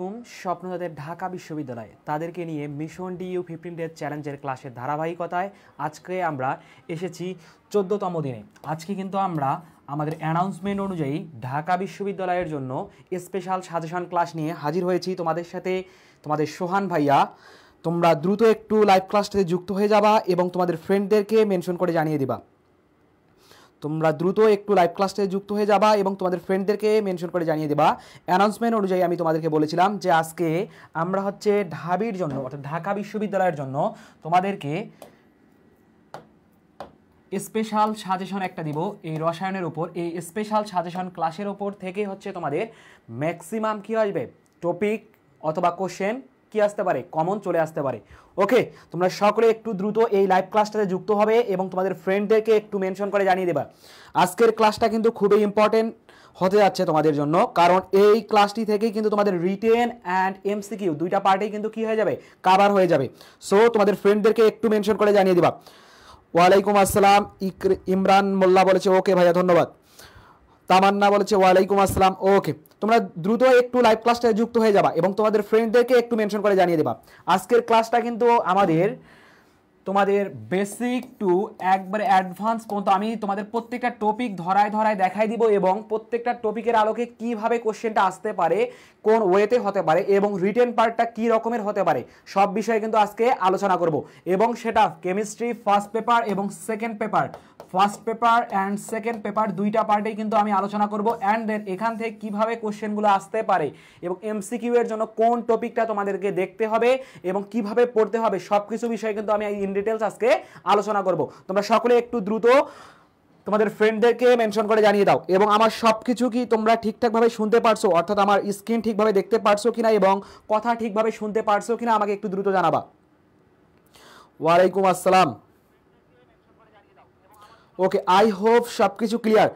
এবং স্বপ্নদাদের ঢাকা বিশ্ববিদ্যালয় তাদেরকে নিয়ে mission D U fifteen days চ্যালেঞ্জের ক্লাসের ধারাবাহিকতায় আজকে আমরা এসেছি চোদ্দোতম দিনে আজকে কিন্তু আমরা আমাদের অ্যানাউন্সমেন্ট অনুযায়ী ঢাকা বিশ্ববিদ্যালয়ের জন্য স্পেশাল সাজেশন ক্লাস নিয়ে হাজির হয়েছি তোমাদের সাথে তোমাদের সোহান ভাইয়া তোমরা দ্রুত একটু লাইভ ক্লাসটাতে যুক্ত হয়ে যাবা এবং তোমাদের ফ্রেন্ডদেরকে মেনশন করে জানিয়ে দিবা তোমরা দ্রুত একটু লাইভ ক্লাসে যুক্ত হয়ে যাবা এবং তোমাদের ফ্রেন্ডদেরকে মেনশন করে জানিয়ে দেবা অ্যানাউন্সমেন্ট অনুযায়ী আমি তোমাদেরকে বলেছিলাম যে আজকে আমরা হচ্ছে ঢাবির জন্য অর্থাৎ ঢাকা বিশ্ববিদ্যালয়ের জন্য তোমাদেরকে স্পেশাল সাজেশন একটা দিব এই রসায়নের উপর এই স্পেশাল সাজেশন ক্লাসের উপর থেকে হচ্ছে তোমাদের ম্যাক্সিমাম কী আসবে টপিক অথবা কোশ্চেন কি আসতে পারে কমন চলে আসতে পারে ওকে তোমরা সকলে একটু দ্রুত এই লাইভ ক্লাসটাতে যুক্ত হবে এবং তোমাদের ফ্রেন্ডদেরকে একটু মেনশন করে জানিয়ে দেবা আজকের ক্লাসটা কিন্তু খুবই ইম্পর্টেন্ট হতে যাচ্ছে তোমাদের জন্য কারণ এই ক্লাসটি থেকেই কিন্তু তোমাদের রিটেন অ্যান্ড এমসিকিউ দুইটা পার্টেই কিন্তু কি হয়ে যাবে কাবার হয়ে যাবে সো তোমাদের ফ্রেন্ডদেরকে একটু মেনশন করে জানিয়ে দেবা ওয়ালাইকুম আসসালাম ইমরান মোল্লা বলেছে ওকে ভাইয়া ধন্যবাদ তামান্না বলেছে ওয়ালাইকুম আসসালাম ওকে তোমরা দ্রুত একটু লাইভ ক্লাসটা যুক্ত হয়ে যাবা এবং তোমাদের ফ্রেন্ডদেরকে একটু মেনশন করে জানিয়ে দেবা আজকের ক্লাসটা কিন্তু আমাদের তোমাদের বেসিক টু একবারে অ্যাডভান্স পর্যন্ত আমি তোমাদের প্রত্যেকটা টপিক ধরায় ধরায় দেখাই দিব এবং প্রত্যেকটা টপিকের আলোকে কিভাবে কোশ্চেনটা আসতে পারে কোন ওয়েতে হতে পারে এবং রিটেন পার্টটা কি রকমের হতে পারে সব বিষয়ে কিন্তু আজকে আলোচনা করব এবং সেটা কেমিস্ট্রি ফার্স্ট পেপার এবং second paper first paper and second paper দুইটা পার্টেই কিন্তু আমি আলোচনা করব অ্যান্ড দেন এখান থেকে কীভাবে কোশ্চেনগুলো আসতে পারে এবং এমসিকিউ এর জন্য কোন টপিকটা তোমাদেরকে দেখতে হবে এবং কিভাবে পড়তে হবে সব কিছু বিষয়ে কিন্তু আমি ইন ডিটেলস আজকে আলোচনা করব তোমরা সকলে একটু দ্রুত তোমাদের ফ্রেন্ডদেরকে মেনশন করে জানিয়ে দাও এবং আমার সব কিছু কি তোমরা ঠিকঠাকভাবে শুনতে পারছো অর্থাৎ আমার স্ক্রিন ঠিকভাবে দেখতে পারছো কিনা এবং কথা ঠিকভাবে শুনতে পারছো কিনা আমাকে একটু দ্রুত জানাবা ওয়ালাইকুম আসসালাম ওকে আই হোপ সব কিছু ক্লিয়ার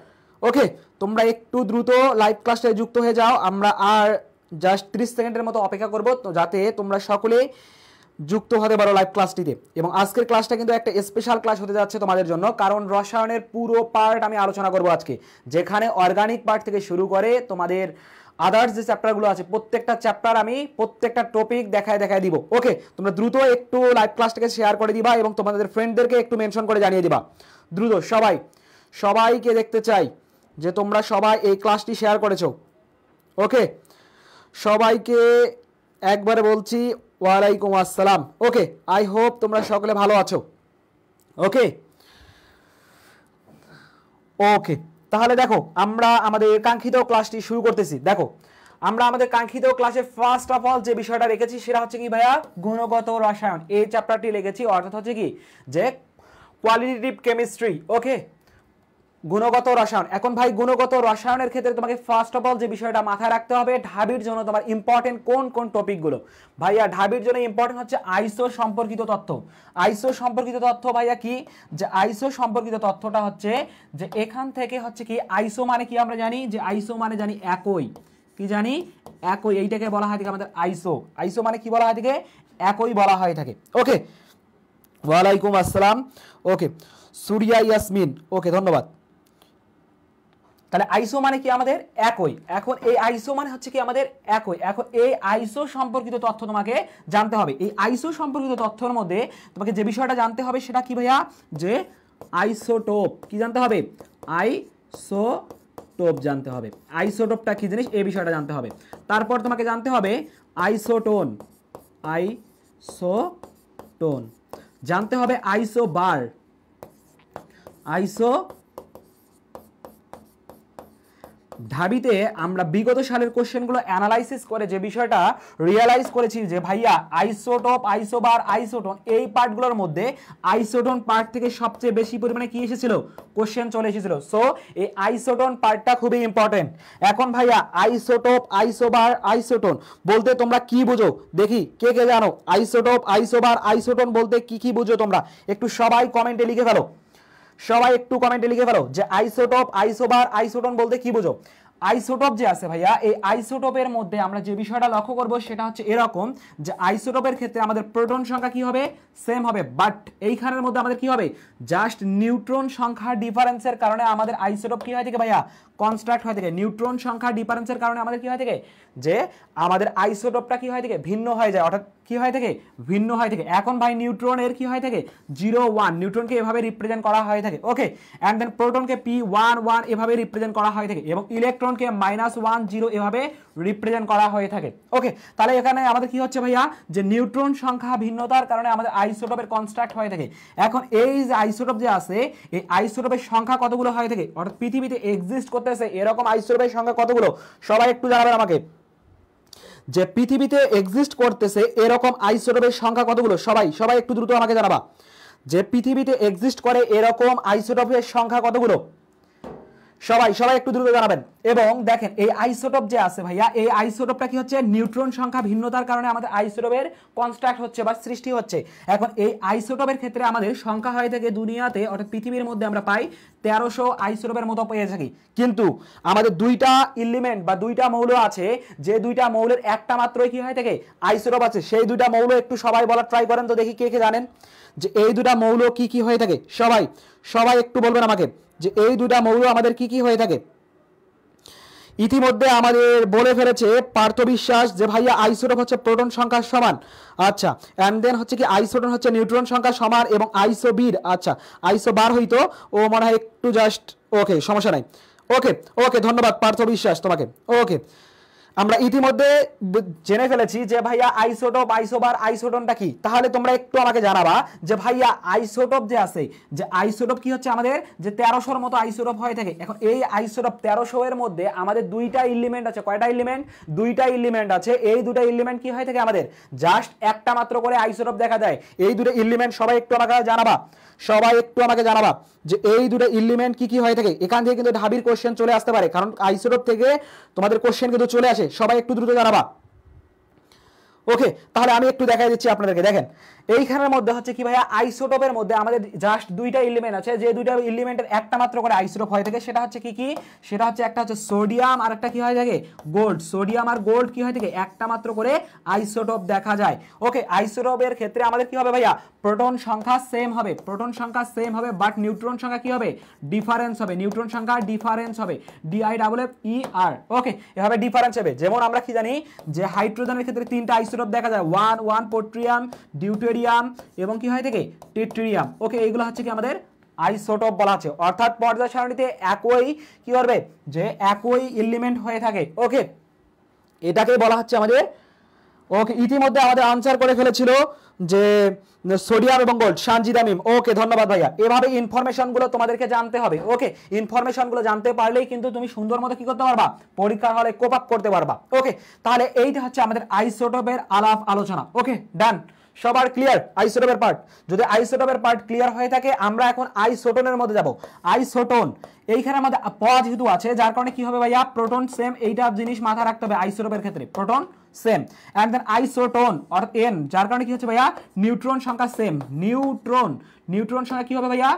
ওকে তোমরা একটু দ্রুত লাইভ ক্লাসে যুক্ত হয়ে যাও আমরা আর জাস্ট ত্রিশ সেকেন্ডের মতো অপেক্ষা করবো যাতে তোমরা সকলে যুক্ত হতে পারো লাইভ ক্লাসটিতে এবং আজকের ক্লাসটা কিন্তু একটা স্পেশাল ক্লাস হতে যাচ্ছে তোমাদের জন্য কারণ রসায়নের পুরো পার্ট আমি আলোচনা করব আজকে যেখানে অর্গানিক পার্ট থেকে শুরু করে তোমাদের আদার্স যে চ্যাপ্টারগুলো আছে প্রত্যেকটা চ্যাপ্টার আমি প্রত্যেকটা টপিক দেখায় দেখায় দিব ওকে তোমরা দ্রুত একটু লাইভ ক্লাসটাকে শেয়ার করে দিবা এবং তোমাদের ফ্রেন্ডদেরকে একটু মেনশন করে জানিয়ে দিবা দ্রুত সবাই সবাইকে দেখতে চাই যে তোমরা সবাই এই ক্লাসটি শেয়ার করেছো ওকে সবাইকে একবার বলছি ওয়ালাইকুম আসসালাম ওকে আই হোপ তোমরা সকলে ভালো আছো ওকে ওকে তাহলে দেখো আমরা আমাদের কাঙ্ক্ষিত ক্লাসটি শুরু করতেছি দেখো আমরা আমাদের কাঙ্ক্ষিত ক্লাসে ফার্স্ট অফ অল যে বিষয়টা রেখেছি সেটা হচ্ছে কি ভাইয়া গুণগত রসায়ন এই চ্যাপ্টারটি লিখেছি অর্থাৎ হচ্ছে কি যে কোয়ালিটিভ কেমিস্ট্রি ওকে গুণগত রসায়ন এখন ভাই গুণগত রসায়নের ক্ষেত্রে তোমাকে ফার্স্ট অফ অল যে বিষয়টা মাথায় রাখতে হবে ঢাবির জন্য তোমার ইম্পর্টেন্ট কোন কোন টপিকগুলো ভাইয়া ঢাবির জন্য ইম্পর্টেন্ট হচ্ছে আইসো সম্পর্কিত তথ্য আইসো সম্পর্কিত তথ্য ভাইয়া কি যে আইসো সম্পর্কিত তথ্যটা হচ্ছে যে এখান থেকে হচ্ছে কি আইসো মানে কি আমরা জানি যে আইসো মানে জানি একই কি জানি একই এইটাকে বলা হয় থাকে আমাদের আইসো আইসো মানে কি বলা হয় থাকে একই বলা হয় থাকে ওকে ওয়ালাইকুম আসসালাম ওকে সুরিয়া ইয়াসমিন ওকে ধন্যবাদ তাহলে আইসো মানে কি আমাদের একই এখন এই আইসো মানে হচ্ছে কি আমাদের একই এখন এই আইসো সম্পর্কিত তথ্য তোমাকে জানতে হবে এই আইসো সম্পর্কিত তথ্যের মধ্যে তোমাকে যে বিষয়টা জানতে হবে সেটা কি ভাইয়া যে আইসোটোপ কি জানতে হবে আইসোটোপ জানতে হবে আইসোটোপটা কি জিনিস এই বিষয়টা জানতে হবে তারপর তোমাকে জানতে হবে আইসোটোন আইসোটোন জানতে হবে আইসোবার আইসো ঢাবিতে আমরা বিগত সালের কোশ্চেনগুলো অ্যানালাইসিস করে যে বিষয়টা রিয়ালাইজ করেছি যে ভাইয়া আইসোটপ আইসোবার আইসোটন এই পার্টগুলোর মধ্যে আইসোটন পার্ট থেকে সবচেয়ে বেশি পরিমাণে কি এসেছিল কোশ্চেন চলে এসেছিল সো এই আইসোটন পার্টটা খুবই ইম্পর্টেন্ট এখন ভাইয়া আইসোটপ আইসোবার আইসোটন বলতে তোমরা কি বুঝো দেখি কে কে জানো আইসোটপ আইসোবার আইসোটন বলতে কি কি বুঝো তোমরা একটু সবাই কমেন্টে লিখে ফেলো সবাই একটু কমেন্টে লিখে ফেলো যে আইসোটপ আইসোবার আইসোটন বলতে কি বোঝো আইসোটপ যে আছে ভাইয়া এই আইসোটপের মধ্যে আমরা যে বিষয়টা লক্ষ্য করব সেটা হচ্ছে এরকম যে আইসোটপের ক্ষেত্রে আমাদের প্রোটন সংখ্যা কি হবে সেম হবে বাট এইখানের মধ্যে আমাদের কি হবে জাস্ট নিউট্রন সংখ্যা ডিফারেন্সের কারণে আমাদের আইসোটপ কি হয় থেকে ভাইয়া কনস্ট্রাক্ট হয়ে থাকে নিউট্রন সংখ্যা ডিফারেন্সের কারণে আমাদের কি হয় থাকে যে আমাদের আইসোটোপটা কি হয় থাকে ভিন্ন হয়ে যায় অর্থাৎ কি হয় থাকে ভিন্ন হয় থাকে এখন ভাই নিউট্রনের কি হয় থাকে জিরো ওয়ান নিউট্রনকে এভাবে রিপ্রেজেন্ট করা হয়ে থাকে ওকে অ্যান্ড দেন প্রোটনকে পি ওয়ান ওয়ান এভাবে রিপ্রেজেন্ট করা হয়ে থাকে এবং ইলেকট্রনকে মাইনাস ওয়ান জিরো এভাবে রিপ্রেজেন্ট করা হয়ে থাকে ওকে তাহলে এখানে আমাদের কি হচ্ছে ভাইয়া যে নিউট্রন সংখ্যা ভিন্নতার কারণে আমাদের আইসোটোপের কনস্ট্রাক্ট হয়ে থাকে এখন এই যে আইসোটোপ যে আছে এই আইসোটোপের সংখ্যা কতগুলো হয়ে থাকে অর্থাৎ পৃথিবীতে এক্সিস্ট করতে করতেছে এরকম আইসোটোপের সংখ্যা কতগুলো সবাই একটু জানাবেন আমাকে যে পৃথিবীতে এক্সিস্ট করতেছে এরকম আইসোটোপের সংখ্যা কতগুলো সবাই সবাই একটু দ্রুত আমাকে জানাবা যে পৃথিবীতে এক্সিস্ট করে এরকম আইসোটোপের সংখ্যা কতগুলো সবাই সবাই একটু দ্রুত জানাবেন এবং দেখেন এই আইসোটপ যে আছে ভাইয়া এই আইসোটপটা কি হচ্ছে নিউট্রন সংখ্যা ভিন্নতার কারণে আমাদের আইসোটপের কনস্ট্রাক্ট হচ্ছে বা সৃষ্টি হচ্ছে এখন এই আইসোটপের ক্ষেত্রে আমাদের সংখ্যা হয়ে থেকে দুনিয়াতে অর্থাৎ পৃথিবীর মধ্যে আমরা পাই তেরোশো আইসোটপের মতো পেয়ে থাকি কিন্তু আমাদের দুইটা ইলিমেন্ট বা দুইটা মৌল আছে যে দুইটা মৌলের একটা মাত্রই কি হয়ে থাকে আইসোটপ আছে সেই দুইটা মৌল একটু সবাই বলার ট্রাই করেন তো দেখি কে কে জানেন যে এই দুটা মৌল কি কি হয়ে থাকে সবাই সবাই একটু বলবেন আমাকে যে এই দুটা মৌল আমাদের কি কি হয়ে থাকে ইতিমধ্যে আমাদের বলে ফেলেছে পার্থ বিশ্বাস যে ভাইয়া আইসোটন হচ্ছে প্রোটন সংখ্যা সমান আচ্ছা অ্যান্ড দেন হচ্ছে কি আইসোটন হচ্ছে নিউট্রন সংখ্যা সমান এবং আইসো বীর আচ্ছা আইসো বার হইতো ও মনে হয় একটু জাস্ট ওকে সমস্যা নাই ওকে ওকে ধন্যবাদ পার্থ বিশ্বাস তোমাকে ওকে আমরা ইতিমধ্যে জেনে ফেলেছি যে ভাইয়া আইসোটপ আইসোবার আইসোটনটা কি তাহলে তোমরা একটু আমাকে জানাবা যে ভাইয়া আইসোটপ যে আছে যে আইসোটপ কি হচ্ছে আমাদের যে তেরোশোর মতো আইসোটপ হয়ে থাকে এখন এই আইসোটপ তেরোশো এর মধ্যে আমাদের দুইটা ইলিমেন্ট আছে কয়টা ইলিমেন্ট দুইটা ইলিমেন্ট আছে এই দুটা ইলিমেন্ট কি হয়ে থাকে আমাদের জাস্ট একটা মাত্র করে আইসোটপ দেখা যায় এই দুটো ইলিমেন্ট সবাই একটু আমাকে জানাবা সবাই একটু আমাকে জানাবা যে এই দুটো ইলিমেন্ট কি কি হয়ে থাকে এখান থেকে কিন্তু ঢাবির কোশ্চেন চলে আসতে পারে কারণ আইসোটপ থেকে তোমাদের কোশ্চেন কিন্তু চলে আসে সবাই একটু দ্রুত জানাবা ওকে তাহলে আমি একটু দেখাই দিচ্ছি আপনাদেরকে দেখেন এইখানের মধ্যে হচ্ছে কি ভাইয়া আইসোটোপের মধ্যে আমাদের জাস্ট দুইটা ইলিমেন্ট আছে যে দুইটা ইলিমেন্টের একটা মাত্র করে আইসোটোপ হয়ে থাকে সেটা হচ্ছে কি কি সেটা হচ্ছে একটা হচ্ছে সোডিয়াম আর একটা কি হয়ে থাকে গোল্ড সোডিয়াম আর গোল্ড কি হয়ে থাকে একটা মাত্র করে আইসোটোপ দেখা যায় ওকে আইসোটোপের ক্ষেত্রে আমাদের কি হবে ভাইয়া প্রোটন সংখ্যা সেম হবে প্রোটন সংখ্যা সেম হবে বাট নিউট্রন সংখ্যা কি হবে ডিফারেন্স হবে নিউট্রন সংখ্যা ডিফারেন্স হবে D I double F E R okay এভাবে ডিফারেন্স হবে যেমন আমরা কি জানি যে হাইড্রোজেনের ক্ষেত্রে তিনটা আইসো অক্সিডপ দেখা যায় ওয়ান ওয়ান পোট্রিয়াম ডিউটেরিয়াম এবং কি হয় থেকে টিট্রিয়াম ওকে এইগুলো হচ্ছে কি আমাদের আইসোটপ বলা আছে অর্থাৎ পর্যায় সারণীতে একই কি করবে যে একই এলিমেন্ট হয়ে থাকে ওকে এটাকে বলা হচ্ছে আমাদের ওকে ইতিমধ্যে আমাদের আনসার করে ফেলেছিল যে সোডিয়াম এবং গোল্ড সানজিদামিম ওকে ধন্যবাদ ভাইয়া এভাবে ইনফরমেশনগুলো তোমাদেরকে জানতে হবে ওকে ইনফরমেশনগুলো জানতে পারলেই কিন্তু তুমি সুন্দর মতো কী করতে পারবা পরীক্ষার হলে কোপ আপ করতে পারবা ওকে তাহলে এইটা হচ্ছে আমাদের আইসোটোপের আলাপ আলোচনা ওকে ডান সবার ক্লিয়ার আইসোটোপের পার্ট যদি আইসোটোপের পার্ট ক্লিয়ার হয়ে থাকে আমরা এখন আইসোটোনের মধ্যে যাব আইসোটোন এইখানে আমাদের প যেহেতু আছে যার কারণে কি হবে ভাইয়া প্রোটন সেম এইটা জিনিস মাথায় রাখতে হবে আইসোটোপের ক্ষেত্রে proton same and then isotone or N যার কারণে কি হচ্ছে ভাইয়া নিউট্রন সংখ্যা সেম নিউট্রন নিউট্রন সংখ্যা কি হবে ভাইয়া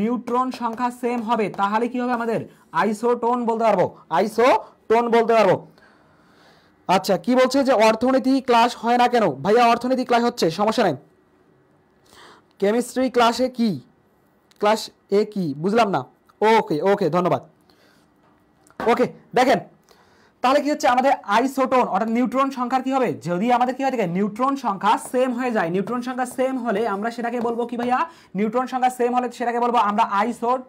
নিউট্রন সংখ্যা সেম হবে তাহলে কি হবে আমাদের আইসোটোন বলতে পারবো আইসোটোন বলতে পারবো আচ্ছা কি বলছে যে অর্থনীতি ক্লাস হয় না কেন ভাইয়া অর্থনীতি ক্লাস হচ্ছে সমস্যা নাই কেমিস্ট্রি ক্লাসে কি ক্লাস এ কি বুঝলাম না ওকে ওকে ধন্যবাদ ওকে দেখেন তাহলে কি হচ্ছে আমাদের আইসোটোন অর্থাৎ নিউট্রন সংখ্যার কি হবে যদি আমাদের কি হয় দেখেন নিউট্রন সংখ্যা সেম হয়ে যায় নিউট্রন সংখ্যা সেম হলে আমরা সেটাকে বলবো কি ভাইয়া নিউট্রন সংখ্যা সেম হলে সেটাকে বলবো আমরা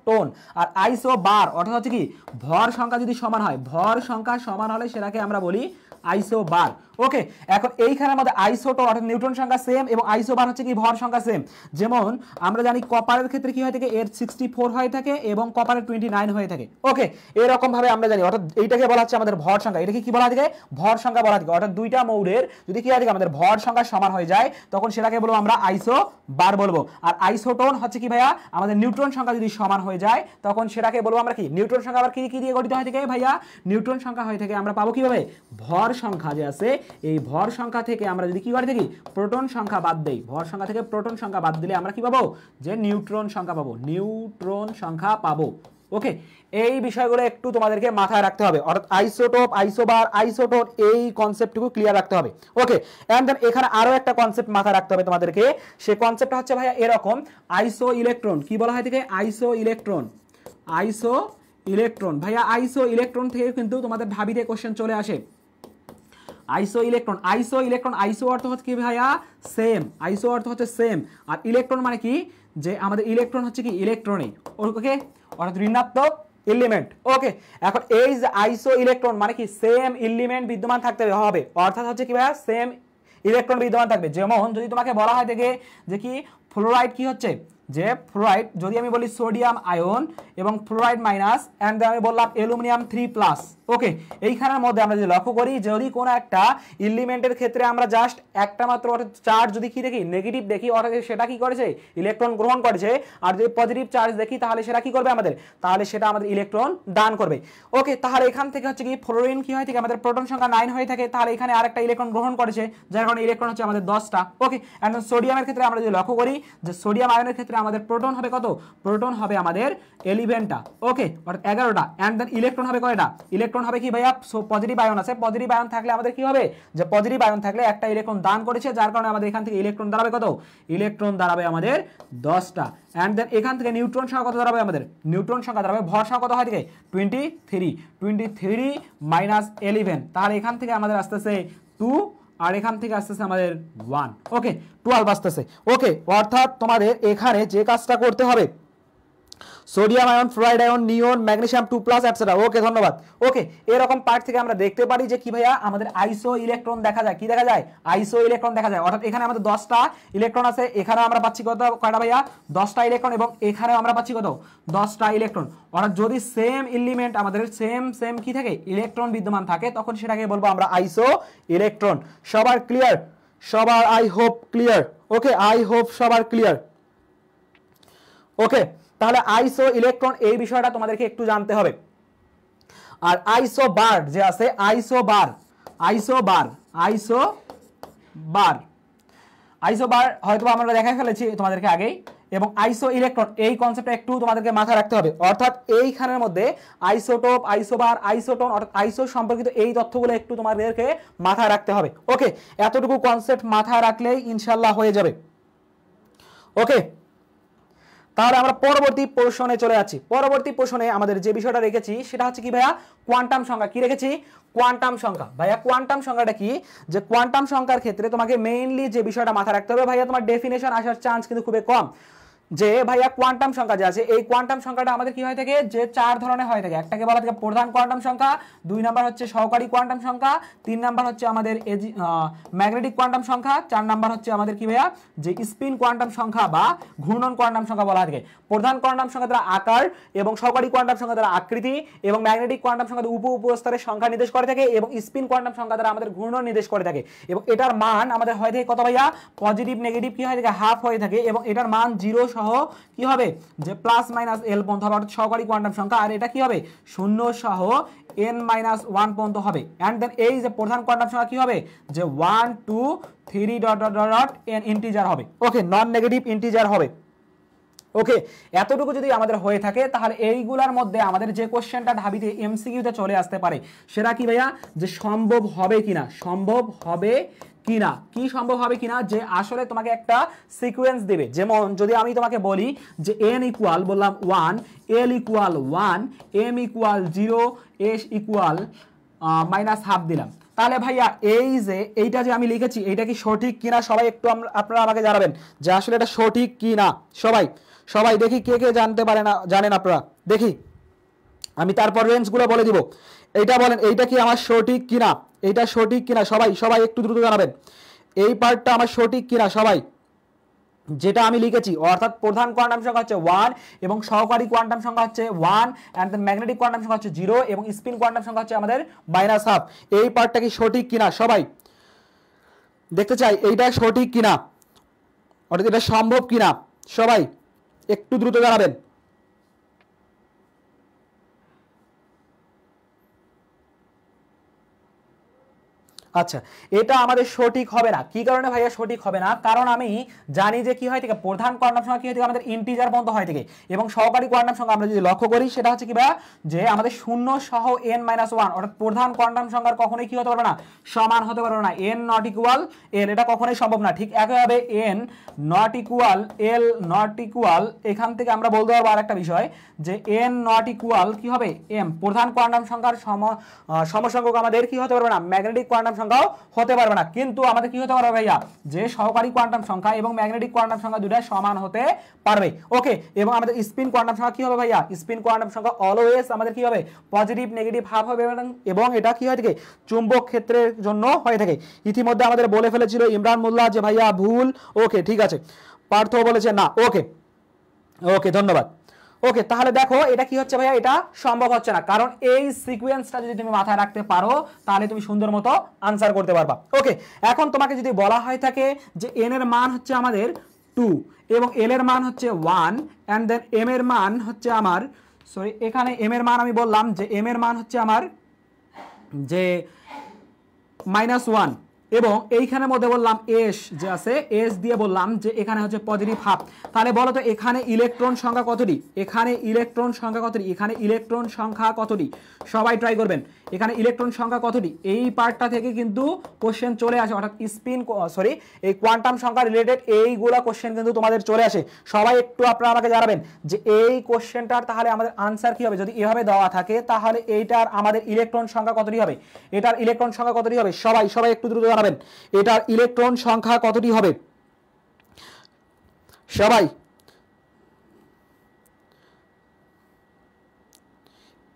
টোন আর আইসো বার অর্থাৎ হচ্ছে কি ভর সংখ্যা যদি সমান হয় ভর সংখ্যা সমান হলে সেটাকে আমরা বলি আইসো বার ওকে এখন এইখানে আমাদের আইসোটো অর্থাৎ নিউট্রন সংখ্যা সেম এবং আইসো বার হচ্ছে কি ভর সংখ্যা সেম যেমন আমরা জানি কপারের ক্ষেত্রে কি হয়ে থাকে এর সিক্সটি হয়ে থাকে এবং কপারের টোয়েন্টি নাইন হয়ে থাকে ওকে এরকমভাবে আমরা জানি অর্থাৎ এইটাকে বলা হচ্ছে আমাদের ভর সংখ্যা এটাকে কি বলা থাকে ভর সংখ্যা বলা থাকে অর্থাৎ দুইটা মৌলের যদি কি হয় থাকে আমাদের ভর সংখ্যা সমান হয়ে যায় তখন সেটাকে বলবো আমরা আইসো বার বলবো আর আইসোটন হচ্ছে কি ভাইয়া আমাদের নিউট্রন সংখ্যা যদি সমান হয়ে যায় তখন সেটাকে বলবো আমরা কি নিউট্রন সংখ্যা আবার কি কি দিয়ে গঠিত হয়ে থাকে ভাইয়া নিউট্রন সংখ্যা হয়ে থাকে আমরা পাবো কিভাবে ভর সংখ্যা যে আছে এই ভর সংখ্যা থেকে আমরা যদি কি করে থাকি প্রোটন সংখ্যা বাদ দেই ভর সংখ্যা থেকে প্রোটন সংখ্যা বাদ দিলে আমরা কি পাবো যে নিউট্রন সংখ্যা পাবো নিউট্রন সংখ্যা পাবো ওকে এই বিষয়গুলো একটু তোমাদেরকে মাথায় রাখতে হবে অর্থাৎ আইসোটোপ আইসোবার আইসোটোন এই কনসেপ্টটুকু ক্লিয়ার রাখতে হবে ওকে অ্যান্ড দেন এখানে আরও একটা কনসেপ্ট মাথায় রাখতে হবে তোমাদেরকে সে কনসেপ্টটা হচ্ছে ভাইয়া এরকম আইসো ইলেকট্রন কি বলা হয় থেকে আইসো ইলেকট্রন আইসো ইলেকট্রন ভাইয়া আইসো ইলেকট্রন থেকে কিন্তু তোমাদের ভাবিতে কোশ্চেন চলে আসে আইসো ইলেকট্রন আইসো ইলেকট্রন আইসো অর্থ হচ্ছে কি ভাইয়া সেম আইসো অর্থ হচ্ছে সেম আর ইলেকট্রন মানে কি যে আমাদের ইলেকট্রন হচ্ছে কি ইলেকট্রনিক ওকে অর্থাৎ ঋণাত্মক ইলিমেন্ট ওকে এখন এই যে আইসো ইলেকট্রন মানে কি সেম ইলিমেন্ট বিদ্যমান থাকতে হবে অর্থাৎ হচ্ছে কি ভাইয়া সেম ইলেকট্রন বিদ্যমান থাকবে যেমন যদি তোমাকে বলা হয় থেকে যে কি ফ্লোরাইড কি হচ্ছে যে ফ্লোরাইড যদি আমি বলি সোডিয়াম আয়ন এবং ফ্লোরাইড মাইনাস অ্যান্ড আমি বললাম অ্যালুমিনিয়াম থ্রি প্লাস ওকে এইখানের মধ্যে আমরা যদি লক্ষ্য করি যদি কোনো একটা ইলিমেন্টের ক্ষেত্রে আমরা জাস্ট একটা মাত্র অর্থাৎ চার্জ যদি কী দেখি নেগেটিভ দেখি অর্থাৎ সেটা কি করেছে ইলেকট্রন গ্রহণ করেছে আর যদি পজিটিভ চার্জ দেখি তাহলে সেটা কি করবে আমাদের তাহলে সেটা আমাদের ইলেকট্রন দান করবে ওকে তাহলে এখান থেকে হচ্ছে কি ফ্লোরিন কি হয় থেকে আমাদের প্রোটন সংখ্যা নাইন হয়ে থাকে তাহলে এখানে আরেকটা ইলেকট্রন গ্রহণ করেছে যার কারণে ইলেকট্রন হচ্ছে আমাদের দশটা ওকে এখন সোডিয়ামের ক্ষেত্রে আমরা যদি লক্ষ্য করি যে সোডিয়াম আয়নের ক্ষেত্রে আমাদের প্রোটন হবে কত প্রোটন হবে আমাদের এলিভেনটা ওকে অর্থাৎ এগারোটা অ্যান্ড দেন ইলেকট্রন হবে কয়টা ইলেকট্রন ইলেকট্রন হবে কি ভাইয়া সো পজিটিভ আয়ন আছে পজিটিভ আয়ন থাকলে আমাদের কি হবে যে পজিটিভ আয়ন থাকলে একটা ইলেকট্রন দান করেছে যার কারণে আমাদের এখান থেকে ইলেকট্রন দাঁড়াবে কত ইলেকট্রন দাঁড়াবে আমাদের দশটা অ্যান্ড দেন এখান থেকে নিউট্রন সংখ্যা কত দাঁড়াবে আমাদের নিউট্রন সংখ্যা দাঁড়াবে ভর সংখ্যা কত হয় থেকে twenty three twenty three minus eleven তাহলে এখান থেকে আমাদের আসতেছে টু আর এখান থেকে আসতেছে আমাদের ওয়ান ওকে টুয়েলভ আসতেছে ওকে অর্থাৎ তোমাদের এখানে যে কাজটা করতে হবে sodium ion fluoride ion neon magnesium two plus etcetera okay ধন্যবাদ ওকে এরকম পার্ট থেকে আমরা দেখতে পারি যে কি ভাইয়া আমাদের আইসো ইলেকট্রন দেখা যায় কি দেখা যায় আইসো ইলেকট্রন দেখা যায় অর্থাৎ এখানে আমাদের দশটা ইলেকট্রন আছে এখানে আমরা পাচ্ছি কত কয়টা ভাইয়া দশটা ইলেকট্রন এবং এখানেও আমরা পাচ্ছি কত দশটা ইলেকট্রন অর্থাৎ যদি সেম ইলিমেন্ট আমাদের সেম সেম কি থাকে ইলেকট্রন বিদ্যমান থাকে তখন সেটাকে বলবো আমরা আইসো ইলেকট্রন সবার ক্লিয়ার সবার I hope clear okay I hope সবার ক্লিয়ার ওকে তাহলে আইসো ইলেকট্রন এই বিষয়টা তোমাদেরকে একটু জানতে হবে আর আইসো বার যে আছে আইসো বার আইসো বার আইসো বার আইসো বার হয়তো আমরা দেখা ফেলেছি তোমাদেরকে আগেই এবং আইসো ইলেকট্রন এই কনসেপ্টটা একটু তোমাদেরকে মাথায় রাখতে হবে অর্থাৎ এইখানের মধ্যে আইসোটোপ আইসোবার আইসোটন অর্থাৎ আইসো সম্পর্কিত এই তথ্যগুলো একটু তোমাদেরকে মাথায় রাখতে হবে ওকে এতটুকু কনসেপ্ট মাথায় রাখলেই ইনশাল্লাহ হয়ে যাবে ওকে তাহলে আমরা পরবর্তী প্রশ্নে চলে যাচ্ছি পরবর্তী প্রশ্নে আমাদের যে বিষয়টা রেখেছি সেটা হচ্ছে কি ভাইয়া কোয়ান্টাম সংখ্যা কি রেখেছি কোয়ান্টাম সংখ্যা ভাইয়া কোয়ান্টাম সংখ্যাটা কি যে কোয়ান্টাম সংখ্যার ক্ষেত্রে তোমাকে মেইনলি যে বিষয়টা মাথায় রাখতে হবে ভাইয়া তোমার ডেফিনেশন আসার চান্স কিন্তু খুবই কম যে ভাইয়া কোয়ান্টাম সংখ্যা যে আছে এই কোয়ান্টাম সংখ্যাটা আমাদের কি হয়ে থাকে যে চার ধরনের হয়ে থাকে একটাকে বলা থাকে প্রধান কোয়ান্টাম সংখ্যা দুই নাম্বার হচ্ছে সহকারী কোয়ান্টাম সংখ্যা তিন নাম্বার হচ্ছে আমাদের এজি ম্যাগনেটিক কোয়ান্টাম সংখ্যা চার নাম্বার হচ্ছে আমাদের কি ভাইয়া যে স্পিন কোয়ান্টাম সংখ্যা বা ঘূর্ণন কোয়ান্টাম সংখ্যা বলা থাকে প্রধান কোয়ান্টাম সংখ্যা দ্বারা আকার এবং সহকারী কোয়ান্টাম সংখ্যা দ্বারা আকৃতি এবং ম্যাগনেটিক কোয়ান্টাম সংখ্যা উপ উপস্তরের সংখ্যা নির্দেশ করে থাকে এবং স্পিন কোয়ান্টাম সংখ্যা দ্বারা আমাদের ঘূর্ণন নির্দেশ করে থাকে এবং এটার মান আমাদের হয়ে থাকে কত ভাইয়া পজিটিভ নেগেটিভ কি হয়ে থাকে হাফ হয়ে থাকে এবং এটার মান জিরো সহ সহ কি হবে যে প্লাস মাইনাস এল পন্ত হবে অর্থাৎ সহকারী কোয়ান্টাম সংখ্যা আর এটা কি হবে শূন্য সহ এন মাইনাস ওয়ান পন্ত হবে অ্যান্ড দেন এই যে প্রধান কোয়ান্টাম সংখ্যা কি হবে যে one two three dot dot dot N integer হবে ওকে নন নেগেটিভ ইন্টিজার হবে ওকে এতটুকু যদি আমাদের হয়ে থাকে তাহলে এইগুলার মধ্যে আমাদের যে কোশ্চেনটা ধাবিতে এমসিকিউতে চলে আসতে পারে সেটা কি ভাইয়া যে সম্ভব হবে কিনা সম্ভব হবে কিনা কি সম্ভব হবে কিনা যে আসলে তোমাকে একটা সিকুয়েন্স দেবে যেমন যদি আমি তোমাকে বলি যে এন ইকুয়াল বললাম one L equal one M equal zero S equal minus half দিলাম তাহলে ভাইয়া এই যে এইটা যে আমি লিখেছি এইটা কি সঠিক কিনা সবাই একটু আপনারা আমাকে জানাবেন যে আসলে এটা সঠিক কিনা সবাই সবাই দেখি কে কে জানতে পারে না জানেন আপনারা দেখি আমি তারপর রেঞ্জগুলো বলে দিব এইটা বলেন এইটা কি আমার সঠিক কিনা এইটা সঠিক কিনা সবাই সবাই একটু দ্রুত জানাবেন এই পার্টটা আমার সঠিক কিনা সবাই যেটা আমি লিখেছি অর্থাৎ প্রধান কোয়ান্টাম সংখ্যা হচ্ছে ওয়ান এবং সহকারী কোয়ান্টাম সংখ্যা হচ্ছে one and the magnetic quantum সংখ্যা হচ্ছে জিরো এবং স্পিন কোয়ান্টাম সংখ্যা হচ্ছে আমাদের মাইনাস হাফ এই পার্টটা কি সঠিক কিনা সবাই দেখতে চাই এইটা সঠিক কিনা অর্থাৎ এটা সম্ভব কিনা সবাই একটু দ্রুত জানাবেন আচ্ছা এটা আমাদের সঠিক হবে না কি কারণে ভাইয়া সঠিক হবে না কারণ আমি জানি যে কি হয় থেকে প্রধান কোয়ান্টাম সংখ্যা কি হয় থেকে আমাদের ইন্টিজার বন্ধ হয় থেকে এবং সহকারী কোয়ান্টাম সংখ্যা আমরা যদি লক্ষ্য করি সেটা হচ্ছে কি ভাইয়া যে আমাদের শূন্য সহ এন মাইনাস ওয়ান অর্থাৎ প্রধান কোয়ান্টাম সংখ্যার কখনোই কি হতে পারবে না সমান হতে পারবে না এন নট ইকুয়াল এল এটা কখনোই সম্ভব না ঠিক একইভাবে N not equal L not equal এখান থেকে আমরা বলতে পারবো আর একটা বিষয় যে এন নট ইকুয়াল কি হবে এম প্রধান কোয়ান্টাম সংখ্যার সম সমসংখ্যক আমাদের কি হতে পারবে না ম্যাগনেটিক কোয়ান্টাম সংখ্যাও হতে পারবে না কিন্তু আমাদের কি হতে পারবে ভাইয়া যে সহকারী কোয়ান্টাম সংখ্যা এবং ম্যাগনেটিক কোয়ান্টাম সংখ্যা দুটাই সমান হতে পারবে ওকে এবং আমাদের স্পিন কোয়ান্টাম সংখ্যা কি হবে ভাইয়া স্পিন কোয়ান্টাম সংখ্যা অলওয়েজ আমাদের কি হবে পজিটিভ নেগেটিভ হাফ হবে এবং এটা কি হয়ে থাকে চুম্বক ক্ষেত্রের জন্য হয়ে থাকে ইতিমধ্যে আমাদের বলে ফেলেছিল ইমরান মোল্লা যে ভাইয়া ভুল ওকে ঠিক আছে পার্থ বলেছে না ওকে ওকে ধন্যবাদ ওকে তাহলে দেখো এটা কি হচ্ছে ভাইয়া এটা সম্ভব হচ্ছে না কারণ এই সিকুয়েন্সটা যদি তুমি মাথায় রাখতে পারো তাহলে তুমি সুন্দর মতো আনসার করতে পারবা ওকে এখন তোমাকে যদি বলা হয় থাকে যে এন এর মান হচ্ছে আমাদের টু এবং এল এর মান হচ্ছে ওয়ান অ্যান্ড দেন এম এর মান হচ্ছে আমার সরি এখানে এম এর মান আমি বললাম যে এম এর মান হচ্ছে আমার যে মাইনাস ওয়ান এবং এইখানের মধ্যে বললাম এস যে আছে এস দিয়ে বললাম যে এখানে হচ্ছে পজিটিভ হাফ তাহলে বলো তো এখানে ইলেকট্রন সংখ্যা কতটি এখানে ইলেকট্রন সংখ্যা কতটি এখানে ইলেকট্রন সংখ্যা কতটি সবাই ট্রাই করবেন এখানে ইলেকট্রন সংখ্যা কতটি এই পার্টটা থেকে কিন্তু কোশ্চেন চলে আসে অর্থাৎ স্পিন সরি এই কোয়ান্টাম সংখ্যা রিলেটেড এইগুলো কোশ্চেন কিন্তু তোমাদের চলে আসে সবাই একটু আপনারা আমাকে জানাবেন যে এই কোশ্চেনটার তাহলে আমাদের আনসার কি হবে যদি এভাবে দেওয়া থাকে তাহলে এইটার আমাদের ইলেকট্রন সংখ্যা কতটি হবে এটার ইলেকট্রন সংখ্যা কতটি হবে সবাই সবাই একটু দ্রুত জানাবেন এটার ইলেকট্রন সংখ্যা কতটি হবে সবাই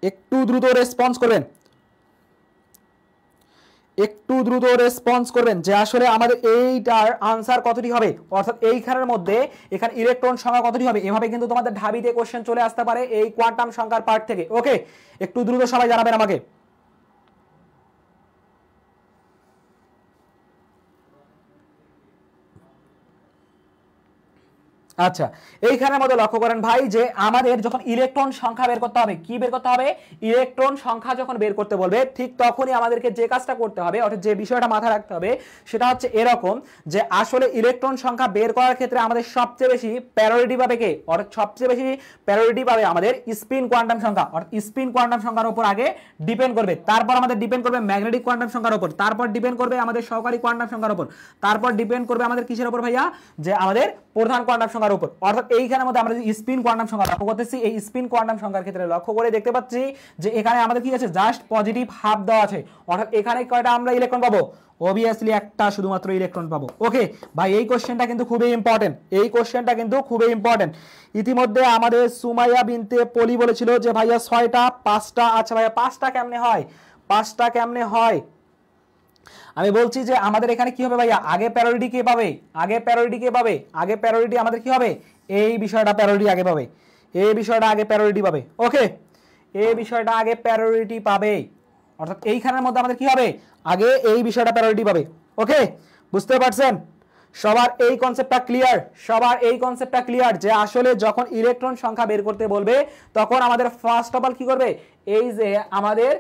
একটু দ্রুত রেসপন্স করবেন একটু দ্রুত রেসপন্স করবেন যে আসলে আমাদের এইটার আনসার কতটি হবে অর্থাৎ এইখানের মধ্যে এখানে ইলেকট্রন সংখ্যা কতটি হবে এভাবে কিন্তু তোমাদের ঢাবিতে কোশ্চেন চলে আসতে পারে এই কোয়ান্টাম সংখ্যার পার্ট থেকে ওকে একটু দ্রুত সবাই জানাবেন আমাকে আচ্ছা এইখানে মধ্যে লক্ষ্য করেন ভাই যে আমাদের যখন ইলেকট্রন সংখ্যা বের করতে হবে কি বের করতে হবে ইলেকট্রন সংখ্যা যখন বের করতে বলবে ঠিক তখনই আমাদেরকে যে কাজটা করতে হবে অর্থাৎ যে বিষয়টা মাথায় রাখতে হবে সেটা হচ্ছে এরকম যে আসলে ইলেকট্রন সংখ্যা বের করার ক্ষেত্রে আমাদের সবচেয়ে বেশি প্যারোরিটি পাবে কে অর্থাৎ সবচেয়ে বেশি প্যারোরিটি পাবে আমাদের স্পিন কোয়ান্টাম সংখ্যা অর্থাৎ স্পিন কোয়ান্টাম সংখ্যার উপর আগে ডিপেন্ড করবে তারপর আমাদের ডিপেন্ড করবে ম্যাগনেটিক কোয়ান্টাম সংখ্যার উপর তারপর ডিপেন্ড করবে আমাদের সহকারী কোয়ান্টাম সংখ্যার উপর তারপর ডিপেন্ড করবে আমাদের কিসের উপর ভাইয়া যে আমাদের প্রধান কোয়ান্টাম সংখ্যা সংখ্যার উপর অর্থাৎ এইখানের মধ্যে আমরা যে স্পিন কোয়ান্টাম সংখ্যা লক্ষ্য করতেছি এই স্পিন কোয়ান্টাম সংখ্যার ক্ষেত্রে লক্ষ্য করে দেখতে পাচ্ছি যে এখানে আমাদের কি আছে জাস্ট পজিটিভ হাফ দেওয়া আছে অর্থাৎ এখানে কয়টা আমরা ইলেকট্রন পাবো অবভিয়াসলি একটা শুধুমাত্র ইলেকট্রন পাবো ওকে ভাই এই কোশ্চেনটা কিন্তু খুবই ইম্পর্টেন্ট এই কোশ্চেনটা কিন্তু খুবই ইম্পর্টেন্ট ইতিমধ্যে আমাদের সুমাইয়া বিনতে পলি বলেছিল যে ভাইয়া ছয়টা পাঁচটা আচ্ছা ভাইয়া পাঁচটা কেমনে হয় পাঁচটা কেমনে হয় আমি বলছি যে আমাদের এখানে কি হবে ভাইয়া আগে প্যারোডিটি কে পাবে আগে প্যারোডিটি কে পাবে আগে প্যারোডিটি আমাদের কি হবে এই বিষয়টা প্যারোডিটি আগে পাবে এই বিষয়টা আগে প্যারোডিটি পাবে ওকে এই বিষয়টা আগে প্যারোডিটি পাবে অর্থাৎ এইখানের মধ্যে আমাদের কি হবে আগে এই বিষয়টা প্যারোডিটি পাবে ওকে বুঝতে পারছেন সবার এই কনসেপ্টটা ক্লিয়ার সবার এই কনসেপ্টটা ক্লিয়ার যে আসলে যখন ইলেকট্রন সংখ্যা বের করতে বলবে তখন আমাদের ফার্স্ট অফ অল কী করবে এই যে আমাদের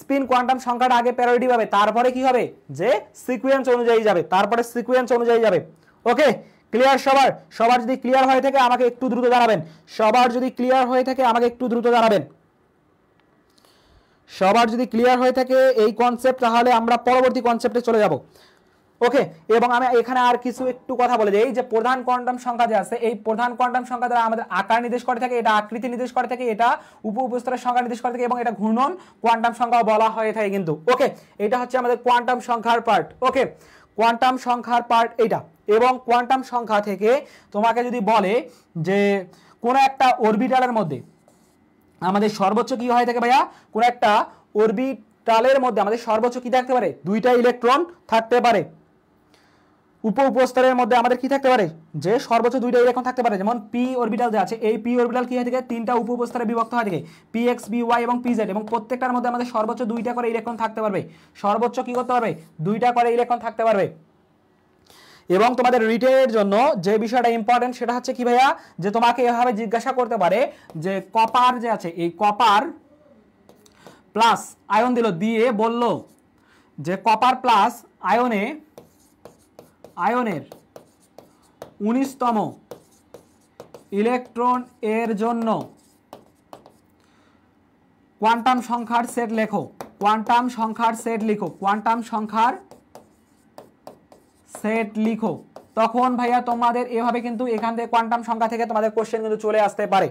স্পিন কোয়ান্টাম সংখ্যাটা আগে প্যারোডিটি পাবে তারপরে কি হবে যে সিকুয়েন্স অনুযায়ী যাবে তারপরে সিকুয়েন্স অনুযায়ী যাবে ওকে ক্লিয়ার সবার সবার যদি ক্লিয়ার হয়ে থাকে আমাকে একটু দ্রুত জানাবেন সবার যদি ক্লিয়ার হয়ে থাকে আমাকে একটু দ্রুত জানাবেন সবার যদি ক্লিয়ার হয়ে থাকে এই কনসেপ্ট তাহলে আমরা পরবর্তী কনসেপ্টে চলে যাব ওকে এবং আমি এখানে আর কিছু একটু কথা বলে যে এই যে প্রধান কোয়ান্টাম সংখ্যা যে আছে এই প্রধান কোয়ান্টাম সংখ্যা দ্বারা আমাদের আকার নির্দেশ করে থাকে এটা আকৃতি নির্দেশ করে থাকে এটা উপ উপস্তরের সংখ্যা নির্দেশ করে থাকে এবং এটা ঘূর্ণন কোয়ান্টাম সংখ্যা বলা হয়ে থাকে কিন্তু ওকে এটা হচ্ছে আমাদের কোয়ান্টাম সংখ্যার পার্ট ওকে কোয়ান্টাম সংখ্যার পার্ট এটা এবং কোয়ান্টাম সংখ্যা থেকে তোমাকে যদি বলে যে কোনো একটা অরবিটালের মধ্যে আমাদের সর্বোচ্চ কী হয় থাকে ভাইয়া কোনো একটা অরবিটালের মধ্যে আমাদের সর্বোচ্চ কী থাকতে পারে দুইটা ইলেকট্রন থাকতে পারে উপ উপস্তরের মধ্যে আমাদের কি থাকতে পারে যে সর্বোচ্চ দুইটা ইলেকট্রন থাকতে পারে যেমন পি অরবিটাল যে আছে এই পি অরবিটাল কি হয়ে থাকে তিনটা উপ উপস্তরে বিভক্ত হয়ে থাকে পি এক্স বি ওয়াই এবং পি জেড এবং প্রত্যেকটার মধ্যে আমাদের সর্বোচ্চ দুইটা করে ইলেকট্রন থাকতে পারবে সর্বোচ্চ কি করতে পারবে দুইটা করে ইলেকট্রন থাকতে পারবে এবং তোমাদের রিটেনের জন্য যে বিষয়টা ইম্পর্টেন্ট সেটা হচ্ছে কি ভাইয়া যে তোমাকে এভাবে জিজ্ঞাসা করতে পারে যে কপার যে আছে এই কপার প্লাস আয়ন দিল দিয়ে বলল যে কপার প্লাস আয়নে আয়নের উনিশতম ইলেকট্রন এর জন্য কোয়ান্টাম সংখ্যার সেট লেখো কোয়ান্টাম সংখ্যার সেট লিখো কোয়ান্টাম সংখ্যার সেট লিখো তখন ভাইয়া তোমাদের এভাবে কিন্তু এখান থেকে কোয়ান্টাম সংখ্যা থেকে তোমাদের কোশ্চেন কিন্তু চলে আসতে পারে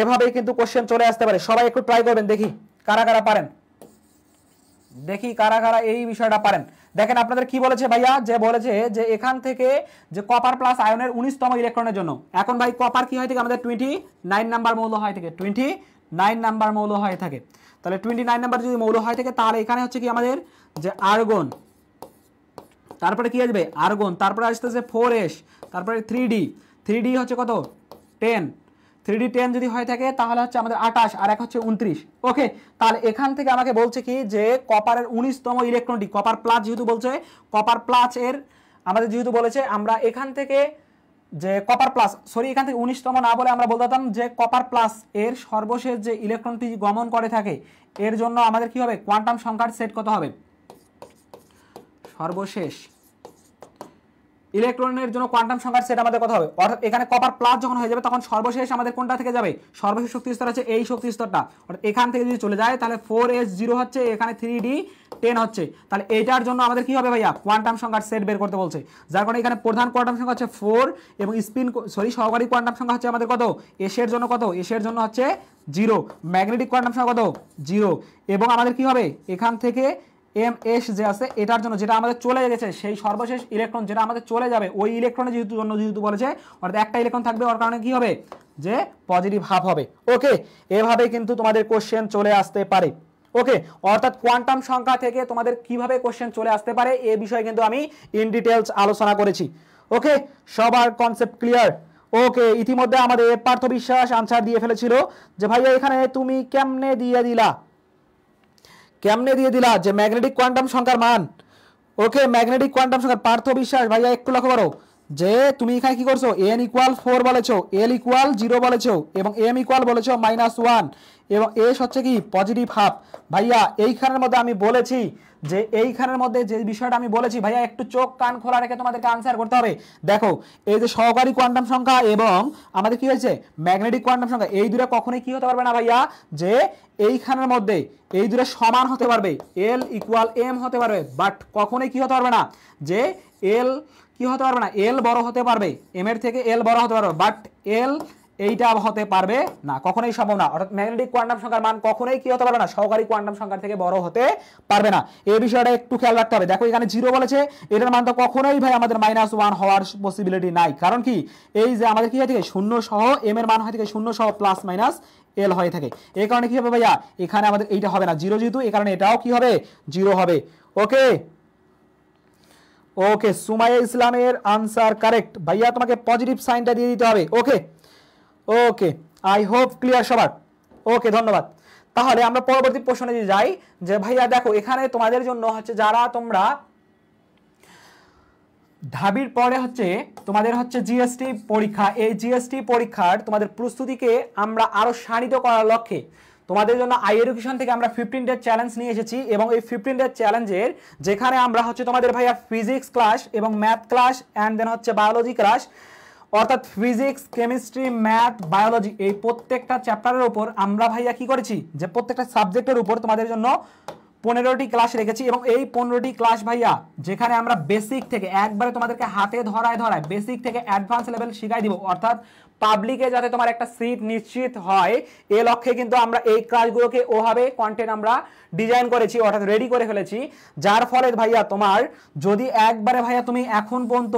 এভাবেই কিন্তু কোশ্চেন চলে আসতে পারে সবাই একটু ট্রাই করবেন দেখি কারা কারা পারেন দেখি কারা কারা এই বিষয়টা পারেন দেখেন আপনাদের কি বলেছে ভাইয়া যে বলেছে যে এখান থেকে যে কপার প্লাস আয়নের উনিশতম ইলেকট্রনের জন্য এখন ভাই কপার কি হয় থেকে আমাদের টোয়েন্টি নাইন নাম্বার মৌল হয় থেকে টোয়েন্টি নাইন নাম্বার মৌল হয়ে থাকে তাহলে টোয়েন্টি নাইন নাম্বার যদি মৌল হয় থাকে তাহলে এখানে হচ্ছে কি আমাদের যে আর্গন তারপরে কি আসবে আর্গন তারপরে আসতেছে ফোর এস তারপরে থ্রি ডি থ্রি ডি হচ্ছে কত টেন থ্রি ডি টেন যদি হয়ে থাকে তাহলে হচ্ছে আমাদের আঠাশ আর এক হচ্ছে উনত্রিশ ওকে তাহলে এখান থেকে আমাকে বলছে কি যে কপারের উনিশতম ইলেকট্রনটি কপার প্লাস যেহেতু বলছে কপার প্লাস এর আমাদের যেহেতু বলেছে আমরা এখান থেকে যে কপার প্লাস সরি এখান থেকে উনিশতম না বলে আমরা বলতাম যে কপার প্লাস এর সর্বশেষ যে ইলেকট্রনটি গমন করে থাকে এর জন্য আমাদের কি হবে কোয়ান্টাম সংখ্যার সেট কত হবে সর্বশেষ ইলেকট্রনের জন্য কোয়ান্টাম সংখ্যার সেট আমাদের কথা হবে অর্থাৎ এখানে কপার প্লাস যখন হয়ে যাবে তখন সর্বশেষ আমাদের কোনটা থেকে যাবে সর্বশেষ শক্তি স্তর আছে এই শক্তি স্তরটা অর্থাৎ এখান থেকে যদি চলে যায় তাহলে ফোর এস জিরো হচ্ছে এখানে থ্রি ডি টেন হচ্ছে তাহলে এইটার জন্য আমাদের কি হবে ভাইয়া কোয়ান্টাম সংখ্যার সেট বের করতে বলছে যার কারণে এখানে প্রধান কোয়ান্টাম সংখ্যা হচ্ছে ফোর এবং স্পিন সরি সহকারী কোয়ান্টাম সংখ্যা হচ্ছে আমাদের কত এসের জন্য কত এসের জন্য হচ্ছে জিরো ম্যাগনেটিক কোয়ান্টাম সংখ্যা কত জিরো এবং আমাদের কি হবে এখান থেকে এম এস যে আছে এটার জন্য যেটা আমাদের চলে গেছে সেই সর্বশেষ ইলেকট্রন যেটা আমাদের চলে যাবে ওই ইলেকট্রনে যেহেতু জন্য যেহেতু বলেছে অর্থাৎ একটা ইলেকট্রন থাকবে ওর কারণে কি হবে যে পজিটিভ হাফ হবে ওকে এভাবে কিন্তু তোমাদের কোশ্চেন চলে আসতে পারে ওকে অর্থাৎ কোয়ান্টাম সংখ্যা থেকে তোমাদের কিভাবে কোশ্চেন চলে আসতে পারে এ বিষয়ে কিন্তু আমি ইন ডিটেলস আলোচনা করেছি ওকে সবার কনসেপ্ট ক্লিয়ার ওকে ইতিমধ্যে আমাদের পার্থ বিশ্বাস আনসার দিয়ে ফেলেছিল যে ভাইয়া এখানে তুমি কেমনে দিয়ে দিলা কেমনে দিয়ে দিলা যে ম্যাগনেটিক কোয়ান্টাম সংখ্যার মান ওকে ম্যাগনেটিক কোয়ান্টাম সংখ্যার পার্থ বিশ্বাস ভাইয়া একটু লক্ষ্য করো যে তুমি এখানে কি করছো এন ইকুয়াল ফোর বলেছো এল ইকুয়াল জিরো বলেছো এবং এম ইকুয়াল বলেছো মাইনাস ওয়ান এবং এস হচ্ছে কি পজিটিভ হাফ ভাইয়া এইখানের মধ্যে আমি বলেছি যে এইখানের মধ্যে যে বিষয়টা আমি বলেছি ভাইয়া একটু চোখ কান খোলা রেখে তোমাদেরকে আনসার করতে হবে দেখো এই যে সহকারী কোয়ান্টাম সংখ্যা এবং আমাদের কি হয়েছে ম্যাগনেটিক কোয়ান্টাম সংখ্যা এই দুটো কখনোই কি হতে পারবে না ভাইয়া যে এইখানের মধ্যে এই দুটো সমান হতে পারবে এল ইকুয়াল এম হতে পারবে বাট কখনোই কি হতে পারবে না যে এল কি হতে পারবে না এল বড় হতে পারবে এম এর থেকে এল বড় হতে পারবে বাট এল এইটা হতে পারবে না কখনোই সম্ভব না অর্থাৎ ম্যাগনেটিক কোয়ান্টাম সংখ্যার মান কখনোই কি হতে পারবে না সহকারী কোয়ান্টাম সংখ্যার থেকে বড় হতে পারবে না এই বিষয়টা একটু খেয়াল রাখতে হবে দেখো এখানে জিরো বলেছে এটার মান তো কখনোই ভাই আমাদের মাইনাস ওয়ান হওয়ার পসিবিলিটি নাই কারণ কি এই যে আমাদের কি হয়ে থাকে শূন্য সহ এম এর মান হয়ে থাকে শূন্য সহ প্লাস মাইনাস এল হয়ে থাকে এই কারণে কি হবে ভাইয়া এখানে আমাদের এইটা হবে না জিরো যেহেতু এই কারণে এটাও কি হবে জিরো হবে ওকে ওকে সুমাইয়া ইসলামের আনসার কারেক্ট ভাইয়া তোমাকে পজিটিভ সাইনটা দিয়ে দিতে হবে okay okay I hope clear সবার ওকে ধন্যবাদ তাহলে আমরা পরবর্তী প্রশ্নে যদি যাই যে ভাইয়া দেখো এখানে তোমাদের জন্য হচ্ছে যারা তোমরা ঢাবির পরে হচ্ছে তোমাদের হচ্ছে জিএসটি পরীক্ষা এই জিএসটি পরীক্ষার তোমাদের প্রস্তুতিকে আমরা আরও শানিত করার লক্ষ্যে তোমাদের জন্য আই এডুকেশন থেকে আমরা ফিফটিন ডেজ চ্যালেঞ্জ নিয়ে এসেছি এবং এই ফিফটিন ডেজ চ্যালেঞ্জের যেখানে আমরা হচ্ছে তোমাদের ভাইয়া ফিজিক্স ক্লাস এবং ম্যাথ ক্লাস অ্যান্ড দেন হচ্ছে বায়োলজি ক্লাস অর্থাৎ ফিজিক্স কেমিস্ট্রি ম্যাথ বায়োলজি এই প্রত্যেকটা চ্যাপ্টারের উপর আমরা ভাইয়া কি করেছি যে প্রত্যেকটা সাবজেক্টের উপর তোমাদের জন্য পনেরোটি ক্লাস রেখেছি এবং এই পনেরোটি ক্লাস ভাইয়া যেখানে আমরা বেসিক থেকে একবারে তোমাদেরকে হাতে ধরায় ধরায় বেসিক থেকে অ্যাডভান্স লেভেল শিখাই দিব অর্থাৎ পাবলিকে যাতে তোমার একটা সিট নিশ্চিত হয় এ লক্ষ্যে কিন্তু আমরা এই কাজগুলোকে ওভাবে কন্টেন্ট আমরা ডিজাইন করেছি অর্থাৎ রেডি করে ফেলেছি যার ফলে ভাইয়া তোমার যদি একবারে ভাইয়া তুমি এখন পর্যন্ত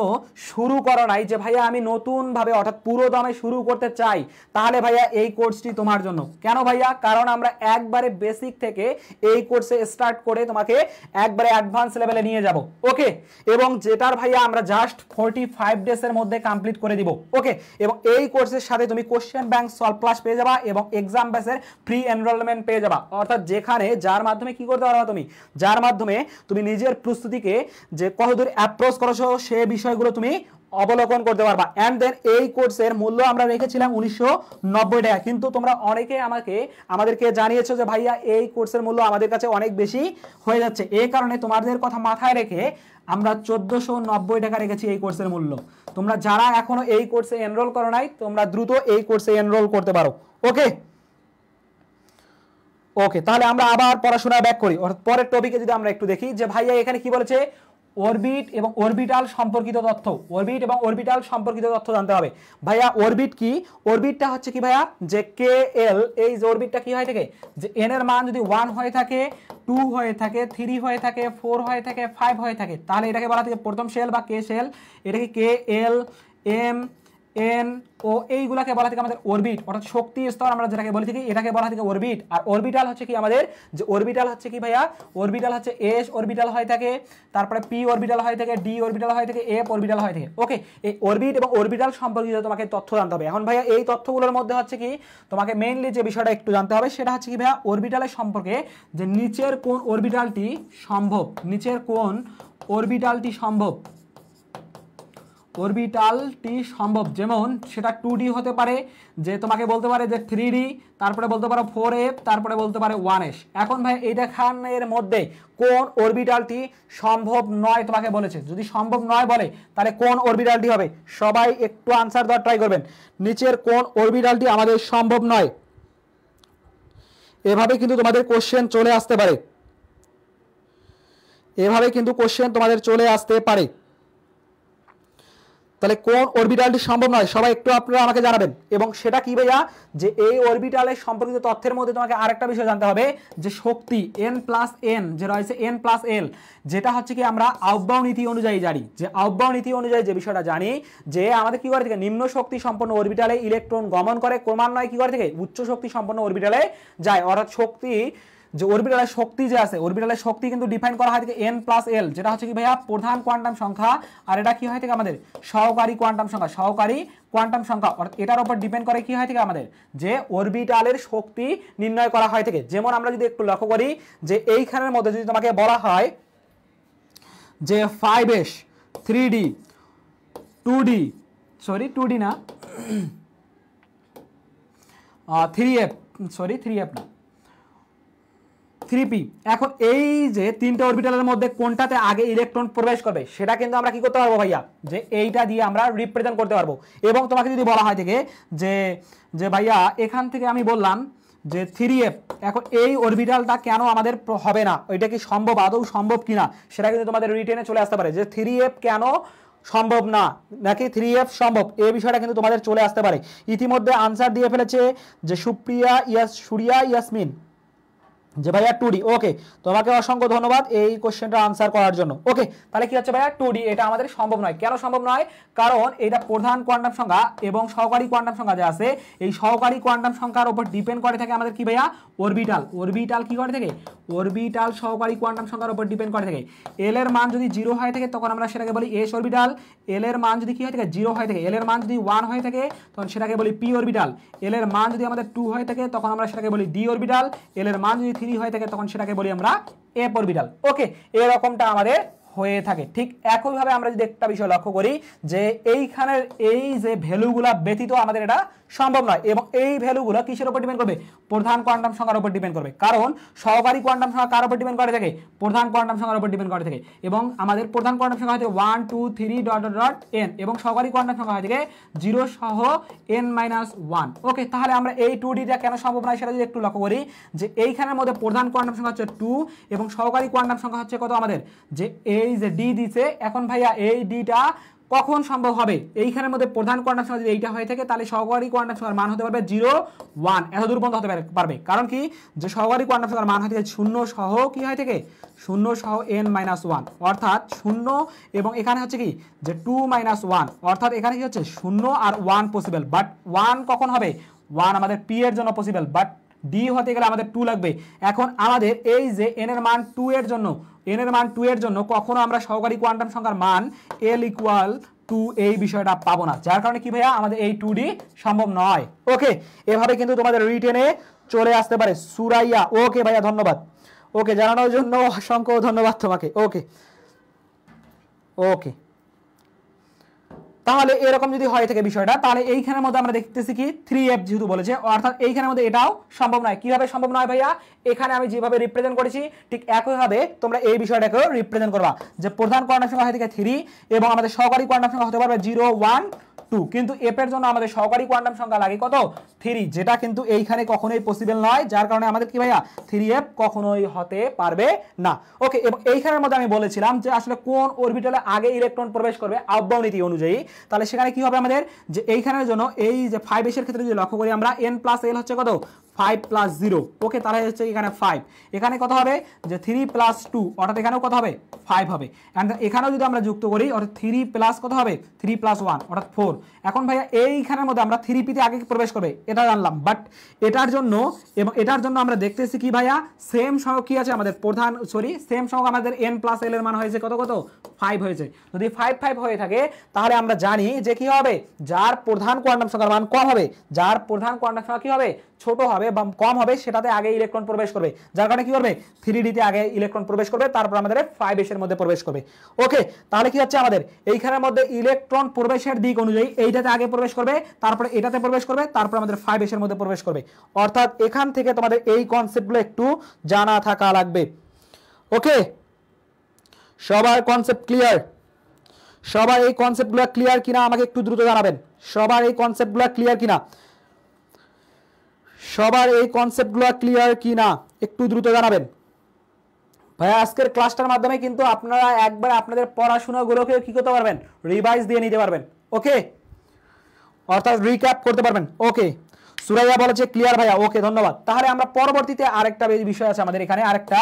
শুরু করো নাই যে ভাইয়া আমি নতুনভাবে অর্থাৎ পুরো দমে শুরু করতে চাই তাহলে ভাইয়া এই কোর্সটি তোমার জন্য কেন ভাইয়া কারণ আমরা একবারে বেসিক থেকে এই কোর্সে স্টার্ট করে তোমাকে একবারে অ্যাডভান্স লেভেলে নিয়ে যাব ওকে এবং যেটার ভাইয়া আমরা জাস্ট ফোরটি ফাইভ ডেসের মধ্যে কমপ্লিট করে দিব ওকে এবং এই কোর্সের সাথে তুমি কোশ্চেন ব্যাংক সলভ ক্লাস পেয়ে যাবা এবং এক্সাম ব্যাসের ফ্রি এনরোলমেন্ট পেয়ে যাবা অর্থাৎ যেখানে যার মাধ্যমে কি করতে পারবা তুমি যার মাধ্যমে তুমি নিজের প্রস্তুতিকে যে কতদূর অ্যাপ্রোচ করেছো সে বিষয়গুলো তুমি অবলোকন করতে পারবা অ্যান্ড দেন এই কোর্সের মূল্য আমরা রেখেছিলাম উনিশশো টাকা কিন্তু তোমরা অনেকে আমাকে আমাদেরকে জানিয়েছো যে ভাইয়া এই কোর্সের মূল্য আমাদের কাছে অনেক বেশি হয়ে যাচ্ছে এই কারণে তোমাদের কথা মাথায় রেখে আমরা চোদ্দোশো টাকা রেখেছি এই কোর্সের মূল্য তোমরা যারা এখনো এই কোর্সে এনরোল করো নাই তোমরা দ্রুত এই কোর্সে এনরোল করতে পারো ওকে ওকে তাহলে আমরা আবার পড়াশোনা ব্যাক করি পরের টপিকে যদি আমরা একটু দেখি যে ভাইয়া এখানে কি বলেছে অরবিট এবং অরবিটাল সম্পর্কিত তথ্য অরবিট এবং অরবিটাল সম্পর্কিত তথ্য জানতে হবে ভাইয়া অরবিট কি অরবিটটা হচ্ছে কি ভাইয়া যে কে এল এই যে অরবিটটা কি হয়ে থাকে যে এন এর মান যদি ওয়ান হয়ে থাকে টু হয়ে থাকে থ্রি হয়ে থাকে ফোর হয়ে থাকে ফাইভ হয়ে থাকে তাহলে এটাকে বলা থাকে প্রথম সেল বা কে সেল এটাকে কে এল এম এন ও এইগুলাকে বলা থেকে আমাদের অরবিট অর্থাৎ শক্তি স্তর আমরা যেটাকে বলি থাকি এটাকে বলা থেকে অরবিট আর অরবিটাল হচ্ছে কি আমাদের যে অরবিটাল হচ্ছে কি ভাইয়া অরবিটাল হচ্ছে এস অরবিটাল হয়ে থাকে তারপরে পি অরবিটাল হয়ে থাকে ডি অরবিটাল হয়ে থাকে এফ অরবিটাল হয়ে থাকে ওকে এই অরবিট এবং অরবিটাল সম্পর্কিত তোমাকে তথ্য জানতে হবে এখন ভাইয়া এই তথ্যগুলোর মধ্যে হচ্ছে কি তোমাকে মেইনলি যে বিষয়টা একটু জানতে হবে সেটা হচ্ছে কি ভাইয়া অরবিটালের সম্পর্কে যে নিচের কোন অরবিটালটি সম্ভব নিচের কোন অরবিটালটি সম্ভব অরবিটালটি সম্ভব যেমন সেটা টু হতে পারে যে তোমাকে বলতে পারে যে থ্রি তারপরে বলতে পারো ফোর এফ তারপরে বলতে পারে ওয়ান এস এখন ভাই এইটা খানের মধ্যে কোন অরবিটালটি সম্ভব নয় তোমাকে বলেছে যদি সম্ভব নয় বলে তাহলে কোন অরবিটালটি হবে সবাই একটু আনসার দেওয়ার ট্রাই করবেন নিচের কোন অরবিটালটি আমাদের সম্ভব নয় এভাবে কিন্তু তোমাদের কোশ্চেন চলে আসতে পারে এভাবে কিন্তু কোশ্চেন তোমাদের চলে আসতে পারে তাহলে কোন অরবিটালটি সম্ভব নয় সবাই একটু আপনারা আমাকে জানাবেন এবং সেটা কি ভাইয়া যে এই অরবিটালের সম্পর্কিত তথ্যের মধ্যে তোমাকে আরেকটা বিষয় জানতে হবে যে শক্তি এন প্লাস এন যে রয়েছে এন প্লাস এল যেটা হচ্ছে কি আমরা আহ্বাও নীতি অনুযায়ী জানি যে আহ্বাও নীতি অনুযায়ী যে বিষয়টা জানি যে আমাদের কি করে থাকে নিম্ন শক্তি সম্পন্ন অরবিটালে ইলেকট্রন গমন করে ক্রমান্বয়ে কি করে থেকে উচ্চ শক্তি সম্পন্ন অরবিটালে যায় অর্থাৎ শক্তি যে অরবিটালের শক্তি যে আছে অরবিটালের শক্তি কিন্তু ডিফাইন করা হয় থেকে এন প্লাস এল যেটা হচ্ছে কি ভাইয়া প্রধান কোয়ান্টাম সংখ্যা আর এটা কি হয় থেকে আমাদের সহকারী কোয়ান্টাম সংখ্যা সহকারী কোয়ান্টাম সংখ্যা অর্থাৎ এটার উপর ডিপেন্ড করে কি হয় থেকে আমাদের যে অরবিটালের শক্তি নির্ণয় করা হয় থেকে যেমন আমরা যদি একটু লক্ষ্য করি যে এইখানের মধ্যে যদি তোমাকে বলা হয় যে five S three D two D sorry two D না three F sorry three F না থ্রি পি এখন এই যে তিনটে অরবিটালের মধ্যে কোনটাতে আগে ইলেকট্রন প্রবেশ করবে সেটা কিন্তু আমরা কি করতে পারবো ভাইয়া যে এইটা দিয়ে আমরা রিপ্রেজেন্ট করতে পারবো এবং তোমাকে যদি বলা হয় থেকে যে যে ভাইয়া এখান থেকে আমি বললাম যে থ্রি এফ এখন এই অরবিটালটা কেন আমাদের হবে না ওইটা কি সম্ভব আদৌ সম্ভব কিনা সেটা কিন্তু তোমাদের রিটেনে চলে আসতে পারে যে থ্রি এফ কেন সম্ভব না নাকি থ্রি এফ সম্ভব এই বিষয়টা কিন্তু তোমাদের চলে আসতে পারে ইতিমধ্যে আনসার দিয়ে ফেলেছে যে সুপ্রিয়া ইয়াস সুরিয়া ইয়াসমিন যে ভাইয়া টু ডি ওকে তোমাকে অসংখ্য ধন্যবাদ এই কোশ্চেনটা আনসার করার জন্য ওকে তাহলে কি হচ্ছে ভাইয়া টু ডি এটা আমাদের সম্ভব নয় কেন সম্ভব নয় কারণ এটা প্রধান কোয়ান্টাম সংখ্যা এবং সহকারী কোয়ান্টাম সংখ্যা যা আছে এই সহকারী কোয়ান্টাম সংখ্যার উপর ডিপেন্ড করে থাকে আমাদের কি ভাইয়া অরবিটাল অরবিটাল কি করে থাকে অরবিটাল সহকারী কোয়ান্টাম সংখ্যার উপর ডিপেন্ড করে থাকে এল এর মান যদি জিরো হয়ে থাকে তখন আমরা সেটাকে বলি এস অরবিটাল এল এর মান যদি কি হয়ে থাকে জিরো হয়ে থাকে এল এর মান যদি ওয়ান হয়ে থাকে তখন সেটাকে বলি পি অরবিটাল এল এর মান যদি আমাদের টু হয়ে থাকে তখন আমরা সেটাকে বলি ডি অরবিটাল এল এর মান যদি থ্রি হয়ে থাকে তখন সেটাকে বলি আমরা এ অরবিটাল ওকে এরকমটা আমাদের হয়ে থাকে ঠিক একইভাবে আমরা যদি একটা বিষয় লক্ষ্য করি যে এইখানের এই যে ভ্যালুগুলা ব্যতীত আমাদের এটা সম্ভব নয় এবং এই ভ্যালুগুলো কিসের উপর ডিপেন্ড করবে প্রধান কোয়ান্টাম সংখ্যার উপর ডিপেন্ড করবে কারণ সহকারী কোয়ান্টাম সংখ্যা কার উপর ডিপেন্ড করে থাকে প্রধান কোয়ান্টাম সংখ্যার উপর ডিপেন্ড করে থাকে এবং আমাদের প্রধান কোয়ান্টাম সংখ্যা হচ্ছে one two three dot dot dot N এবং সহকারী কোয়ান্টাম সংখ্যা থেকে জিরো সহ এন মাইনাস ওয়ান ওকে তাহলে আমরা এই টু ডিটা কেন সম্ভব নয় সেটা যদি একটু লক্ষ্য করি যে এইখানের মধ্যে প্রধান কোয়ান্টাম সংখ্যা হচ্ছে টু এবং সহকারী কোয়ান্টাম সংখ্যা হচ্ছে কত আমাদের যে এই যে ডি দিছে এখন ভাইয়া এই ডিটা কখন সম্ভব হবে এইখানের মধ্যে প্রধান কোয়ান্টাম সংখ্যা যদি এইটা হয়ে থাকে তাহলে সহকারী কোয়ান্টাম সংখ্যার মান হতে পারবে জিরো ওয়ান এত দূর পর্যন্ত হতে পারবে কারণ কি যে সহকারী কোয়ান্টাম সংখ্যার মান হতে শূন্য সহ কি হয় থেকে শূন্য সহ এন মাইনাস ওয়ান অর্থাৎ শূন্য এবং এখানে হচ্ছে কি যে টু মাইনাস ওয়ান অর্থাৎ এখানে কি হচ্ছে শূন্য আর ওয়ান পসিবল বাট ওয়ান কখন হবে ওয়ান আমাদের পি এর জন্য পসিবল বাট ডি হতে গেলে আমাদের টু লাগবে এখন আমাদের এই যে এন এর মান টু এর জন্য এন এর মান টু এর জন্য কখনো আমরা সহকারী কোয়ান্টাম সংখ্যার মান এল ইকুয়াল টু এই বিষয়টা পাবো না যার কারণে কি ভাইয়া আমাদের এই টু সম্ভব নয় ওকে এভাবে কিন্তু তোমাদের রিটেনে চলে আসতে পারে সুরাইয়া ওকে ভাইয়া ধন্যবাদ ওকে জানানোর জন্য অসংখ্য ধন্যবাদ তোমাকে ওকে ওকে তাহলে এরকম যদি হয়ে থাকে বিষয়টা তাহলে এইখানের মধ্যে আমরা দেখতেছি কি থ্রি এফ যেহেতু বলেছে অর্থাৎ এইখানের মধ্যে এটাও সম্ভব নয় কিভাবে সম্ভব নয় ভাইয়া এখানে আমি যেভাবে রিপ্রেজেন্ট করেছি ঠিক একইভাবে তোমরা এই বিষয়টাকেও রিপ্রেজেন্ট করবা যে প্রধান কর্ণার সংখ্যা হয়ে থাকে থ্রি এবং আমাদের সহকারী কর্ণার সংখ্যা হতে পারবে জিরো ওয়ান টু কিন্তু এফ এর জন্য আমাদের সহকারী কোয়ান্টাম সংখ্যা লাগে কত থ্রি যেটা কিন্তু এইখানে কখনোই পসিবল নয় যার কারণে আমাদের কি ভাইয়া থ্রি এফ কখনোই হতে পারবে না ওকে এবং এইখানের মধ্যে আমি বলেছিলাম যে আসলে কোন অরবিটালে আগে ইলেকট্রন প্রবেশ করবে আব্বাও নীতি অনুযায়ী তাহলে সেখানে কি হবে আমাদের যে এইখানের জন্য এই যে ফাইভ এসের ক্ষেত্রে যদি লক্ষ্য করি আমরা এন প্লাস এল হচ্ছে কত ফাইভ প্লাস জিরো ওকে তাহলে হচ্ছে এখানে ফাইভ এখানে কত হবে যে থ্রি প্লাস টু অর্থাৎ এখানেও কত হবে ফাইভ হবে অ্যান্ড এখানেও যদি আমরা যুক্ত করি অর্থাৎ থ্রি প্লাস কত হবে থ্রি প্লাস ওয়ান অর্থাৎ ফোর এখন ভাইয়া এইখানের মধ্যে আমরা থ্রি পিতে আগে প্রবেশ করবে এটা জানলাম বাট এটার জন্য এবং এটার জন্য আমরা দেখতেছি কি ভাইয়া সেম সহ কি আছে আমাদের প্রধান সরি সেম সহ আমাদের এন প্লাস এল এর মান হয়েছে কত কত ফাইভ হয়েছে যদি ফাইভ ফাইভ হয়ে থাকে তাহলে আমরা জানি যে কি হবে যার প্রধান কোয়ান্টাম সংখ্যার মান কম হবে যার প্রধান কোয়ান্টাম সংখ্যা কি হবে ছোট হবে বা কম হবে সেটাতে আগে ইলেকট্রন প্রবেশ করবে যার কারণে কি করবে থ্রি ডিতে আগে ইলেকট্রন প্রবেশ করবে তারপর আমাদের ফাইভ এসের মধ্যে প্রবেশ করবে ওকে তাহলে কি হচ্ছে আমাদের এইখানের মধ্যে ইলেকট্রন প্রবেশের দিক অনুযায়ী এইটাতে আগে প্রবেশ করবে তারপরে এটাতে প্রবেশ করবে তারপর আমাদের ফাইভ এসের মধ্যে প্রবেশ করবে অর্থাৎ এখান থেকে তোমাদের এই কনসেপ্টগুলো একটু জানা থাকা লাগবে ওকে সবার কনসেপ্ট ক্লিয়ার সবার এই কনসেপ্টগুলো ক্লিয়ার কিনা আমাকে একটু দ্রুত জানাবেন সবার এই কনসেপ্টগুলো ক্লিয়ার কিনা সবার এই কনসেপ্টগুলো ক্লিয়ার কি না একটু দ্রুত জানাবেন ভাইয়া আজকের ক্লাসটার মাধ্যমে কিন্তু আপনারা একবার আপনাদের পড়াশোনাগুলোকেও কী করতে পারবেন রিভাইজ দিয়ে নিতে পারবেন ওকে অর্থাৎ রিক্যাপ করতে পারবেন ওকে সুরাইয়া বলেছে ক্লিয়ার ভাইয়া ওকে ধন্যবাদ তাহলে আমরা পরবর্তীতে আরেকটা বিষয় আছে আমাদের এখানে আরেকটা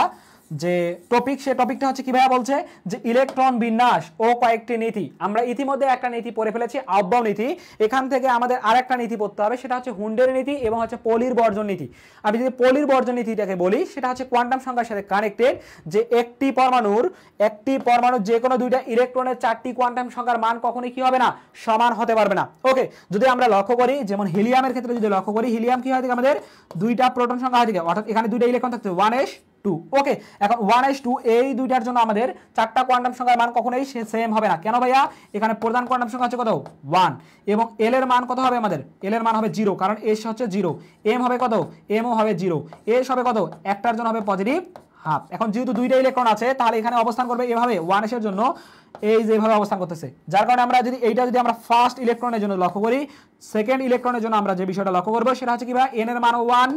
যে টপিক সে টপিকটা হচ্ছে কিভাবে বলছে যে ইলেকট্রন বিন্যাস ও কয়েকটি নীতি আমরা ইতিমধ্যে একটা নীতি পড়ে ফেলেছি আব্বাও নীতি এখান থেকে আমাদের আর একটা নীতি পড়তে হবে সেটা হচ্ছে হুন্ডের নীতি এবং হচ্ছে পলির বর্জন নীতি আমি যদি পলির বর্জন নীতিটাকে বলি সেটা হচ্ছে কোয়ান্টাম সংখ্যার সাথে কানেক্টেড যে একটি পরমাণুর একটি পরমাণুর যে কোনো দুইটা ইলেকট্রনের চারটি কোয়ান্টাম সংখ্যার মান কখনোই কি হবে না সমান হতে পারবে না ওকে যদি আমরা লক্ষ্য করি যেমন হিলিয়ামের ক্ষেত্রে যদি লক্ষ্য করি হিলিয়াম কি হয় আমাদের দুইটা প্রোটন সংখ্যা হয় অর্থাৎ এখানে দুইটা ইলেকট্রন থাকছে ওয়ান এস টু ওকে এখন ওয়ান এস টু এই দুইটার জন্য আমাদের চারটা কোয়ান্টাম সংখ্যার মান কখনোই সেম হবে না কেন ভাইয়া এখানে প্রধান কোয়ান্টাম সংখ্যা হচ্ছে কত ওয়ান এবং এল এর মান কত হবে আমাদের এল এর মান হবে জিরো কারণ এস হচ্ছে জিরো এম হবে কত এমও হবে জিরো এস হবে কত একটার জন্য হবে পজিটিভ হাফ এখন যেহেতু দুইটা ইলেকট্রন আছে তাহলে এখানে অবস্থান করবে এভাবে ওয়ান এসের জন্য এই যেভাবে অবস্থান করতেছে যার কারণে আমরা যদি এইটা যদি আমরা ফার্স্ট ইলেকট্রনের জন্য লক্ষ্য করি সেকেন্ড ইলেকট্রনের জন্য আমরা যে বিষয়টা লক্ষ্য করবো সেটা হচ্ছে কি ভাই এন এর মানও ওয়ান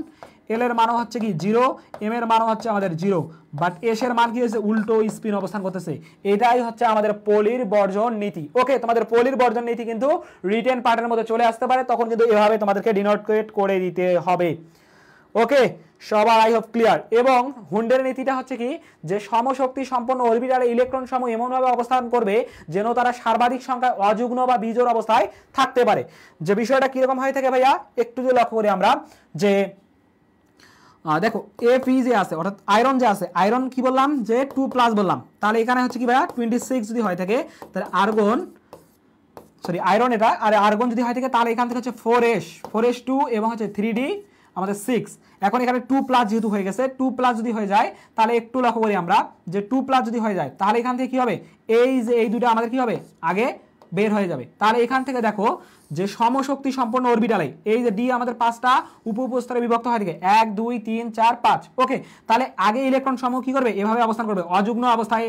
এল এর মানও হচ্ছে কি জিরো এম এর মানও হচ্ছে আমাদের জিরো বাট এস এর মান কি হয়েছে উল্টো স্পিন অবস্থান করতেছে এটাই হচ্ছে আমাদের পলির বর্জন নীতি ওকে তোমাদের পলির বর্জন নীতি কিন্তু রিটেন পার্টের মধ্যে চলে আসতে পারে তখন কিন্তু এভাবে তোমাদেরকে ডিনোট করে দিতে হবে ওকে সবার আই হোপ ক্লিয়ার এবং হুন্ডের নীতিটা হচ্ছে কি যে সমশক্তি সম্পন্ন অরবিটারে ইলেকট্রন সমূহ এমনভাবে অবস্থান করবে যেন তারা সর্বাধিক সংখ্যায় অযুগ্ন বা বীজর অবস্থায় থাকতে পারে যে বিষয়টা কীরকম হয়ে থাকে ভাইয়া একটু যদি লক্ষ্য করি আমরা যে দেখো এ পি যে আছে অর্থাৎ আয়রন যে আছে আয়রন কি বললাম যে টু প্লাস বললাম তাহলে এখানে হচ্ছে কি ভাইয়া টোয়েন্টি সিক্স যদি হয়ে থাকে তাহলে আর্গন সরি আয়রন এটা আর আর্গন যদি হয় থাকে তাহলে এখান থেকে হচ্ছে four S four S two এবং হচ্ছে থ্রি ডি আমাদের সিক্স এখন এখানে টু প্লাস যেহেতু হয়ে গেছে টু প্লাস যদি হয়ে যায় তাহলে একটু লক্ষ্য করি আমরা যে টু প্লাস যদি হয়ে যায় তাহলে এখান থেকে কী হবে এই যে এই দুটো আমাদের কী হবে আগে বের হয়ে যাবে তাহলে এখান থেকে দেখো যে সমশক্তি সম্পন্ন অরবিটালে এই যে ডি আমাদের পাঁচটা উপ উপস্তরে বিভক্ত হয়ে থাকে এক দুই তিন চার পাঁচ ওকে তাহলে আগে ইলেকট্রন সমূহ কী করবে এভাবে অবস্থান করবে অযুগ্ন অবস্থায়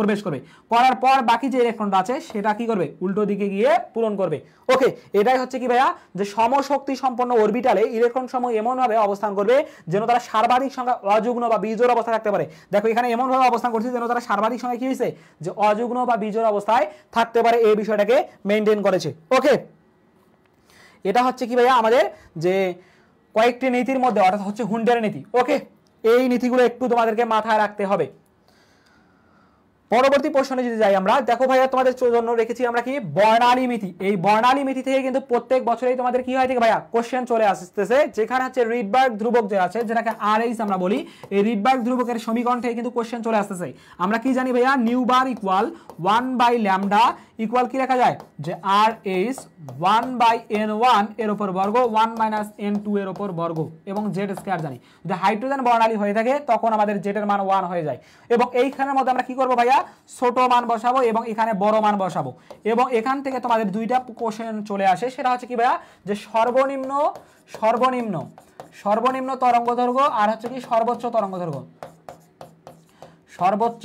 প্রবেশ করবে করার পর বাকি যে ইলেকট্রনটা আছে সেটা কি করবে উল্টো দিকে গিয়ে পূরণ করবে ওকে এটাই হচ্ছে কি ভাইয়া যে সমশক্তি সম্পন্ন অরবিটালে ইলেকট্রন সময় এমনভাবে অবস্থান করবে যেন তারা সার্বাধিক সংখ্যা অযুগ্ন বা বীজোর অবস্থা থাকতে পারে দেখো এখানে এমনভাবে অবস্থান করছে যেন তারা সার্বাধিক সংখ্যা কি হয়েছে যে অযুগ্ন বা বীজোর অবস্থায় থাকতে পারে এই বিষয়টাকে মেনটেন করেছে ওকে এটা হচ্ছে কি ভাইয়া আমাদের যে কয়েকটি নীতির মধ্যে অর্থাৎ হচ্ছে হুন্ডের নীতি ওকে এই নীতিগুলো একটু তোমাদেরকে মাথায় রাখতে হবে পরবর্তী প্রশ্নে যদি যাই আমরা দেখো ভাইয়া তোমাদের জন্য রেখেছি আমরা কি বর্ণালী মিথি এই বর্ণালী মিথি থেকে কিন্তু প্রত্যেক বছরেই তোমাদের কি হয় থেকে ভাইয়া কোশ্চেন চলে আসতেছে যেখানে হচ্ছে রিডবার্গ ধ্রুবক যে আছে যেটাকে আর এইস আমরা বলি এই রিডবার্গ ধ্রুবকের সমীকরণ থেকে কিন্তু কোশ্চেন চলে আসতেছে আমরা কি জানি ভাইয়া nu bar equal one by lambda equal কি রাখা যায় যে R H one by N one এর ওপর বর্গ ওয়ান মাইনাস এন টু এর ওপর বর্গ এবং জেড স্কোয়ার জানি যদি হাইড্রোজেন বর্ণালী হয়ে থাকে তখন আমাদের জেটের মান ওয়ান হয়ে যায় এবং এইখানের মধ্যে আমরা কি করবো ভাইয়া আমরা ছোট মান বসাবো এবং এখানে বড় মান বসাবো এবং এখান থেকে তোমাদের দুইটা কোশ্চেন চলে আসে সেটা হচ্ছে কি ভাইয়া যে সর্বনিম্ন সর্বনিম্ন সর্বনিম্ন তরঙ্গ দৈর্ঘ্য আর হচ্ছে কি সর্বোচ্চ তরঙ্গ দৈর্ঘ্য সর্বোচ্চ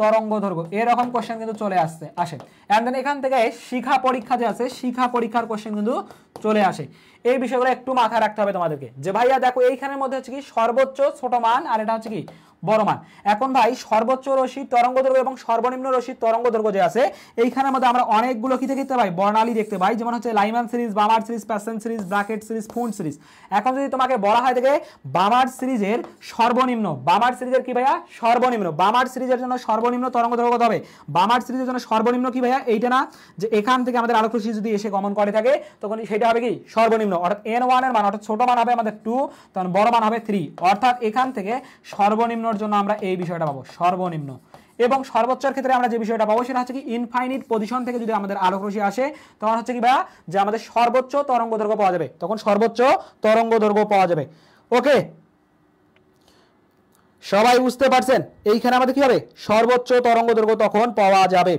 তরঙ্গ দৈর্ঘ্য এরকম কোশ্চেন কিন্তু চলে আসছে আসে অ্যান্ড দেন এখান থেকে শিখা পরীক্ষা যে আছে শিখা পরীক্ষার কোশ্চেন কিন্তু চলে আসে এই বিষয়গুলো একটু মাথায় রাখতে হবে তোমাদেরকে যে ভাইয়া দেখো এইখানের মধ্যে হচ্ছে কি সর্বোচ্চ ছোট মান আর এটা হচ্ছে কি বড় মান এখন ভাই সর্বোচ্চ রশ্মির তরঙ্গ দৈর্ঘ্য এবং সর্বনিম্ন রশ্মির তরঙ্গ দৈর্ঘ্য যে আছে এইখানের মধ্যে আমরা অনেকগুলো কি দেখতে পাই বর্ণালী দেখতে পাই যেমন হচ্ছে Lyman series Balmer series Paschen series Brackett series Pfund series এখন যদি তোমাকে বলা হয় দেখে বামার সিরিজের সর্বনিম্ন বামার সিরিজের কি ভাইয়া সর্বনিম্ন বামার সিরিজের জন্য সর্বনিম্ন তরঙ্গ দৈর্ঘ্য হবে বামার সিরিজের জন্য সর্বনিম্ন কি ভাইয়া এইটা না যে এখান থেকে আমাদের আলোক রশ্মি যদি এসে গমন করে থাকে তখন সেটা হবে কি সর্বনিম্ন অর্থাৎ এন ওয়ানের মান অর্থাৎ ছোট মান হবে আমাদের টু তখন বড় মান হবে থ্রি অর্থাৎ এখান থেকে সর্বনিম্ন সর্বনিম্নর জন্য আমরা এই বিষয়টা পাবো সর্বনিম্ন এবং সর্বোচ্চর ক্ষেত্রে আমরা যে বিষয়টা পাবো সেটা হচ্ছে কি ইনফাইনিট পজিশন থেকে যদি আমাদের আলোক রশি আসে তখন হচ্ছে কি ভাইয়া যে আমাদের সর্বোচ্চ তরঙ্গ দৈর্ঘ্য পাওয়া যাবে তখন সর্বোচ্চ তরঙ্গ দৈর্ঘ্য পাওয়া যাবে ওকে সবাই বুঝতে পারছেন এইখানে আমাদের কি হবে সর্বোচ্চ তরঙ্গ দৈর্ঘ্য তখন পাওয়া যাবে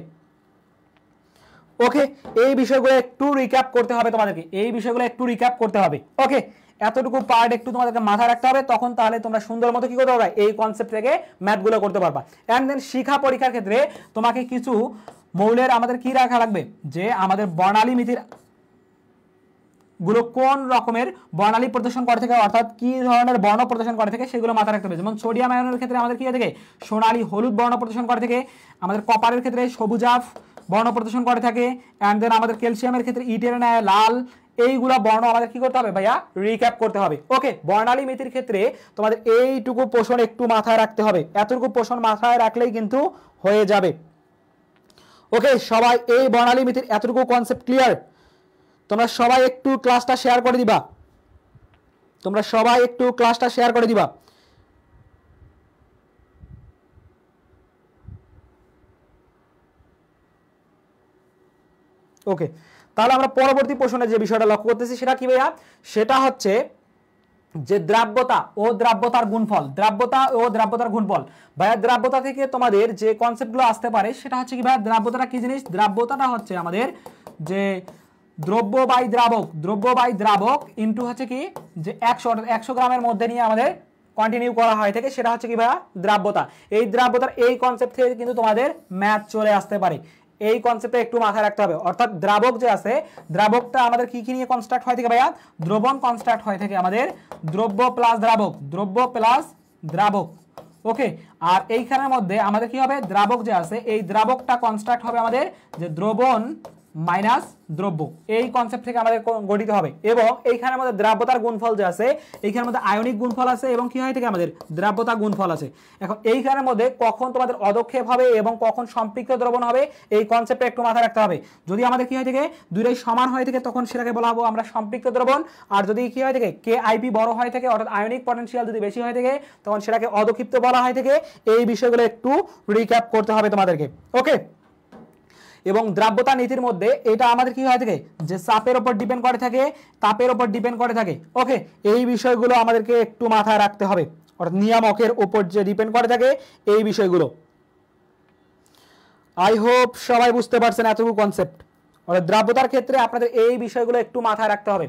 ওকে এই বিষয়গুলো একটু রিক্যাপ করতে হবে তোমাদেরকে এই বিষয়গুলো একটু রিক্যাপ করতে হবে ওকে এতটুকু পার্ট একটু তোমাদেরকে মাথায় রাখতে হবে তখন তাহলে তোমরা সুন্দর মতো কি করতে পারবা এই কনসেপ্ট থেকে ম্যাথগুলো করতে পারবা অ্যান্ড দেন শিখা পরীক্ষার ক্ষেত্রে তোমাকে কিছু মৌলের আমাদের কি রাখা লাগবে যে আমাদের বর্ণালী মিথির গুলো কোন রকমের বর্ণালী প্রদর্শন করে থাকে অর্থাৎ কি ধরনের বর্ণ প্রদর্শন করে থাকে সেগুলো মাথায় রাখতে হবে যেমন সোডিয়াম আয়নের ক্ষেত্রে আমাদের কি থাকে সোনালী হলুদ বর্ণ প্রদর্শন করে থাকে আমাদের কপারের ক্ষেত্রে সবুজাফ বর্ণ প্রদর্শন করে থাকে অ্যান্ড দেন আমাদের ক্যালসিয়ামের ক্ষেত্রে ইটের নেয় লাল এইগুলা বর্ণ আমাদের কি করতে হবে ভাইয়া রিক্যাপ করতে হবে ওকে বর্ণালী মিতির ক্ষেত্রে তোমাদের এইটুকু পোষণ একটু মাথায় রাখতে হবে এতটুকু পোষণ মাথায় রাখলেই কিন্তু হয়ে যাবে ওকে সবাই এই বর্ণালী মিতির এতটুকু কনসেপ্ট ক্লিয়ার তোমরা সবাই একটু ক্লাসটা শেয়ার করে দিবা তোমরা সবাই একটু ক্লাসটা শেয়ার করে দিবা ওকে তাহলে আমরা পরবর্তী প্রশ্নে যে বিষয়টা লক্ষ্য করতেছি সেটা কি ভাইয়া সেটা হচ্ছে যে দ্রাব্যতা ও দ্রাব্যতার গুণফল দ্রাব্যতা ও দ্রাব্যতার গুণফল ভাইয়া দ্রাব্যতা থেকে তোমাদের যে কনসেপ্টগুলো আসতে পারে সেটা হচ্ছে কি ভাইয়া দ্রাব্যতাটা কি জিনিস দ্রাব্যতাটা হচ্ছে আমাদের যে দ্রব্য বাই দ্রাবক দ্রব্য বাই দ্রাবক ইন্টু হচ্ছে কি যে একশো একশো গ্রামের মধ্যে নিয়ে আমাদের কন্টিনিউ করা হয় থেকে সেটা হচ্ছে কি ভাইয়া দ্রাব্যতা এই দ্রাব্যতার এই কনসেপ্ট থেকে কিন্তু তোমাদের ম্যাথ চলে আসতে পারে এই কনসেপ্টটা একটু মাথায় রাখতে হবে অর্থাৎ দ্রাবক যে আছে দ্রাবকটা আমাদের কি কি নিয়ে কনস্ট্রাক্ট হয় থেকে ভাইয়া দ্রবণ কনস্ট্রাক্ট হয় থেকে আমাদের দ্রব্য প্লাস দ্রাবক দ্রব্য প্লাস দ্রাবক ওকে আর এইখানের মধ্যে আমাদের কি হবে দ্রাবক যে আছে এই দ্রাবকটা কনস্ট্রাক্ট হবে আমাদের যে দ্রবণ মাইনাস দ্রব্য এই কনসেপ্ট থেকে আমাদের গঠিত হবে এবং এইখানে আমাদের দ্রাব্যতার গুণফল যে আছে এইখানের মধ্যে আয়নিক গুণফল আছে এবং কি হয় থেকে আমাদের দ্রাব্যতা গুণফল আছে এখন এইখানের মধ্যে কখন তোমাদের অদক্ষেপ হবে এবং কখন সম্পৃক্ত দ্রবণ হবে এই কনসেপ্টটা একটু মাথায় রাখতে হবে যদি আমাদের কি হয় থেকে দুইটাই সমান হয় থেকে তখন সেটাকে বলা হবো আমরা সম্পৃক্ত দ্রবণ আর যদি কি হয় থেকে কে আইপি বড় হয় থেকে অর্থাৎ আয়নিক পটেন্সিয়াল যদি বেশি হয় থেকে তখন সেটাকে অদক্ষিপ্ত বলা হয় থেকে এই বিষয়গুলো একটু রিক্যাপ করতে হবে তোমাদেরকে ওকে এবং দ্রাব্যতা নীতির মধ্যে এটা আমাদের কি হয়ে থাকে যে চাপের ওপর ডিপেন্ড করে থাকে তাপের ওপর ডিপেন্ড করে থাকে ওকে এই বিষয়গুলো আমাদেরকে একটু মাথায় রাখতে হবে অর্থাৎ নিয়ামকের ওপর যে ডিপেন্ড করে থাকে এই বিষয়গুলো আই হোপ সবাই বুঝতে পারছেন এতটুকু কনসেপ্ট অর্থাৎ দ্রাব্যতার ক্ষেত্রে আপনাদের এই বিষয়গুলো একটু মাথায় রাখতে হবে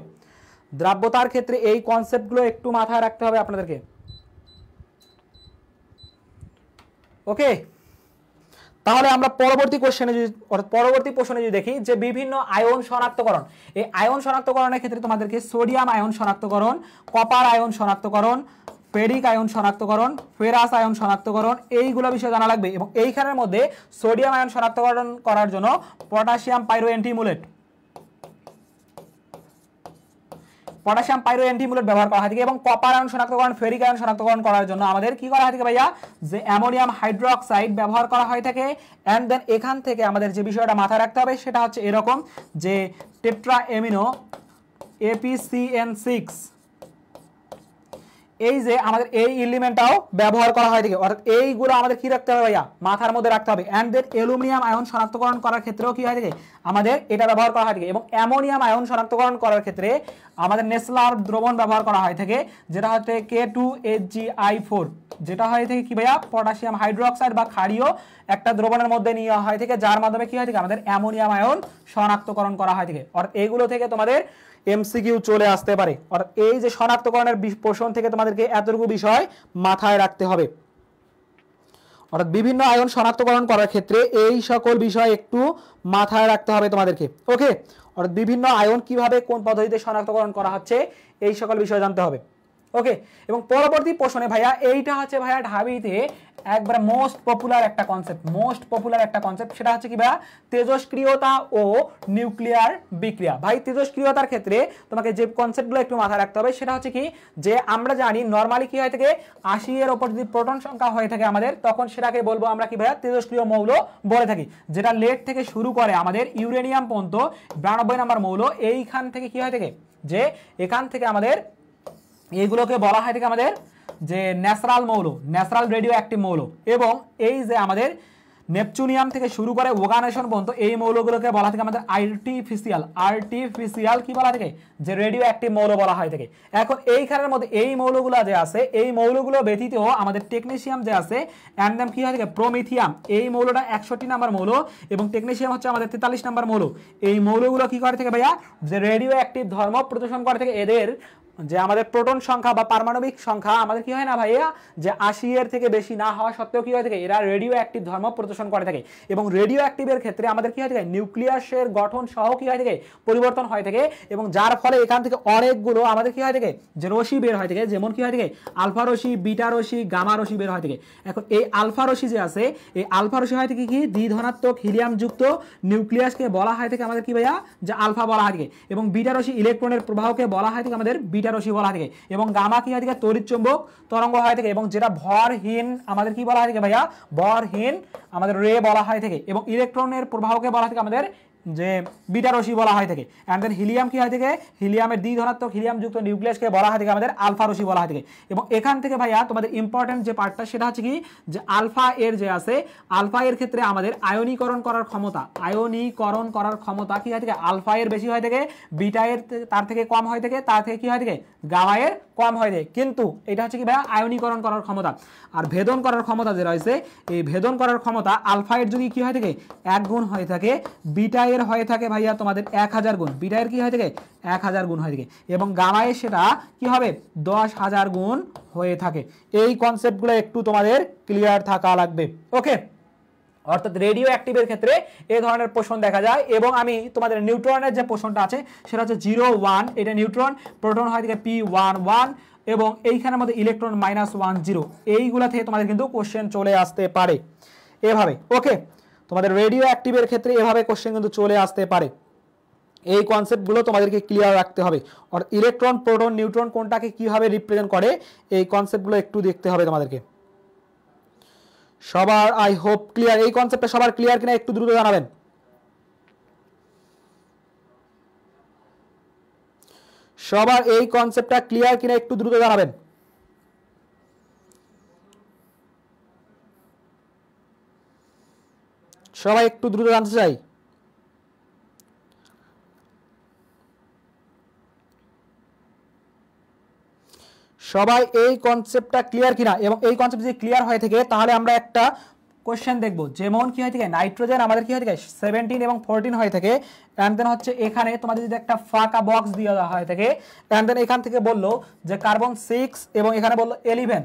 দ্রাব্যতার ক্ষেত্রে এই কনসেপ্টগুলো একটু মাথায় রাখতে হবে আপনাদেরকে ওকে তাহলে আমরা পরবর্তী কোশ্চেনে যদি পরবর্তী প্রশ্নে যদি দেখি যে বিভিন্ন আয়ন শনাক্তকরণ এই আয়ন শনাক্তকরণের ক্ষেত্রে তোমাদেরকে সোডিয়াম আয়ন শনাক্তকরণ কপার আয়ন শনাক্তকরণ ফেরিক আয়ন শনাক্তকরণ ফেরাস আয়ন শনাক্তকরণ এইগুলো বিষয়ে জানা লাগবে এবং এইখানের মধ্যে সোডিয়াম আয়ন শনাক্তকরণ করার জন্য পটাশিয়াম পাইরো অ্যান্টিমুলেট পটাশিয়াম পাইরো অ্যান্টিমুলেট ব্যবহার করা হয় থাকে এবং কপার আয়ন শনাক্তকরণ ফেরিক আয়ন শনাক্তকরণ করার জন্য আমাদের কি করা হয় থাকে ভাইয়া যে অ্যামোনিয়াম হাইড্রোক্সাইড ব্যবহার করা হয় থাকে অ্যান্ড দেন এখান থেকে আমাদের যে বিষয়টা মাথায় রাখতে হবে সেটা হচ্ছে এরকম যে টেট্রা এমিনো এপিসিএন সিক্স এই যে আমাদের এই ইলিমেন্টটাও ব্যবহার করা হয় থেকে অর্থাৎ এইগুলো আমাদের কি রাখতে হবে ভাইয়া মাথার মধ্যে রাখতে হবে অ্যান্ড দেট অ্যালুমিনিয়াম আয়ন শনাক্তকরণ করার ক্ষেত্রেও কি হয় থেকে আমাদের এটা ব্যবহার করা হয় থেকে এবং অ্যামোনিয়াম আয়ন শনাক্তকরণ করার ক্ষেত্রে আমাদের নেসলার দ্রবণ ব্যবহার করা হয় থেকে যেটা হচ্ছে K two H G I four যেটা হয় থেকে কি ভাইয়া পটাশিয়াম হাইড্রোক্সাইড বা ক্ষারীয় একটা দ্রবণের মধ্যে নিয়ে হয় থেকে যার মাধ্যমে কি হয় থেকে আমাদের অ্যামোনিয়াম আয়ন শনাক্তকরণ করা হয় থেকে অর্থাৎ এইগুলো থেকে তোমাদের এমসিকিউ চলে আসতে পারে অর্থাৎ এই যে শনাক্তকরণের পোষণ থেকে তোমাদেরকে এতটুকু বিষয় মাথায় রাখতে হবে অর্থাৎ বিভিন্ন আয়ন শনাক্তকরণ করার ক্ষেত্রে এই সকল বিষয় একটু মাথায় রাখতে হবে তোমাদেরকে ওকে অর্থাৎ বিভিন্ন আয়ন কিভাবে কোন পদ্ধতিতে শনাক্তকরণ করা হচ্ছে এই সকল বিষয় জানতে হবে ওকে এবং পরবর্তী প্রশ্নে ভাইয়া এইটা হচ্ছে ভাইয়া ঢাবিতে একবারে মোস্ট পপুলার একটা কনসেপ্ট মোস্ট পপুলার একটা কনসেপ্ট সেটা হচ্ছে কি ভাইয়া তেজস্ক্রিয়তা ও নিউক্লিয়ার বিক্রিয়া ভাই তেজস্ক্রিয়তার ক্ষেত্রে তোমাকে যে কনসেপ্টগুলো একটু মাথায় রাখতে হবে সেটা হচ্ছে কি যে আমরা জানি নর্মালি কি হয় থাকে আশি এর ওপর যদি প্রোটন সংখ্যা হয়ে থাকে আমাদের তখন সেটাকে বলবো আমরা কি ভাইয়া তেজস্ক্রিয় মৌল বলে থাকি যেটা লেট থেকে শুরু করে আমাদের ইউরেনিয়াম পর্যন্ত বিরানব্বই নম্বর মৌল এইখান থেকে কি হয় থাকে যে এখান থেকে আমাদের এইগুলোকে বলা হয় থেকে আমাদের যে ন্যাচারাল মৌল ন্যাচারাল রেডিও অ্যাক্টিভ মৌল এবং এই যে আমাদের নেপচুনিয়াম থেকে শুরু করে ওগানেশন পর্যন্ত এই মৌলগুলোকে বলা থাকে আমাদের আর্টিফিসিয়াল আর্টিফিসিয়াল কি বলা থাকে যে রেডিও অ্যাক্টিভ মৌল বলা হয় থাকে এখন এইখানের মধ্যে এই মৌলগুলো যে আছে এই মৌলগুলো ব্যতীত আমাদের টেকনিশিয়াম যে আছে অ্যান্ডাম কি হয় থাকে প্রোমিথিয়াম এই মৌলটা একষট্টি নাম্বার মৌল এবং টেকনিশিয়াম হচ্ছে আমাদের তেতাল্লিশ নাম্বার মৌল এই মৌলগুলো কি করে থাকে ভাইয়া যে রেডিও অ্যাক্টিভ ধর্ম প্রদর্শন করে থাকে এদের যে আমাদের প্রোটন সংখ্যা বা পারমাণবিক সংখ্যা আমাদের কি হয় না ভাইয়া যে আশি এর থেকে বেশি না হওয়া সত্ত্বেও কি হয়ে থাকে এরা রেডিও অ্যাক্টিভ ধর্ম প্রদর্শন করে থাকে এবং রেডিও অ্যাক্টিভের ক্ষেত্রে আমাদের কি হয়ে থাকে নিউক্লিয়াসের গঠন সহ কি হয়ে থাকে পরিবর্তন হয়ে থাকে এবং যার ফলে এখান থেকে অনেকগুলো আমাদের কি হয়ে থাকে যে রশি বের হয়ে থাকে যেমন কি হয়ে থাকে আলফা রশি বিটা রশি গামা রশি বের হয়ে থাকে এখন এই আলফা রশি যে আছে এই আলফা রশি হয়ে থাকে কি দ্বি ধনাত্মক হিলিয়ামযুক্ত নিউক্লিয়াসকে বলা হয় থাকে আমাদের কি ভাইয়া যে আলফা বলা হয় থাকে এবং বিটা রশি ইলেকট্রনের প্রবাহকে বলা হয় থাকে আমাদের বিটা বিটা রশি বলা হয় থাকে এবং গামা কি হয় থাকে চুম্বক তরঙ্গ হয় থাকে এবং যেটা ভরহীন আমাদের কি বলা হয় থাকে ভাইয়া ভরহীন আমাদের রে বলা হয় থাকে এবং ইলেকট্রনের প্রবাহকে বলা থাকে আমাদের যে বিটা রশি বলা হয় থাকে অ্যান্ড দেন হিলিয়াম কী হয় থেকে হিলিয়ামের দ্বি ধনাত্মক হিলিয়ামযুক্ত নিউক্লিয়াসকে বলা হয় থেকে আমাদের আলফা রশি বলা হয় থাকে এবং এখান থেকে ভাইয়া তোমাদের ইম্পর্টেন্ট যে পার্টটা সেটা হচ্ছে কি যে আলফা এর যে আছে আলফা এর ক্ষেত্রে আমাদের আয়নীকরণ করার ক্ষমতা আয়নীকরণ করার ক্ষমতা কী হয় থেকে আলফা এর বেশি হয় থেকে বিটা এর তার থেকে কম হয় থেকে তার থেকে কী হয় থেকে গামা এর কম হয় থাকে কিন্তু এটা হচ্ছে কি ভাইয়া আয়নীকরণ করার ক্ষমতা আর ভেদন করার ক্ষমতা যে রয়েছে এই ভেদন করার ক্ষমতা আলফা এর যদি কী হয় থাকে এক গুণ হয়ে থাকে বিটা এর এর হয়ে থাকে ভাইয়া তোমাদের এক হাজার গুণ বিটা কি হয়ে থাকে এক হাজার গুণ হয়ে থাকে এবং গামায় সেটা কি হবে দশ হাজার গুণ হয়ে থাকে এই কনসেপ্টগুলো একটু তোমাদের ক্লিয়ার থাকা লাগবে ওকে অর্থাৎ রেডিও অ্যাক্টিভের ক্ষেত্রে এ ধরনের পোষণ দেখা যায় এবং আমি তোমাদের নিউট্রনের যে পোষণটা আছে সেটা হচ্ছে জিরো ওয়ান এটা নিউট্রন প্রোটন হয় থেকে পি ওয়ান ওয়ান এবং এইখানের মধ্যে ইলেকট্রন মাইনাস ওয়ান জিরো এইগুলা থেকে তোমাদের কিন্তু কোশ্চেন চলে আসতে পারে এভাবে ওকে তোমাদের রেডিও অ্যাক্টিভের ক্ষেত্রে এভাবে কোশ্চেন কিন্তু চলে আসতে পারে এই কনসেপ্টগুলো তোমাদেরকে ক্লিয়ার রাখতে হবে আর ইলেকট্রন প্রোটন নিউট্রন কোনটাকে কীভাবে রিপ্রেজেন্ট করে এই কনসেপ্টগুলো একটু দেখতে হবে তোমাদেরকে সবার আই হোপ ক্লিয়ার এই কনসেপ্টটা সবার ক্লিয়ার কিনা একটু দ্রুত জানাবেন সবার এই কনসেপ্টটা ক্লিয়ার কিনা একটু দ্রুত জানাবেন সবাই একটু দ্রুত জানতে চাই সবাই এই কনসেপ্টটা ক্লিয়ার কিনা এবং এই কনসেপ্ট যদি ক্লিয়ার হয়ে থাকে তাহলে আমরা একটা কোয়েশ্চেন দেখবো যেমন কি হয়ে থাকে নাইট্রোজেন আমাদের কি হয়ে থাকে সেভেন্টিন এবং ফোরটিন হয়ে থাকে অ্যান্ড দেন হচ্ছে এখানে তোমাদের যদি একটা ফাঁকা বক্স দিয়ে দেওয়া হয়ে থাকে অ্যান্ড দেন এখান থেকে বললো যে কার্বন সিক্স এবং এখানে বললো এলিভেন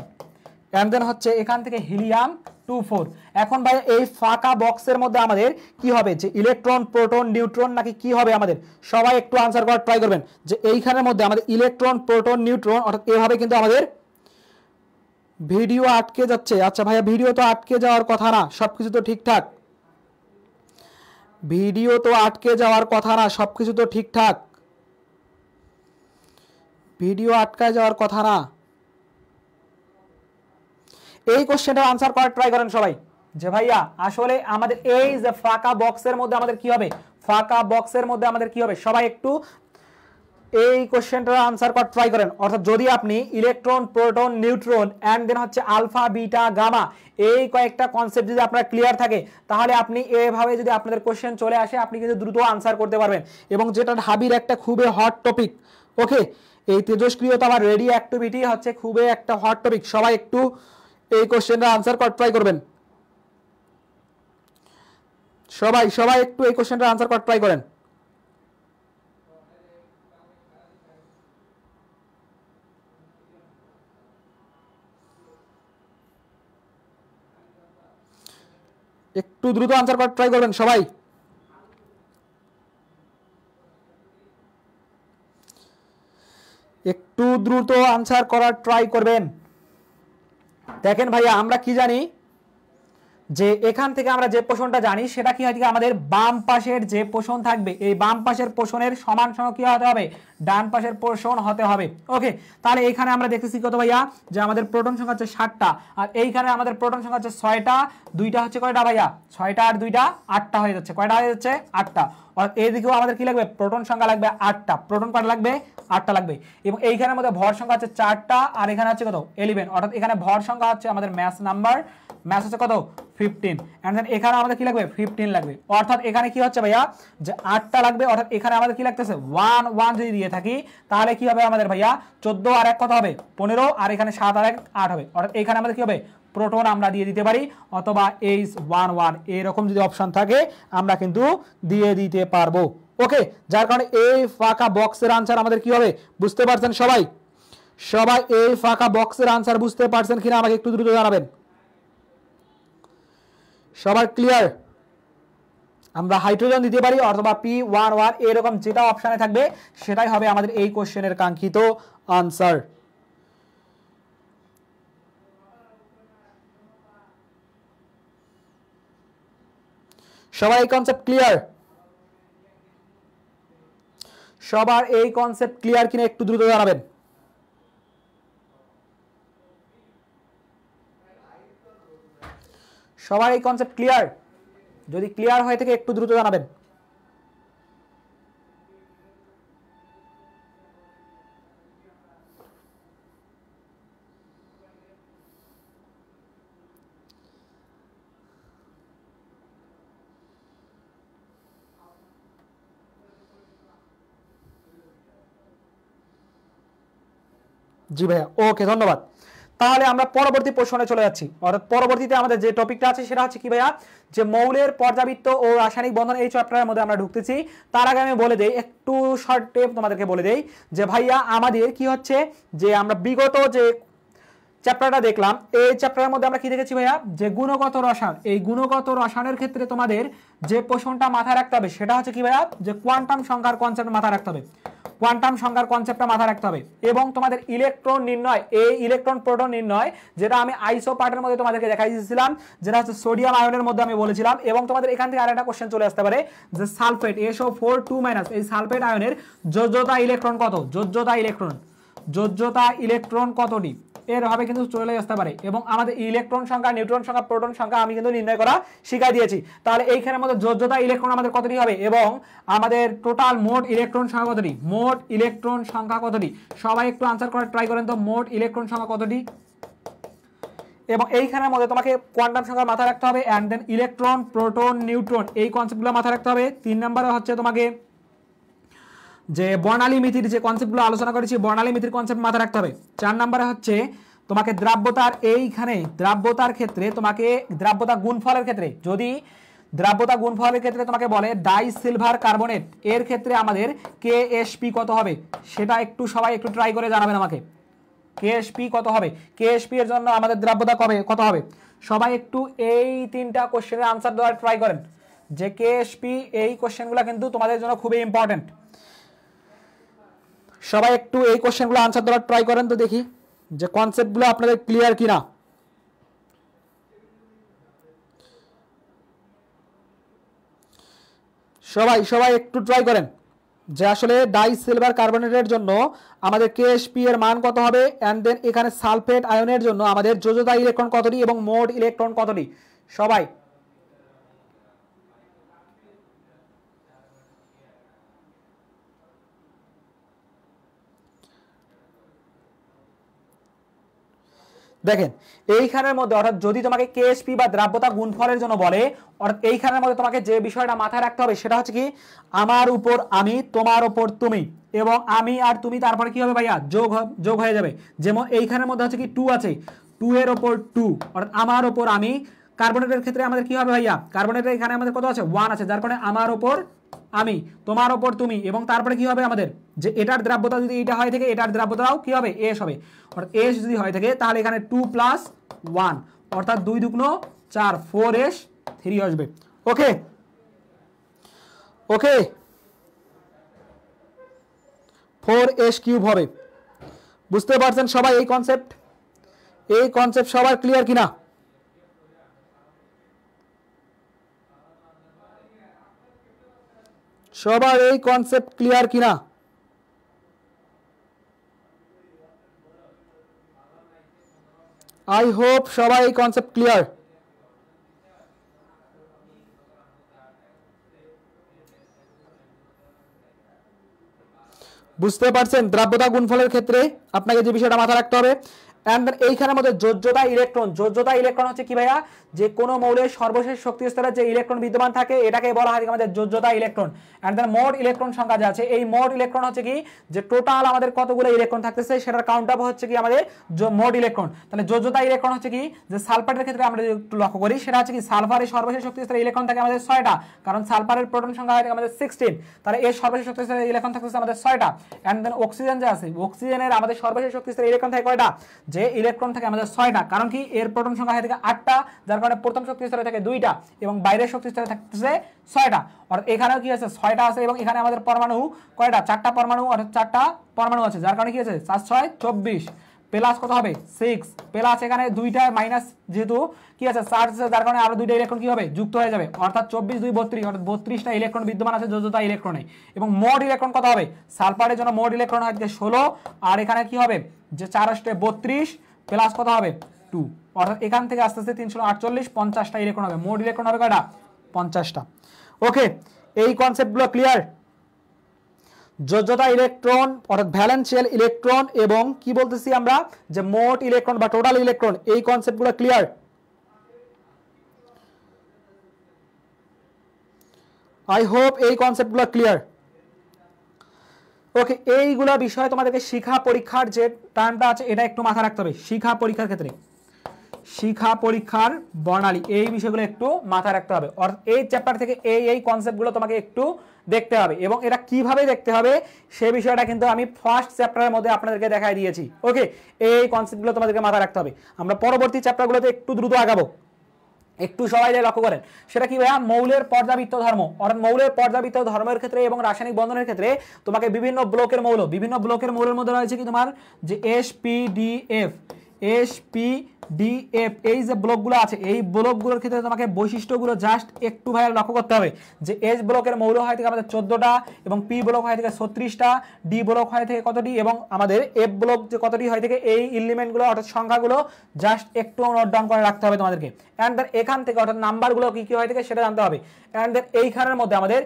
অ্যান্ড দেন হচ্ছে এখান থেকে হিলিয়াম টু ফোর এখন ভাই এই ফাঁকা বক্সের মধ্যে আমাদের কি হবে যে ইলেকট্রন প্রোটন নিউট্রন নাকি কি হবে আমাদের সবাই একটু আনসার করার ট্রাই করবেন যে এইখানের মধ্যে আমাদের ইলেকট্রন প্রোটন নিউট্রন অর্থাৎ এভাবে কিন্তু আমাদের ভিডিও আটকে যাচ্ছে আচ্ছা ভাইয়া ভিডিও তো আটকে যাওয়ার কথা না সব কিছু তো ঠিকঠাক ভিডিও তো আটকে যাওয়ার কথা না সব কিছু তো ঠিকঠাক ভিডিও আটকায় যাওয়ার কথা না এই কোশ্চেনটা আনসার করার ট্রাই করেন সবাই যে ভাইয়া আসলে আমাদের এই যে ফাঁকা বক্সের মধ্যে আমাদের কি হবে ফাঁকা বক্সের মধ্যে আমাদের কি হবে সবাই একটু এই কোশ্চেনটার আনসার কর ট্রাই করেন অর্থাৎ যদি আপনি electron proton neutron and then হচ্ছে আলফা বিটা গামা এই কয়েকটা কনসেপ্ট যদি আপনার ক্লিয়ার থাকে তাহলে আপনি এভাবে যদি আপনাদের কোশ্চেন চলে আসে আপনি কিন্তু দ্রুত আনসার করতে পারবেন এবং যেটা হাবির একটা খুবই হট টপিক ওকে এই তেজস্ক্রিয়তা বা রেডিও অ্যাক্টিভিটি হচ্ছে খুবই একটা হট টপিক সবাই একটু এই কোশ্চেনের আনসার ট্রাই করবেন সবাই সবাই একটু এই কোশ্চেনটার আনসার ট্রাই করেন একটু দ্রুত আনসার কট ট্রাই করবেন সবাই একটু দ্রুত আনসার করার ট্রাই করবেন দেখেন ভাইয়া আমরা কি জানি যে এখান থেকে আমরা যে পোষণটা জানি সেটা কি হয় আমাদের বাম পাশের যে পোষণ থাকবে এই বাম পাশের পোষণের সমান সংখ্যা কি হতে হবে ডান পাশের পোষণ হতে হবে ওকে তাহলে এখানে আমরা দেখতেছি কত ভাইয়া যে আমাদের প্রোটন সংখ্যা হচ্ছে ষাটটা আর এইখানে আমাদের প্রোটন সংখ্যা হচ্ছে ছয়টা দুইটা হচ্ছে কয়টা ভাইয়া ছয়টা আর দুইটা আটটা হয়ে যাচ্ছে কয়টা হয়ে যাচ্ছে আটটা এদিকেও আমাদের কি লাগবে প্রোটন সংখ্যা লাগবে আটটা প্রোটন কটা লাগবে আটটা লাগবে এবং এইখানের মধ্যে ভর সংখ্যা হচ্ছে চারটা আর এখানে হচ্ছে কত এলিভেন অর্থাৎ এখানে ভর সংখ্যা হচ্ছে আমাদের ম্যাথ নাম্বার ম্যাথ হচ্ছে কত ফিফটিন অ্যান্ড দেন এখানে আমাদের কি লাগবে ফিফটিন লাগবে অর্থাৎ এখানে কি হচ্ছে ভাইয়া যে আটটা লাগবে অর্থাৎ এখানে আমাদের কি লাগতেছে ওয়ান ওয়ান যদি দিয়ে থাকি তাহলে কি হবে আমাদের ভাইয়া চোদ্দ আর এক কত হবে পনেরো আর এখানে সাত আর এক আট হবে অর্থাৎ এখানে আমাদের কি হবে প্রোটন আমরা দিয়ে দিতে পারি অথবা এইচ ওয়ান ওয়ান এরকম যদি অপশান থাকে আমরা কিন্তু দিয়ে দিতে পারবো ওকে যার কারণে এই ফাঁকা বক্সের আনসার আমাদের কি হবে বুঝতে পারছেন সবাই সবাই এই ফাঁকা বক্সের আনসার বুঝতে পারছেন কিনা আমাকে একটু দ্রুত জানাবেন সবার ক্লিয়ার আমরা হাইড্রোজেন দিতে পারি অথবা পি ওয়ান ওয়ান এরকম যেটা অপশানে থাকবে সেটাই হবে আমাদের এই কোশ্চেনের কাঙ্ক্ষিত আনসার সবার এই কনসেপ্ট ক্লিয়ার সবার এই কনসেপ্ট ক্লিয়ার কিনা একটু দ্রুত জানাবেন সবার এই কনসেপ্ট ক্লিয়ার যদি ক্লিয়ার হয়ে থাকে একটু দ্রুত জানাবেন জি ভাইয়া ওকে ধন্যবাদ তাহলে আমরা পরবর্তী প্রশ্নে চলে যাচ্ছি অর্থাৎ পরবর্তীতে আমাদের যে টপিকটা আছে সেটা হচ্ছে কি ভাইয়া যে মৌলের পর্যাবৃত্ত ও রাসায়নিক বন্ধন এই চ্যাপ্টারের মধ্যে আমরা ঢুকতেছি তার আগে আমি বলে দেই একটু শর্ট টেপ তোমাদেরকে বলে দেই যে ভাইয়া আমাদের কি হচ্ছে যে আমরা বিগত যে চ্যাপ্টারটা দেখলাম এই চ্যাপ্টারের মধ্যে আমরা কি দেখেছি ভাইয়া যে গুণগত রসায়ন এই গুণগত রসায়নের ক্ষেত্রে তোমাদের যে প্রশ্নটা মাথায় রাখতে হবে সেটা হচ্ছে কি ভাইয়া যে কোয়ান্টাম সংখ্যার কনসেপ্ট মাথায় রাখতে হবে কোয়ান্টাম সংখ্যার কনসেপ্টটা মাথায় রাখতে হবে এবং তোমাদের ইলেকট্রন নির্ণয় এই ইলেকট্রন প্রোটন নির্ণয় যেটা আমি আইসো পার্টের মধ্যে তোমাদেরকে দেখাই দিয়েছিলাম যেটা হচ্ছে সোডিয়াম আয়নের মধ্যে আমি বলেছিলাম এবং তোমাদের এখান থেকে আরেকটা কোশ্চেন চলে আসতে পারে যে sulphate S O four two minus এই সালফেট আয়নের যোজ্যতা ইলেকট্রন কত যোজ্যতা ইলেকট্রন যোজ্যতা ইলেকট্রন কতটি এরভাবে কিন্তু চলে আসতে পারে এবং আমাদের ইলেকট্রন সংখ্যা নিউট্রন সংখ্যা প্রোটন সংখ্যা আমি কিন্তু নির্ণয় করা শিখাই দিয়েছি তাহলে এইখানের মধ্যে যোজ্যতা ইলেকট্রন আমাদের কতটি হবে এবং আমাদের টোটাল মোট ইলেকট্রন সংখ্যা কতটি মোট ইলেকট্রন সংখ্যা কতটি সবাই একটু আনসার করার ট্রাই করেন তো মোট ইলেকট্রন সংখ্যা কতটি এবং এইখানের মধ্যে তোমাকে কোয়ান্টাম সংখ্যা মাথায় রাখতে হবে and then electron proton neutron এই কনসেপ্টগুলো মাথায় রাখতে হবে তিন নম্বরে হচ্ছে তোমাকে যে বর্ণালী মিথির যে কনসেপ্টগুলো আলোচনা করেছি বর্ণালী মিথির কনসেপ্ট মাথায় রাখতে হবে চার নম্বরে হচ্ছে তোমাকে দ্রাব্যতার এইখানে দ্রাব্যতার ক্ষেত্রে তোমাকে দ্রাব্যতা গুণফলের ক্ষেত্রে যদি দ্রাব্যতা গুণফলের ক্ষেত্রে তোমাকে বলে ডাই সিলভার কার্বনেট এর ক্ষেত্রে আমাদের কেএসপি কত হবে সেটা একটু সবাই একটু ট্রাই করে জানাবেন আমাকে কে এসপি কত হবে কে এসপি এর জন্য আমাদের দ্রাব্যতা কবে কত হবে সবাই একটু এই তিনটা কোশ্চেনের আনসার দেওয়ার ট্রাই করেন যে কেএসপি এই কোশ্চেনগুলো কিন্তু তোমাদের জন্য খুবই ইম্পর্টেন্ট সবাই একটু এই কোশ্চেনগুলো আনসার দেওয়ার ট্রাই করেন তো দেখি যে কনসেপ্টগুলো আপনাদের ক্লিয়ার কিনা সবাই সবাই একটু ট্রাই করেন যে আসলে ডাই সিলভার কার্বনেটের জন্য আমাদের কেএসপি এর মান কত হবে অ্যান্ড দেন এখানে সালফেট আয়নের জন্য আমাদের যোজতা ইলেকট্রন কতটি এবং মোট ইলেকট্রন কতটি সবাই দেখেন এইখানের মধ্যে অর্থাৎ যদি তোমাকে কেএসপি বা দ্রাব্যতা গুণফলের জন্য বলে অর্থাৎ এইখানের মধ্যে তোমাকে যে বিষয়টা মাথায় রাখতে হবে সেটা হচ্ছে কি আমার উপর আমি তোমার উপর তুমি এবং আমি আর তুমি তারপরে কি হবে ভাইয়া যোগ যোগ হয়ে যাবে যেমন এইখানের মধ্যে হচ্ছে কি টু আছে টু এর ওপর টু অর্থাৎ আমার ওপর আমি কার্বনেটের ক্ষেত্রে আমাদের কি হবে ভাইয়া কার্বনেটের এখানে আমাদের কত আছে ওয়ান আছে যার কারণে আমার ওপর আমি তোমার ওপর তুমি এবং তারপরে কি হবে আমাদের যে এটার দ্রাব্যতা যদি এটা হয় থেকে এটার দ্রাব্যতাও কি হবে এস হবে অর্থাৎ এস যদি হয় থাকে তাহলে এখানে টু প্লাস ওয়ান অর্থাৎ দুই দুগ্ন চার ফোর এস থ্রি আসবে okay okay four S cube হবে বুঝতে পারছেন সবাই এই কনসেপ্ট এই কনসেপ্ট সবার ক্লিয়ার কিনা সবার এই কনসেপ্ট ক্লিয়ার কিনা আই হোপ সবাই এই কনসেপ্ট ক্লিয়ার বুঝতে পারছেন দ্রাব্যতা গুণফলের ক্ষেত্রে আপনাকে যে বিষয়টা মাথায় রাখতে হবে এন্ড দেন এইখানের মধ্যে যোজ্যতা ইলেকট্রন যোজ্যতা ইলেকট্রন হচ্ছে কি ভাইয়া যে কোনো মৌলের সর্বশেষ শক্তি স্তরে যে ইলেকট্রন বিদ্যমান থাকে এটাকে বলা হয় আমাদের যোজ্যতা ইলেকট্রন অ্যান্ড দেন মোট ইলেকট্রন সংখ্যা যে আছে এই মোট ইলেকট্রন হচ্ছে কি যে টোটাল আমাদের কতগুলো ইলেকট্রন থাকতেছে সেটার কাউন্ট আপ হচ্ছে কি আমাদের মোট ইলেকট্রন তাহলে যোজ্যতা ইলেকট্রন হচ্ছে কি যে সালফারের ক্ষেত্রে আমরা একটু লক্ষ্য করি সেটা হচ্ছে কি সালফারের সর্বশেষ শক্তি স্তরে ইলেকট্রন থাকে আমাদের ছয়টা কারণ সালফারের প্রোটন সংখ্যা হয় আমাদের সিক্সটিন তাহলে এর সর্বশেষ শক্তি স্তরে ইলেকট্রন থাকতেছে আমাদের ছয়টা অ্যান্ড দেন অক্সিজেন যে আছে অক্সিজেনের আমাদের সর্বশেষ শক্তি স্তরে ইলেকট্রন থাকে কয়টা যে ইলেকট্রন থাকে আমাদের ছয়টা কারণ কি এর প্রথম সংখ্যা থাকে আটটা যার কারণে প্রথম শক্তি স্তরে থাকে দুইটা এবং বাইরের শক্তি স্তরে থাকতেছে ছয়টা অর্থাৎ এখানেও কি আছে ছয়টা আছে এবং এখানে আমাদের পরমাণু কয়টা চারটা পরমাণু অর্থাৎ চারটা পরমাণু আছে যার কারণে কি আছে চার ছয় চব্বিশ প্লাস কত হবে সিক্স প্লাস এখানে দুইটা মাইনাস যেহেতু কি আছে চার্জ যার কারণে আরও দুইটা ইলেকট্রন কি হবে যুক্ত হয়ে যাবে অর্থাৎ চব্বিশ দুই বত্রিশ অর্থাৎ বত্রিশটা ইলেকট্রন বিদ্যমান আছে যোজতা ইলেকট্রনে এবং মোট ইলেকট্রন কত হবে সালফারের জন্য মোট ইলেকট্রন হয় ষোলো আর এখানে কি হবে যে চার আসতে বত্রিশ প্লাস কত হবে টু অর্থাৎ এখান থেকে আস্তে আস্তে তিনশো আটচল্লিশ পঞ্চাশটা ইলেকট্রন হবে মোট ইলেকট্রন হবে কটা পঞ্চাশটা ওকে এই কনসেপ্টগুলো ক্লিয়ার যোজ্যতা ইলেকট্রন অর্থাৎ ভ্যালেন্সিয়াল ইলেকট্রন এবং কি বলতেছি আমরা যে মোট ইলেকট্রন বা টোটাল ইলেকট্রন এই কনসেপ্টগুলো ক্লিয়ার আই হোপ এই কনসেপ্টগুলো ক্লিয়ার ওকে এইগুলা বিষয় তোমাদেরকে শিখা পরীক্ষার যে টার্মটা আছে এটা একটু মাথায় রাখতে হবে শিখা পরীক্ষার ক্ষেত্রে শিখা পরীক্ষার বর্ণালী এই বিষয়গুলো একটু মাথায় রাখতে হবে অর্থাৎ এই চ্যাপ্টার থেকে এই এই কনসেপ্টগুলো তোমাকে একটু দেখতে হবে এবং এটা কিভাবে দেখতে হবে সে বিষয়টা কিন্তু আমি ফার্স্ট চ্যাপ্টারের মধ্যে আপনাদেরকে দেখাই দিয়েছি ওকে এই কনসেপ্টগুলো তোমাদেরকে মাথায় রাখতে হবে আমরা পরবর্তী চ্যাপ্টারগুলোতে একটু দ্রুত আগাবো একটু সবাই লক্ষ্য করেন সেটা কি ভাইয়া মৌলের পর্যাবৃত্ত ধর্ম অর্থাৎ মৌলের পর্যাবৃত্ত ধর্মের ক্ষেত্রে এবং রাসায়নিক বন্ধনের ক্ষেত্রে তোমাকে বিভিন্ন ব্লকের মৌল বিভিন্ন ব্লকের মৌলের মধ্যে রয়েছে কি তোমার যে S P D F S P D F এই যে ব্লকগুলো আছে এই ব্লকগুলোর ক্ষেত্রে তোমাকে বৈশিষ্ট্যগুলো জাস্ট একটু ভাইয়া লক্ষ্য করতে হবে যে এস ব্লকের মৌল হয় থেকে আমাদের চোদ্দোটা এবং পি ব্লক হয় থেকে ছত্রিশটা ডি ব্লক হয় থেকে কতটি এবং আমাদের এফ ব্লক যে কতটি হয় থেকে এই ইলিমেন্টগুলো অর্থাৎ সংখ্যাগুলো জাস্ট একটু নোট ডাউন করে রাখতে হবে তোমাদেরকে অ্যান্ড দেন এখান থেকে অর্থাৎ নাম্বারগুলো কী কী হয় থেকে সেটা জানতে হবে অ্যান্ড দেন এইখানের মধ্যে আমাদের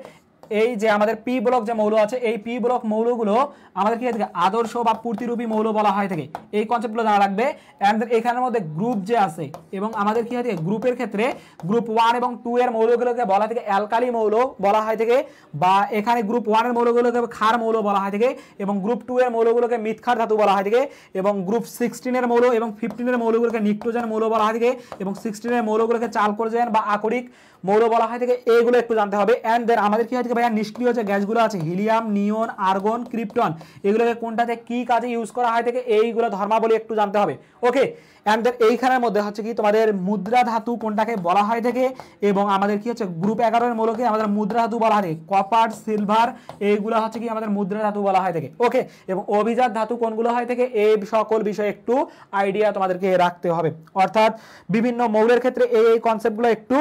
এই যে আমাদের পি ব্লক যে মৌল আছে এই পি ব্লক মৌলগুলো আমাদের কি থাকে আদর্শ বা পূর্তিরূপী মৌল বলা হয় থাকে এই কনসেপ্টগুলো জানা রাখবে অ্যান্ড এখানের মধ্যে গ্রুপ যে আছে এবং আমাদের কি হয় থাকে গ্রুপের ক্ষেত্রে গ্রুপ ওয়ান এবং টু এর মৌলগুলোকে বলা থাকে অ্যালকালি মৌল বলা হয় থেকে বা এখানে গ্রুপ ওয়ানের মৌলগুলোকে খার মৌল বলা হয় থাকে এবং গ্রুপ টু এর মৌলগুলোকে মিথখার ধাতু বলা হয় থাকে এবং গ্রুপ সিক্সটিনের মৌল এবং ফিফটিনের মৌলগুলোকে নিট্রোজেন মৌল বলা হয় থাকে এবং সিক্সটিনের মৌলগুলোকে চাল চালকোজেন বা আকরিক মৌল বলা হয় থেকে এগুলো একটু জানতে হবে অ্যান্ড দেন আমাদের কি হয় থেকে ভাইয়া নিষ্ক্রিয় যে গ্যাসগুলো আছে হিলিয়াম নিয়ন আর্গন ক্রিপ্টন এগুলোকে কোনটাতে কি কাজে ইউজ করা হয় থেকে এইগুলো ধর্মাবলী একটু জানতে হবে ওকে অ্যান্ড দেন এইখানের মধ্যে হচ্ছে কি তোমাদের মুদ্রা ধাতু কোনটাকে বলা হয় থেকে এবং আমাদের কি হচ্ছে গ্রুপ এগারোর মূলকে আমাদের মুদ্রা ধাতু বলা হয় কপার সিলভার এইগুলো হচ্ছে কি আমাদের মুদ্রা ধাতু বলা হয় থেকে ওকে এবং অভিজাত ধাতু কোনগুলো হয় থেকে এই সকল বিষয়ে একটু আইডিয়া তোমাদেরকে রাখতে হবে অর্থাৎ বিভিন্ন মৌলের ক্ষেত্রে এই এই কনসেপ্টগুলো একটু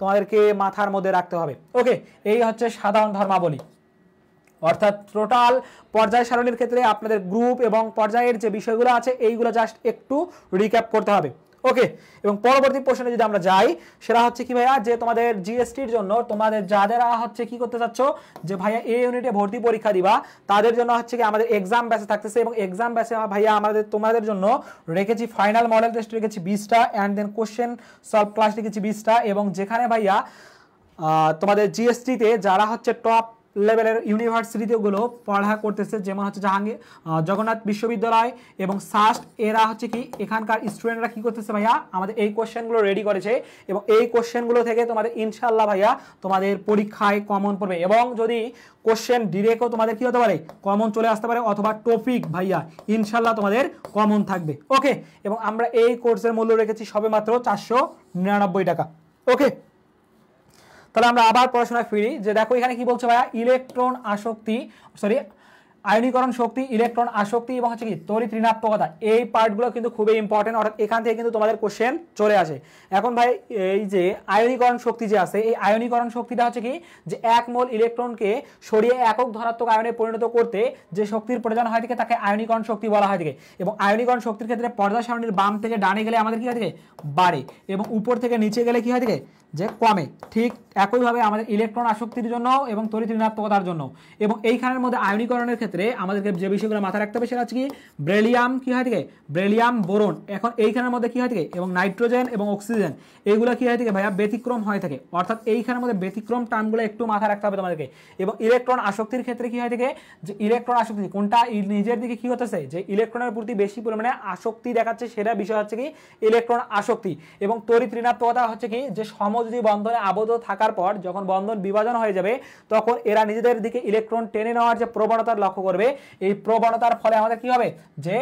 তোমাদেরকে মাথার মধ্যে রাখতে হবে ওকে এই হচ্ছে সাধারণ ধর্মাবলী অর্থাৎ টোটাল পর্যায় সারণীর ক্ষেত্রে আপনাদের গ্রুপ এবং পর্যায়ের যে বিষয়গুলো আছে এইগুলো জাস্ট একটু রিক্যাপ করতে হবে ওকে এবং পরবর্তী প্রশ্নে যদি আমরা যাই সেটা হচ্ছে কি ভাইয়া যে তোমাদের জিএসটির জন্য তোমাদের যাদের হচ্ছে কি করতে চাচ্ছ যে ভাইয়া এই ইউনিটে ভর্তি পরীক্ষা দিবা তাদের জন্য হচ্ছে কি আমাদের এক্সাম ব্যাচে থাকতেছে এবং এক্সাম ব্যাচে ভাইয়া আমাদের তোমাদের জন্য রেখেছি ফাইনাল মডেল টেস্ট রেখেছি বিশটা and then question solve class রেখেছি বিশটা এবং যেখানে ভাইয়া তোমাদের জিএসটিতে যারা হচ্ছে টপ লেভেলের ইউনিভার্সিটিগুলো পড়া করতেছে যেমন হচ্ছে জাহাঙ্গীর জগন্নাথ বিশ্ববিদ্যালয় এবং সাস্ট এরা হচ্ছে কি এখানকার স্টুডেন্টরা কী করতেছে ভাইয়া আমাদের এই কোশ্চেনগুলো রেডি করেছে এবং এই কোশ্চেনগুলো থেকে তোমাদের ইনশাল্লাহ ভাইয়া তোমাদের পরীক্ষায় কমন পড়বে এবং যদি কোশ্চেন ডিরেক্টও তোমাদের কী হতে পারে কমন চলে আসতে পারে অথবা টপিক ভাইয়া ইনশাল্লাহ তোমাদের কমন থাকবে ওকে এবং আমরা এই কোর্সের মূল্য রেখেছি সবে মাত্র চারশো নিরানব্বই টাকা ওকে তাহলে আমরা আবার পড়াশোনা ফিরি যে দেখো এখানে কি বলছে ভাইয়া ইলেকট্রন আসক্তি সরি আয়নীকরণ শক্তি ইলেকট্রন আসক্তি এবং হচ্ছে কি তরি ঋণাত্মকতা এই পার্টগুলো কিন্তু খুবই ইম্পর্টেন্ট অর্থাৎ এখান থেকে কিন্তু তোমাদের কোশ্চেন চলে আসে এখন ভাই এই যে আয়নীকরণ শক্তি যে আছে এই আয়নীকরণ শক্তিটা হচ্ছে কি যে এক মোল ইলেকট্রনকে সরিয়ে একক ধরাত্মক আয়নে পরিণত করতে যে শক্তির প্রয়োজন হয় থেকে তাকে আয়নীকরণ শক্তি বলা হয় থেকে এবং আয়নীকরণ শক্তির ক্ষেত্রে পর্দা সারণীর বাম থেকে ডানে গেলে আমাদের কী হয় থেকে বাড়ে এবং উপর থেকে নিচে গেলে কী হয় থেকে যে কমে ঠিক একইভাবে আমাদের ইলেকট্রন আসক্তির জন্য এবং তরিত ঋণাত্মকতার জন্য এবং এইখানের মধ্যে আয়নীকরণের ক্ষেত্রে আমাদেরকে যে বিষয়গুলো মাথায় রাখতে হবে সেটা হচ্ছে কি ব্রেলিয়াম কী হয় থেকে ব্রেলিয়াম বোরন এখন এইখানের মধ্যে কী হয় থাকে এবং নাইট্রোজেন এবং অক্সিজেন এইগুলো কী হয় থাকে ভাইয়া ব্যতিক্রম হয়ে থাকে অর্থাৎ এইখানের মধ্যে ব্যতিক্রম টার্মগুলো একটু মাথায় রাখতে হবে তোমাদেরকে এবং ইলেকট্রন আসক্তির ক্ষেত্রে কী হয় থাকে যে ইলেকট্রন আসক্তি কোনটা নিজের দিকে কী হতেছে যে ইলেকট্রনের প্রতি বেশি পরিমাণে আসক্তি দেখাচ্ছে সেটা বিষয় হচ্ছে কি ইলেকট্রন আসক্তি এবং তরিত ঋণাত্মকতা হচ্ছে কি যে সম সমযোজী বন্ধনে আবদ্ধ থাকার পর যখন বন্ধন বিভাজন হয়ে যাবে তখন এরা নিজেদের দিকে ইলেকট্রন টেনে নেওয়ার যে প্রবণতার লক্ষ্য করবে এই প্রবণতার ফলে আমাদের কি হবে যে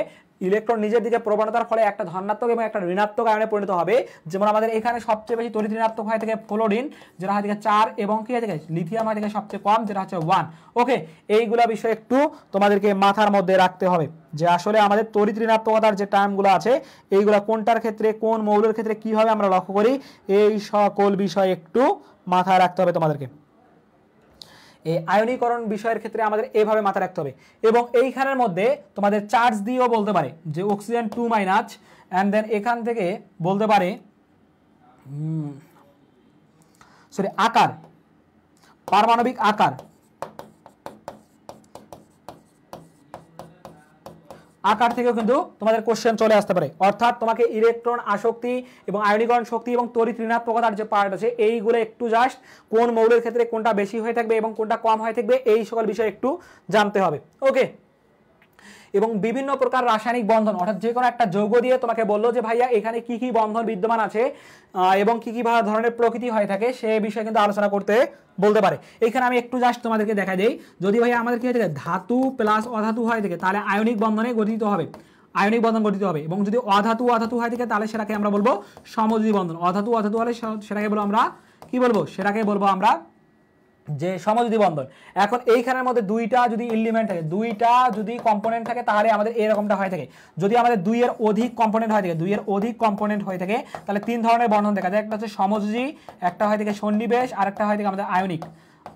ইলেকট্রন নিজের দিকে প্রবণতার ফলে একটা ধনাত্মক এবং একটা ঋণাত্মক আয়নে পরিণত হবে যেমন আমাদের এখানে সবচেয়ে বেশি তরিত ঋণাত্মক হয় থাকে ফ্লোরিন যেটা হয় থেকে চার এবং কি হয়ে থাকে লিথিয়াম হয় থেকে সবচেয়ে কম যেটা হচ্ছে ওয়ান ওকে এইগুলা বিষয়ে একটু তোমাদেরকে মাথার মধ্যে রাখতে হবে যে আসলে আমাদের তরিত ঋণাত্মকতার যে টার্মগুলো আছে এইগুলো কোনটার ক্ষেত্রে কোন মৌলের ক্ষেত্রে কীভাবে আমরা লক্ষ্য করি এই সকল বিষয় একটু মাথায় রাখতে হবে তোমাদেরকে এই আয়নীকরণ বিষয়ের ক্ষেত্রে আমাদের এভাবে মাথা রাখতে হবে এবং এইখানের মধ্যে তোমাদের চার্জ দিয়েও বলতে পারে যে oxygen two minus and then এখান থেকে বলতে পারে সরি আকার পারমাণবিক আকার আকার থেকেও কিন্তু তোমাদের কোশ্চেন চলে আসতে পারে অর্থাৎ তোমাকে ইলেকট্রন আসক্তি এবং আয়নীকরণ শক্তি এবং তরিত ঋণাত্মকতার যে পার্ট আছে এইগুলো একটু জাস্ট কোন মৌলের ক্ষেত্রে কোনটা বেশি হয়ে থাকবে এবং কোনটা কম হয়ে থাকবে এই সকল বিষয়ে একটু জানতে হবে ওকে এবং বিভিন্ন প্রকার রাসায়নিক বন্ধন অর্থাৎ যে কোনো একটা যৌগ দিয়ে তোমাকে বললো যে ভাইয়া এখানে কি কি বন্ধন বিদ্যমান আছে এবং কি কি ধরনের প্রকৃতি হয়ে থাকে সে বিষয়ে কিন্তু আলোচনা করতে বলতে পারে এখানে আমি একটু জাস্ট তোমাদেরকে দেখা দিই যদি ভাইয়া আমাদের কি হয়ে থাকে ধাতু প্লাস অধাতু হয়ে থাকে তাহলে আয়নিক বন্ধনে গঠিত হবে আয়নিক বন্ধন গঠিত হবে এবং যদি অধাতু অধাতু হয়ে থাকে তাহলে সেটাকে আমরা বলবো সমযোজী বন্ধন অধাতু অধাতু হলে সেটাকে বলবো আমরা কি বলবো সেটাকে বলবো আমরা যে সমযোজী বন্ধন এখন এইখানের মধ্যে দুইটা যদি ইলিমেন্ট থাকে দুইটা যদি কম্পোনেন্ট থাকে তাহলে আমাদের এরকমটা হয়ে থাকে যদি আমাদের দুইয়ের অধিক কম্পোনেন্ট হয়ে থাকে দুইয়ের অধিক কম্পোনেন্ট হয়ে থাকে তাহলে তিন ধরনের বন্ধন দেখা যায় একটা হচ্ছে সমযোজী একটা হয়ে থাকে সন্নিবেশ আর একটা হয়ে থাকে আমাদের আয়নিক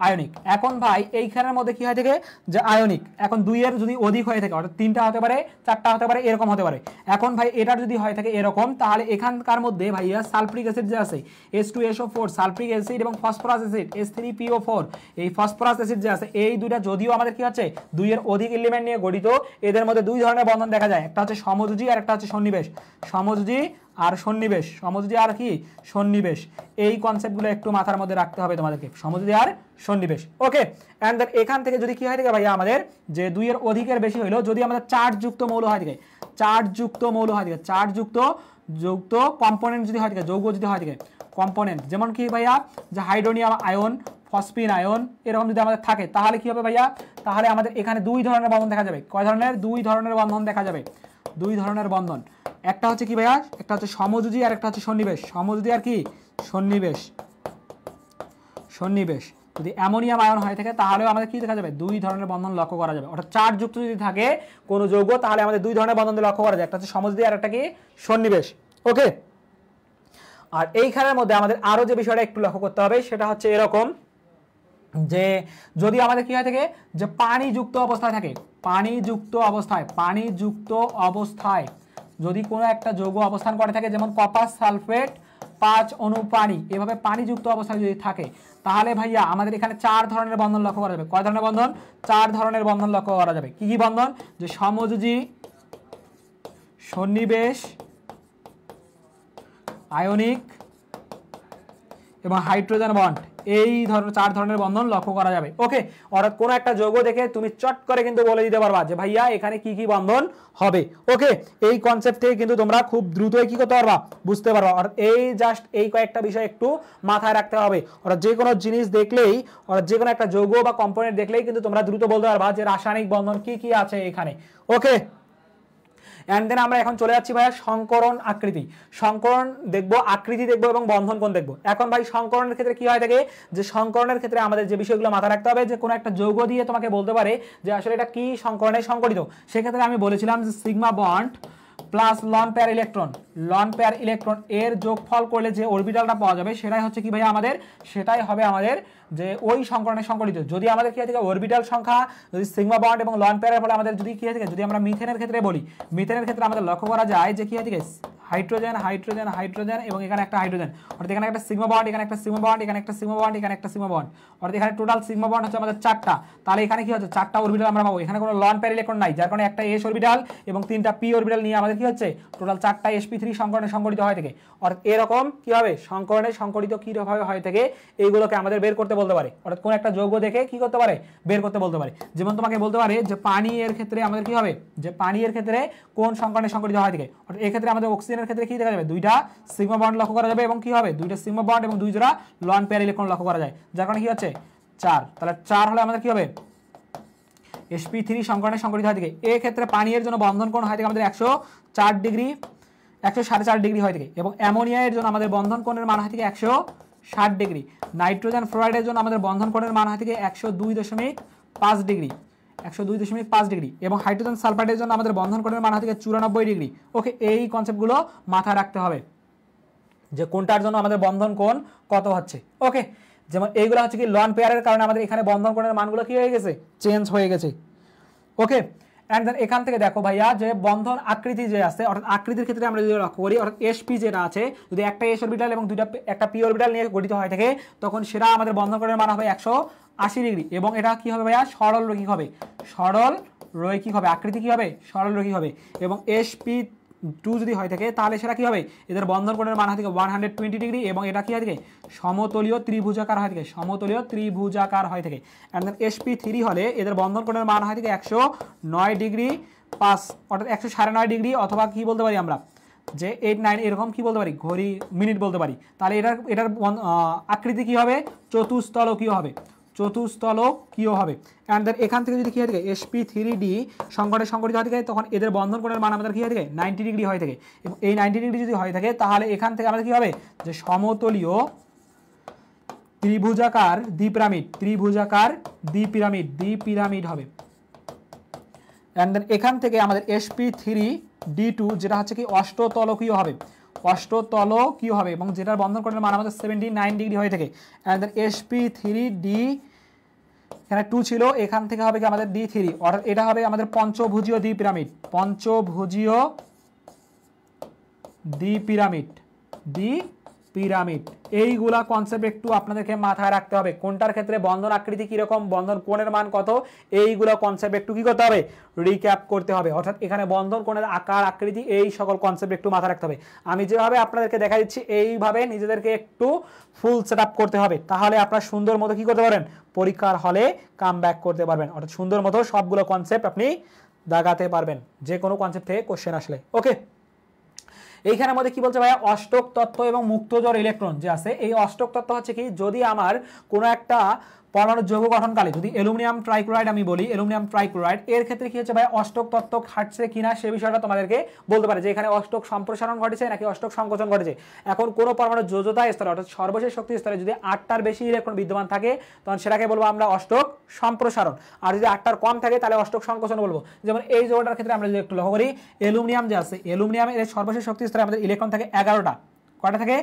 আয়নিক এখন ভাই এইখানের মধ্যে কি হয়ে থাকে যে আয়নিক এখন দুইয়ের যদি অধিক হয়ে থাকে অর্থাৎ তিনটা হতে পারে চারটা হতে পারে এরকম হতে পারে এখন ভাই এটার যদি হয়ে থাকে এরকম তাহলে এখানকার মধ্যে ভাই সালফ্রিক অ্যাসিড যে আছে S two S O four sulphuric acid এবং phosphorous acid S three P O four এই ফসফরাস অ্যাসিড যে আছে এই দুইটা যদিও আমাদের কি হচ্ছে দুইয়ের অধিক এলিমেন্ট নিয়ে গঠিত এদের মধ্যে দুই ধরনের বন্ধন দেখা যায় একটা হচ্ছে সমযোজী আর একটা হচ্ছে সন্নিবেশ সমযোজী আর সন্নিবেশ সমজুদি আর কি সন্নিবেশ এই কনসেপ্টগুলো একটু মাথার মধ্যে রাখতে হবে তোমাদেরকে সমজুদি আর সন্নিবেশ ওকে অ্যান্ড এখান থেকে যদি কী হয় থাকে ভাইয়া আমাদের যে দুইয়ের অধিকের বেশি হইলো যদি আমাদের চার্জযুক্ত মৌল হয় থাকে চার্জযুক্ত মৌল হয় থাকে চার্জযুক্ত যুক্ত কম্পোনেন্ট যদি হয় থাকে যৌগ যদি হয় থাকে কম্পোনেন্ট যেমন কি ভাইয়া যে হাইড্রোনিয়াম আয়ন ফসপিন আয়ন এরকম যদি আমাদের থাকে তাহলে কি হবে ভাইয়া তাহলে আমাদের এখানে দুই ধরনের বন্ধন দেখা যাবে কয় ধরনের দুই ধরনের বন্ধন দেখা যাবে দুই ধরনের বন্ধন একটা হচ্ছে কি ভাইয়া একটা হচ্ছে সমযুজি আর একটা হচ্ছে সন্নিবেশ সমযুজি আর কি সন্নিবেশ সন্নিবেশ যদি অ্যামোনিয়াম আয়ন হয়ে থাকে তাহলেও আমাদের কী দেখা যাবে দুই ধরনের বন্ধন লক্ষ্য করা যাবে অর্থাৎ চার যুক্ত যদি থাকে কোনো যৌগ তাহলে আমাদের দুই ধরনের বন্ধন লক্ষ্য করা যায় একটা হচ্ছে সমযুজি আর একটা কি সন্নিবেশ ওকে আর এইখানের মধ্যে আমাদের আরও যে বিষয়টা একটু লক্ষ্য করতে হবে সেটা হচ্ছে এরকম যে যদি আমাদের কী হয় থাকে যে পানিযুক্ত অবস্থায় থাকে পানিযুক্ত অবস্থায় পানিযুক্ত অবস্থায় যদি কোনো একটা যৌগ অবস্থান করে থাকে যেমন কপাস সালফেট পাঁচ অণু পানি এভাবে পানিযুক্ত অবস্থায় যদি থাকে তাহলে ভাইয়া আমাদের এখানে চার ধরনের বন্ধন লক্ষ্য করা যাবে কয় ধরনের বন্ধন চার ধরনের বন্ধন লক্ষ্য করা যাবে কি কি বন্ধন যে সমযোজী সন্নিবেশ আয়নিক এবং হাইড্রোজেন বন্ড এই ধরনের চার ধরনের বন্ধন লক্ষ্য করা যাবে ওকে অর্থাৎ কোনো একটা যোগ দেখে তুমি চট করে কিন্তু বলে দিতে পারবা যে ভাইয়া এখানে কি কি বন্ধন হবে ওকে এই কনসেপ্ট থেকে কিন্তু তোমরা খুব দ্রুতই কি করতে পারবা বুঝতে পারবা অর্থাৎ এই জাস্ট এই কয়েকটা বিষয় একটু মাথায় রাখতে হবে অর্থাৎ যে কোনো জিনিস দেখলেই অর্থাৎ যে কোনো একটা যোগ বা কম্পোনেন্ট দেখলেই কিন্তু তোমরা দ্রুত বলতে পারবা যে রাসায়নিক বন্ধন কি কি আছে এখানে ওকে অ্যান্ড দেন আমরা এখন চলে যাচ্ছি ভাইয়া সংকরণ আকৃতি সংকরণ দেখব আকৃতি দেখব এবং বন্ধন কোণ দেখব এখন ভাই সংকরণের ক্ষেত্রে কি হয় থাকে যে সংকরণের ক্ষেত্রে আমাদের যে বিষয়গুলো মাথায় রাখতে হবে যে কোনো একটা যৌগ দিয়ে তোমাকে বলতে পারে যে আসলে এটা কি সংকরণে সংকটিত সেক্ষেত্রে আমি বলেছিলাম যে sigma bond plus lone pair electron lone pair electron এর যোগফল করলে যে অরবিটালটা পাওয়া যাবে সেটাই হচ্ছে কি ভাই আমাদের সেটাই হবে আমাদের যে ওই সংকরণে সংকলিত যদি আমাদের কী থাকে অরবিটাল সংখ্যা যদি সিগমা বন্ড এবং লন পেয়ারের ফলে আমাদের যদি কী থাকে যদি আমরা মিথেনের ক্ষেত্রে বলি মিথেনের ক্ষেত্রে আমাদের লক্ষ্য করা যায় যে কী থাকে হাইড্রোজেন হাইড্রোজেন হাইড্রোজেন এবং এখানে একটা হাইড্রোজেন অর্থাৎ এখানে একটা সিগমা বন্ড এখানে একটা সিগমা বন্ড এখানে একটা সিগমা বন্ড এখানে একটা সিগমা বন্ড অর্থাৎ এখানে টোটাল সিগমা বন্ড হচ্ছে আমাদের চারটা তাহলে এখানে কি হচ্ছে চারটা অরবিটাল আমরা পাবো এখানে কোনো লন প্যার ইলেকট্রন নাই যার কারণে একটা এস অরবিটাল এবং তিনটা পি অরবিটাল নিয়ে আমাদের কি হচ্ছে টোটাল চারটা এসপি থ্রি সংকরণে সংগঠিত হয় থেকে অর্থাৎ এরকম কী হবে সংকরণে সংকরিত কীভাবে হয় থেকে এইগুলোকে আমাদের বের করতে বলতে পারে অর্থাৎ কোন একটা যোগ্য দেখে কি করতে পারে বের করতে বলতে পারে যেমন তোমাকে বলতে পারে যে পানি এর ক্ষেত্রে আমাদের কি হবে যে পানি এর ক্ষেত্রে কোন সংকরণে সংগঠিত হয় থেকে অর্থাৎ এক্ষেত্রে আমাদের অক্সিজেনের ক্ষেত্রে কি দেখা যাবে দুইটা সিগমা বন্ড লক্ষ্য করা যাবে এবং কি হবে দুইটা সিগমা বন্ড এবং দুই জোড়া লন পেয়ার ইলেকট্রন লক্ষ্য করা যায় যার কারণে কি হচ্ছে চার তাহলে চার হলে আমাদের কি হবে এসপি থ্রি সংকরণে সংগঠিত হয় থেকে এক্ষেত্রে পানীয়ের জন্য বন্ধন কোন হয় থেকে আমাদের একশো চার ডিগ্রি একশো সাড়ে চার ডিগ্রি হয়ে থাকে এবং অ্যামোনিয়া এর জন্য আমাদের বন্ধন কোণের মান হয় থেকে একশো ষাট ডিগ্রি নাইট্রোজেন ফ্লোরাইডের জন্য আমাদের বন্ধন কোণের মান হয় থেকে একশো দুই দশমিক পাঁচ ডিগ্রি একশো দুই দশমিক পাঁচ ডিগ্রি এবং হাইড্রোজেন সালফাইডের জন্য আমাদের বন্ধন কোণের মান হয় থেকে চুরানব্বই ডিগ্রি ওকে এই কনসেপ্টগুলো মাথায় রাখতে হবে যে কোনটার জন্য আমাদের বন্ধন কোণ কত হচ্ছে ওকে যেমন এইগুলো হচ্ছে কি লন পেয়ারের কারণে আমাদের এখানে বন্ধন কোণের মানগুলো কি হয়ে গেছে চেঞ্জ হয়ে গেছে ওকে অ্যান্ড দেন এখান থেকে দেখো ভাইয়া যে বন্ধন আকৃতি যে আছে অর্থাৎ আকৃতির ক্ষেত্রে আমরা যদি লক্ষ্য করি অর্থাৎ এসপি যেটা আছে যদি একটা এস অরবিটাল এবং দুইটা একটা পি অরবিটাল নিয়ে গঠিত হয় থাকে তখন সেটা আমাদের বন্ধন করে মানা হবে একশো আশি ডিগ্রি এবং এটা কি হবে ভাইয়া সরল রৈখিক হবে সরল রৈখিক হবে আকৃতি কি হবে সরল রৈখিক হবে এবং এসপি টু যদি হয় থাকে তাহলে সেটা কী হবে এদের বন্ধন কোণের মান হয় থাকে ওয়ান হান্ড্রেড টোয়েন্টি ডিগ্রি এবং এটা কী হয় থাকে সমতলীয় ত্রিভুজাকার হয় থাকে সমতলীয় ত্রিভুজাকার হয় থাকে অ্যান্ড দেন এসপি থ্রি হলে এদের বন্ধন কোণের মান হয় থাকে একশো নয় ডিগ্রি পাঁচ অর্থাৎ একশো সাড়ে নয় ডিগ্রি অথবা কী বলতে পারি আমরা যে এইট নাইন এরকম কী বলতে পারি ঘড়ি মিনিট বলতে পারি তাহলে এটার এটার আকৃতি কী হবে কী হবে চতুস্থলক কিও হবে অ্যান্ড দেন এখান থেকে যদি কি হয়ে থাকে এসপি থ্রি ডি সংকটে সংকট হয়ে থাকে তখন এদের বন্ধন করার মান আমাদের কী হয়ে থাকে নাইনটি ডিগ্রি হয়ে থাকে এবং এই নাইনটি ডিগ্রি যদি হয়ে থাকে তাহলে এখান থেকে আমাদের কী হবে যে সমতলীয় ত্রিভুজাকার পিরামিড ত্রিভুজাকার পিরামিড দ্বি পিরামিড হবে অ্যান্ড দেন এখান থেকে আমাদের এসপি থ্রি ডি টু যেটা হচ্ছে কি অষ্টতলকীয় হবে অষ্টতল কি হবে এবং যেটার বন্ধন কোণের মান আমাদের সেভেন্টি নাইন ডিগ্রি হয়ে থাকে আমাদের এসপি থ্রি ডি এখানে টু ছিল এখান থেকে হবে কি আমাদের ডি থ্রি অর্থাৎ এটা হবে আমাদের পঞ্চভুজীয় দ্বি পিরামিড পঞ্চভুজীয় দ্বি পিরামিড দ্বি পিরামিড এইগুলা কনসেপ্ট একটু আপনাদেরকে মাথায় রাখতে হবে কোনটার ক্ষেত্রে বন্ধন আকৃতি কীরকম বন্ধন কোণের মান কত এইগুলো কনসেপ্ট একটু কী করতে হবে রিক্যাপ করতে হবে অর্থাৎ এখানে বন্ধন কোণের আকার আকৃতি এই সকল কনসেপ্ট একটু মাথায় রাখতে হবে আমি যেভাবে আপনাদেরকে দেখা দিচ্ছি এইভাবে নিজেদেরকে একটু ফুল সেট করতে হবে তাহলে আপনার সুন্দর মতো কী করতে পারেন পরীক্ষার হলে কাম করতে পারবেন অর্থাৎ সুন্দর মতো সবগুলো কনসেপ্ট আপনি দাগাতে পারবেন যে কোনো কনসেপ্ট থেকে কোশ্চেন আসলে ওকে এইখানে আমাদের কি বলছে ভাইয়া অষ্টক তত্ত্ব এবং মুক্তজর ইলেকট্রন যে আছে এই অষ্টক তত্ত্ব হচ্ছে কি যদি আমার কোনো একটা পরমাণু যৌগ গঠনকালে যদি অ্যালুমিনিয়াম ট্রাইক্লোরাইড আমি বলি অ্যালুমিনিয়াম ট্রাইক্লোরাইড এর ক্ষেত্রে কি হচ্ছে ভাই অষ্টক তত্ত্ব খাটছে কিনা সে বিষয়টা তোমাদেরকে বলতে পারে যে এখানে অষ্টক সম্প্রসারণ ঘটেছে নাকি অষ্টক সংকোচন ঘটেছে এখন কোনো পরমাণু যোজতা স্তরে অর্থাৎ সর্বশেষ শক্তি স্তরে যদি আটটার বেশি ইলেকট্রন বিদ্যমান থাকে তখন সেটাকে বলবো আমরা অষ্টক সম্প্রসারণ আর যদি আটটার কম থাকে তাহলে অষ্টক সংকোচন বলবো যেমন এই যৌগটার ক্ষেত্রে আমরা যদি একটু লক্ষ্য করি অ্যালুমিনিয়াম যে আছে অ্যালুমিনিয়ামের সর্বশেষ শক্তি স্তরে আমাদের ইলেকট্রন থাকে এগারোটা কটা থাকে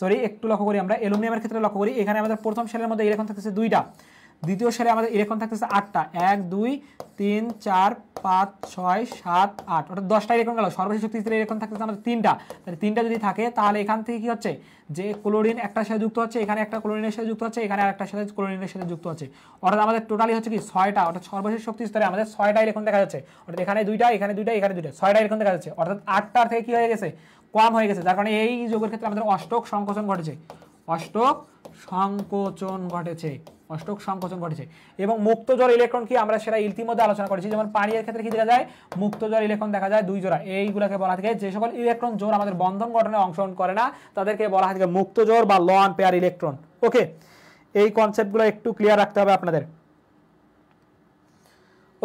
সরি একটু লক্ষ্য করি আমরা অ্যালুমিনিয়ামের ক্ষেত্রে লক্ষ্য করি এখানে আমাদের প্রথম সেলের মধ্যে ইলেকট্রন থাকতেছে দুইটা দ্বিতীয় সেলে আমাদের ইলেকট্রন থাকতেছে আটটা এক দুই তিন চার পাঁচ ছয় সাত আট ওটা দশটা ইলেকট্রন গেল সর্বশেষ শক্তি স্তরে ইলেকট্রন থাকতেছে আমাদের তিনটা তাহলে তিনটা যদি থাকে তাহলে এখান থেকে কি হচ্ছে যে ক্লোরিন একটা সাথে যুক্ত হচ্ছে এখানে একটা ক্লোরিনের সাথে যুক্ত হচ্ছে এখানে আর একটা সাথে ক্লোরিনের সাথে যুক্ত হচ্ছে অর্থাৎ আমাদের টোটালি হচ্ছে কি ছয়টা অর্থাৎ সর্বশেষ শক্তি স্তরে আমাদের ছয়টা ইলেকট্রন দেখা যাচ্ছে অর্থাৎ এখানে দুইটা এখানে দুইটা এখানে দুইটা ছয়টা ইলেকট্রন দেখা যাচ্ছে অর্থাৎ আটটার থেকে কি হয়ে গেছে কম হয়ে গেছে যার কারণে এই যোগের ক্ষেত্রে আমাদের অষ্টক সংকোচন ঘটেছে অষ্টক সংকোচন ঘটেছে অষ্টক সংকোচন ঘটেছে এবং মুক্ত জল ইলেকট্রন কি আমরা সেটা ইতিমধ্যে আলোচনা করেছি যেমন পানির ক্ষেত্রে কি দেখা যায় মুক্ত জল ইলেকট্রন দেখা যায় দুই জোড়া এইগুলাকে বলা থাকে যে সকল ইলেকট্রন জোর আমাদের বন্ধন গঠনে অংশগ্রহণ করে না তাদেরকে বলা থাকে মুক্ত জোর বা লন পেয়ার ইলেকট্রন ওকে এই কনসেপ্টগুলো একটু ক্লিয়ার রাখতে হবে আপনাদের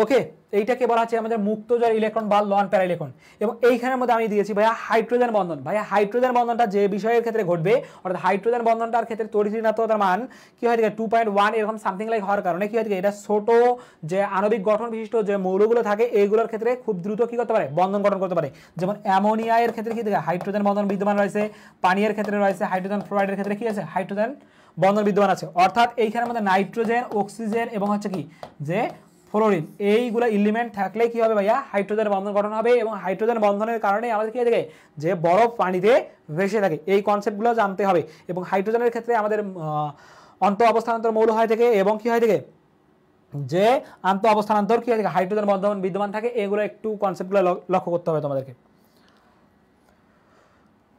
ওকে এইটাকে বলা হচ্ছে আমাদের মুক্ত জয় ইলেকট্রন বা লন প্যারা ইলেকট্রন এবং এইখানের মধ্যে আমি দিয়েছি ভাইয়া হাইড্রোজেন বন্ধন ভাইয়া হাইড্রোজেন বন্ধনটা যে বিষয়ের ক্ষেত্রে ঘটবে অর্থাৎ হাইড্রোজেন বন্ধনটার ক্ষেত্রে তরিঋণাত্মতার মান কি হয় থেকে টু পয়েন্ট ওয়ান এরকম সামথিং লাইক হওয়ার কারণে কি হয় থেকে এটা ছোট যে আণবিক গঠন বিশিষ্ট যে মৌলগুলো থাকে এইগুলোর ক্ষেত্রে খুব দ্রুত কি করতে পারে বন্ধন গঠন করতে পারে যেমন অ্যামোনিয়া এর ক্ষেত্রে কি থাকে হাইড্রোজেন বন্ধন বিদ্যমান রয়েছে পানীয়ের ক্ষেত্রে রয়েছে হাইড্রোজেন ফ্লোরাইডের ক্ষেত্রে কি আছে হাইড্রোজেন বন্ধন বিদ্যমান আছে অর্থাৎ এইখানের মধ্যে নাইট্রোজেন অক্সিজেন এবং হচ্ছে কি যে ফ্লোরিন এইগুলো ইলিমেন্ট থাকলে কি হবে ভাইয়া হাইড্রোজেন বন্ধন গঠন হবে এবং হাইড্রোজেন বন্ধনের কারণে আমাদের কী থাকে যে বরফ পানিতে ভেসে থাকে এই কনসেপ্টগুলো জানতে হবে এবং হাইড্রোজেনের ক্ষেত্রে আমাদের অন্ত অবস্থানান্তর মৌল হয় থেকে এবং কি হয় থেকে যে আন্ত অবস্থানান্তর কি হয় থেকে হাইড্রোজেন বন্ধন বিদ্যমান থাকে এগুলো একটু কনসেপ্টগুলো লক্ষ্য করতে হবে তোমাদেরকে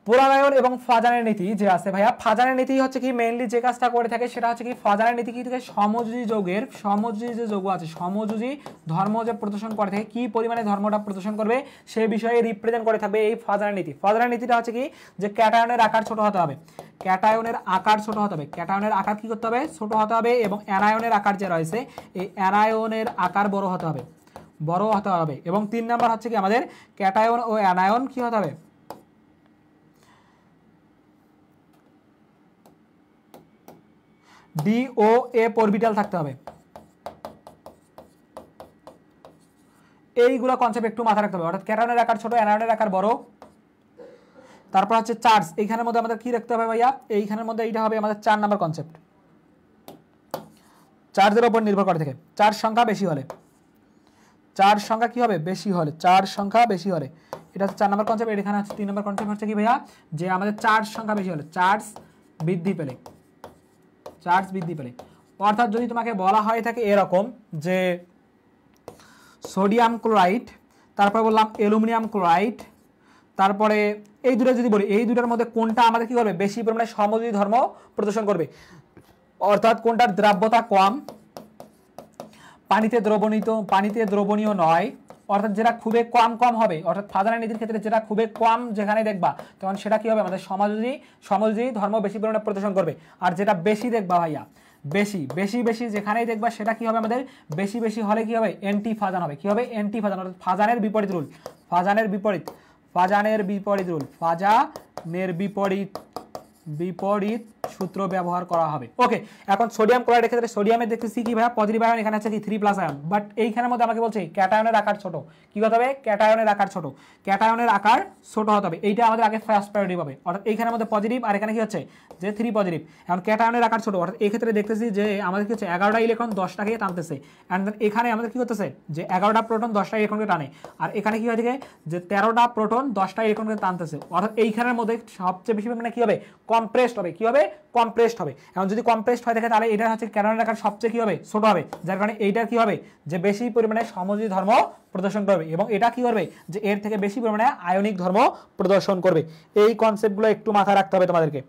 পুরানায়ন এবং ফাজানের নীতি যে আছে ভাইয়া ফাজানের নীতি হচ্ছে কি মেইনলি যে কাজটা করে থাকে সেটা হচ্ছে কি ফাজানের নীতি কি সমযোজী যোগের সমযোজী যে যোগ আছে সমযোজী ধর্ম যে প্রদর্শন করে থাকে কি পরিমাণে ধর্মটা প্রদর্শন করবে সে বিষয়ে রিপ্রেজেন্ট করে থাকবে এই ফাজানের নীতি ফাজানের নীতিটা হচ্ছে কি যে ক্যাটায়নের আকার ছোট হতে হবে ক্যাটায়নের আকার ছোট হতে হবে ক্যাটায়নের আকার কি করতে হবে ছোট হতে হবে এবং অ্যানায়নের আকার যে রয়েছে এই অ্যানায়নের আকার বড় হতে হবে বড় হতে হবে এবং তিন নাম্বার হচ্ছে কি আমাদের ক্যাটায়ন ও অ্যানায়ন কি হতে হবে ডি ও এফ অরবিটাল থাকতে হবে এইগুলো কনসেপ্ট একটু মাথায় রাখতে হবে অর্থাৎ ক্যারায়নের আকার ছোট অ্যানায়নের আকার বড় তারপর হচ্ছে চার্জ এইখানের মধ্যে আমাদের কি রাখতে হবে ভাইয়া এইখানের মধ্যে এইটা হবে আমাদের চার নাম্বার কনসেপ্ট চার্জের ওপর নির্ভর করে থাকে চার সংখ্যা বেশি হলে চার সংখ্যা কি হবে বেশি হলে চার সংখ্যা বেশি হলে এটা হচ্ছে চার নম্বর কনসেপ্ট এখানে হচ্ছে তিন নম্বর কনসেপ্ট হচ্ছে কি ভাইয়া যে আমাদের চার্জ সংখ্যা বেশি হলে চার্জ বৃদ্ধি পেলে চার্জ বৃদ্ধি পেলে অর্থাৎ যদি তোমাকে বলা হয়ে থাকে এরকম যে সোডিয়াম ক্লোরাইড তারপরে বললাম অ্যালুমিনিয়াম ক্লোরাইড তারপরে এই দুটো যদি বলি এই দুটার মধ্যে কোনটা আমাদের কী করবে বেশি পরিমাণে সমযোজী ধর্ম প্রদর্শন করবে অর্থাৎ কোনটার দ্রাব্যতা কম পানিতে দ্রবণীয় পানিতে দ্রবণীয় নয় অর্থাৎ যেটা খুবই কম কম হবে অর্থাৎ ফাদার অ্যান্ড ক্ষেত্রে যেটা খুবই কম যেখানে দেখবা তখন সেটা কী হবে আমাদের সমাজী সমাজী ধর্ম বেশি পরিমাণে প্রদর্শন করবে আর যেটা বেশি দেখবা ভাইয়া বেশি বেশি বেশি যেখানেই দেখবা সেটা কি হবে আমাদের বেশি বেশি হলে কি হবে এন্টি ফাজান হবে কি হবে এন্টি ফাজান অর্থাৎ ফাজানের বিপরীত রুল ফাজানের বিপরীত ফাজানের বিপরীত রুল ফাজানের বিপরীত বিপরীত সূত্র ব্যবহার করা হবে ওকে এখন সোডিয়াম ক্লোরাইডের ক্ষেত্রে সোডিয়ামে দেখতেছি কি ভাই পজিটিভ আয়ন এখানে আছে কি থ্রি প্লাস আয়ন বাট এইখানের মধ্যে আমাকে বলছে ক্যাটায়নের আকার ছোট কি হতে হবে ক্যাটায়নের আকার ছোট ক্যাটায়নের আকার ছোট হতে হবে এইটা আমাদের আগে ফার্স্ট প্রায়োরিটি পাবে অর্থাৎ এইখানের মধ্যে পজিটিভ আর এখানে কি হচ্ছে যে থ্রি পজিটিভ এখন ক্যাটায়নের আকার ছোট অর্থাৎ এই ক্ষেত্রে দেখতেছি যে আমাদের কি হচ্ছে এগারোটা ইলেকট্রন দশটাকে টানতেছে অ্যান্ড দেন এখানে আমাদের কি করতেছে যে এগারোটা প্রোটন দশটা ইলেকট্রনকে টানে আর এখানে কি হয়েছে যে তেরোটা প্রোটন দশটা ইলেকট্রনকে টানতেছে অর্থাৎ এইখানের মধ্যে সবচেয়ে বেশি মানে কি হবে কম্প্রেসড হবে কি হবে কম্প্রেসড হবে এখন যদি কম্প্রেসড হয় দেখে তাহলে এটা হচ্ছে ক্যানন আকার সবচেয়ে কী হবে ছোটো হবে যার কারণে এইটা কী হবে যে বেশি পরিমাণে সমজি ধর্ম প্রদর্শন করবে এবং এটা কি করবে যে এর থেকে বেশি পরিমাণে আয়নিক ধর্ম প্রদর্শন করবে এই কনসেপ্টগুলো একটু মাথায় রাখতে হবে তোমাদেরকে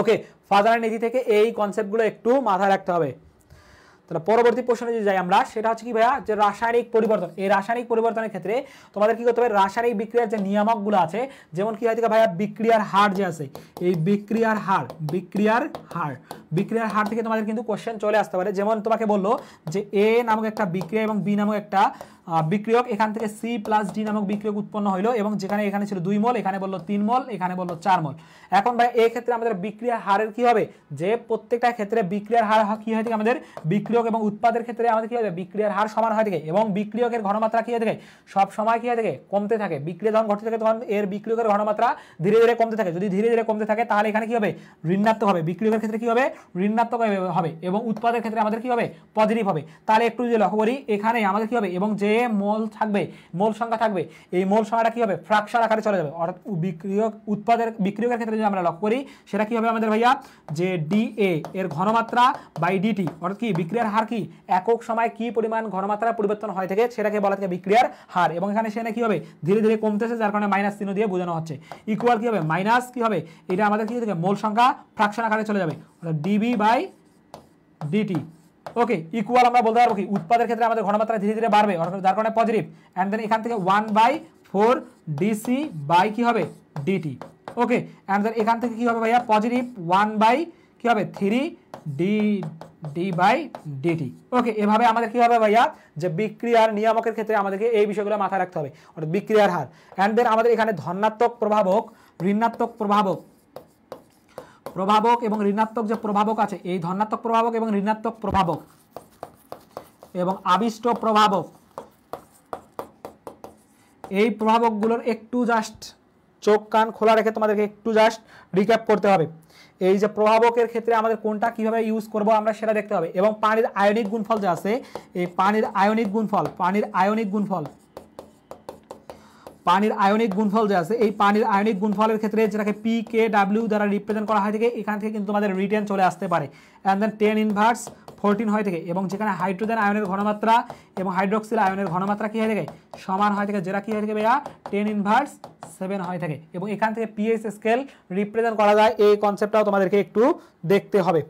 ওকে ফাদার নীতি থেকে এই কনসেপ্টগুলো একটু মাথায় রাখতে হবে তাহলে পরবর্তী প্রশ্নে যদি যাই আমরা সেটা হচ্ছে কি ভাইয়া যে রাসায়নিক পরিবর্তন এই রাসায়নিক পরিবর্তনের ক্ষেত্রে তোমাদের কি করতে হবে রাসায়নিক বিক্রিয়ার যে নিয়ামকগুলো আছে যেমন কি হয় ভাইয়া বিক্রিয়ার হার যে আছে এই বিক্রিয়ার হার বিক্রিয়ার হার বিক্রিয়ার হার থেকে তোমাদের কিন্তু কোশ্চেন চলে আসতে পারে যেমন তোমাকে বললো যে এ নামক একটা বিক্রিয়া এবং বি নামক একটা বিক্রিয়ক এখান থেকে সি প্লাস ডি নামক বিক্রিয়ক উৎপন্ন হইলো এবং যেখানে এখানে ছিল দুই মল এখানে বললো তিন মল এখানে বললো চার মল এখন ভাই এই ক্ষেত্রে আমাদের বিক্রিয়ার হারের কি হবে যে প্রত্যেকটা ক্ষেত্রে বিক্রিয়ার হার কি হয়ে থাকে আমাদের বিক্রিয়ক এবং উৎপাদের ক্ষেত্রে আমাদের কি হবে বিক্রিয়ার হার সমান হয়ে থাকে এবং বিক্রিয়কের ঘনমাত্রা কি হয়ে থাকে সব সময় কি হয়ে থাকে কমতে থাকে বিক্রিয় যখন ঘটতে থাকে তখন এর বিক্রিয়কের ঘনমাত্রা ধীরে ধীরে কমতে থাকে যদি ধীরে ধীরে কমতে থাকে তাহলে এখানে কি হবে ঋণাত্মক হবে বিক্রিয়কের ক্ষেত্রে কি হবে ঋণাত্মক হবে এবং উৎপাদের ক্ষেত্রে আমাদের কি হবে পজিটিভ হবে তাহলে একটু যদি লক্ষ্য করি এখানে আমাদের কি হবে এবং যে মোল থাকবে মোল সংখ্যা থাকবে এই মোল সংখ্যাটা কী হবে ফ্রাকশন আকারে চলে যাবে অর্থাৎ বিক্রিয়ক উৎপাদের বিক্রিয়কের ক্ষেত্রে যদি আমরা লক্ষ্য করি সেটা কী হবে আমাদের ভাইয়া যে ডিএ এর ঘনমাত্রা বাই ডিটি অর্থাৎ কি বিক্রিয়ার হার কি একক সময় কি পরিমাণ ঘনমাত্রা পরিবর্তন হয় থেকে সেটাকে বলা থাকে বিক্রিয়ার হার এবং এখানে সেখানে কী হবে ধীরে ধীরে কমতেছে যার কারণে মাইনাস চিহ্ন দিয়ে বোঝানো হচ্ছে ইকুয়াল কী হবে মাইনাস কী হবে এটা আমাদের কী থেকে মোল সংখ্যা ফ্রাকশন আকারে চলে যাবে অর্থাৎ D B by D T okay equal আমরা বলতে পারবো কি উৎপাদের ক্ষেত্রে আমাদের ঘনমাত্রা ধীরে ধীরে বাড়বে যার কারণে পজিটিভ অ্যান্ড দেন এখান থেকে one by four D C by কী হবে ডিটি ওকে অ্যান্ড দেন এখান থেকে কী হবে ভাইয়া পজিটিভ ওয়ান বাই কী হবে three D D by D T okay এভাবে আমাদের কী হবে ভাইয়া যে বিক্রিয়ার নিয়ামকের ক্ষেত্রে আমাদেরকে এই বিষয়গুলো মাথায় রাখতে হবে অর্থাৎ বিক্রিয়ার হার অ্যান্ড দেন আমাদের এখানে ধনাত্মক প্রভাবক ঋণাত্মক প্রভাবক প্রভাবক এবং ঋণাত্মক যে প্রভাবক আছে এই ধনাত্মক প্রভাবক এবং ঋণাত্মক প্রভাবক এবং আবিষ্ট প্রভাবক এই প্রভাবকগুলোর একটু জাস্ট চোখ কান খোলা রেখে তোমাদেরকে একটু জাস্ট রিক্যাপ করতে হবে এই যে প্রভাবকের ক্ষেত্রে আমাদের কোনটা কিভাবে ইউজ করব আমরা সেটা দেখতে হবে এবং পানির আয়নিক গুণফল যে আছে এই পানির আয়নিক গুণফল পানির আয়নিক গুণফল পানির আয়নিক গুণফল যে আছে এই পানির আয়নিক গুণফলের ক্ষেত্রে যেটাকে পি কে ডাব্লিউ দ্বারা রিপ্রেজেন্ট করা হয় থেকে এখান থেকে কিন্তু আমাদের রিটেন চলে আসতে পারে and then ten inverse fourteen হয় থেকে এবং যেখানে হাইড্রোজেন আয়নের ঘনমাত্রা এবং হাইড্রোক্সিল আয়নের ঘনমাত্রা কী হয়ে থাকে সমান হয় থেকে যেটা কী হয়ে থাকে ভাইয়া টেন ইনভার্স সেভেন হয়ে থাকে এবং এখান থেকে পিএইচ স্কেল রিপ্রেজেন্ট করা যায় এই কনসেপ্টটাও তোমাদেরকে একটু দেখতে হবে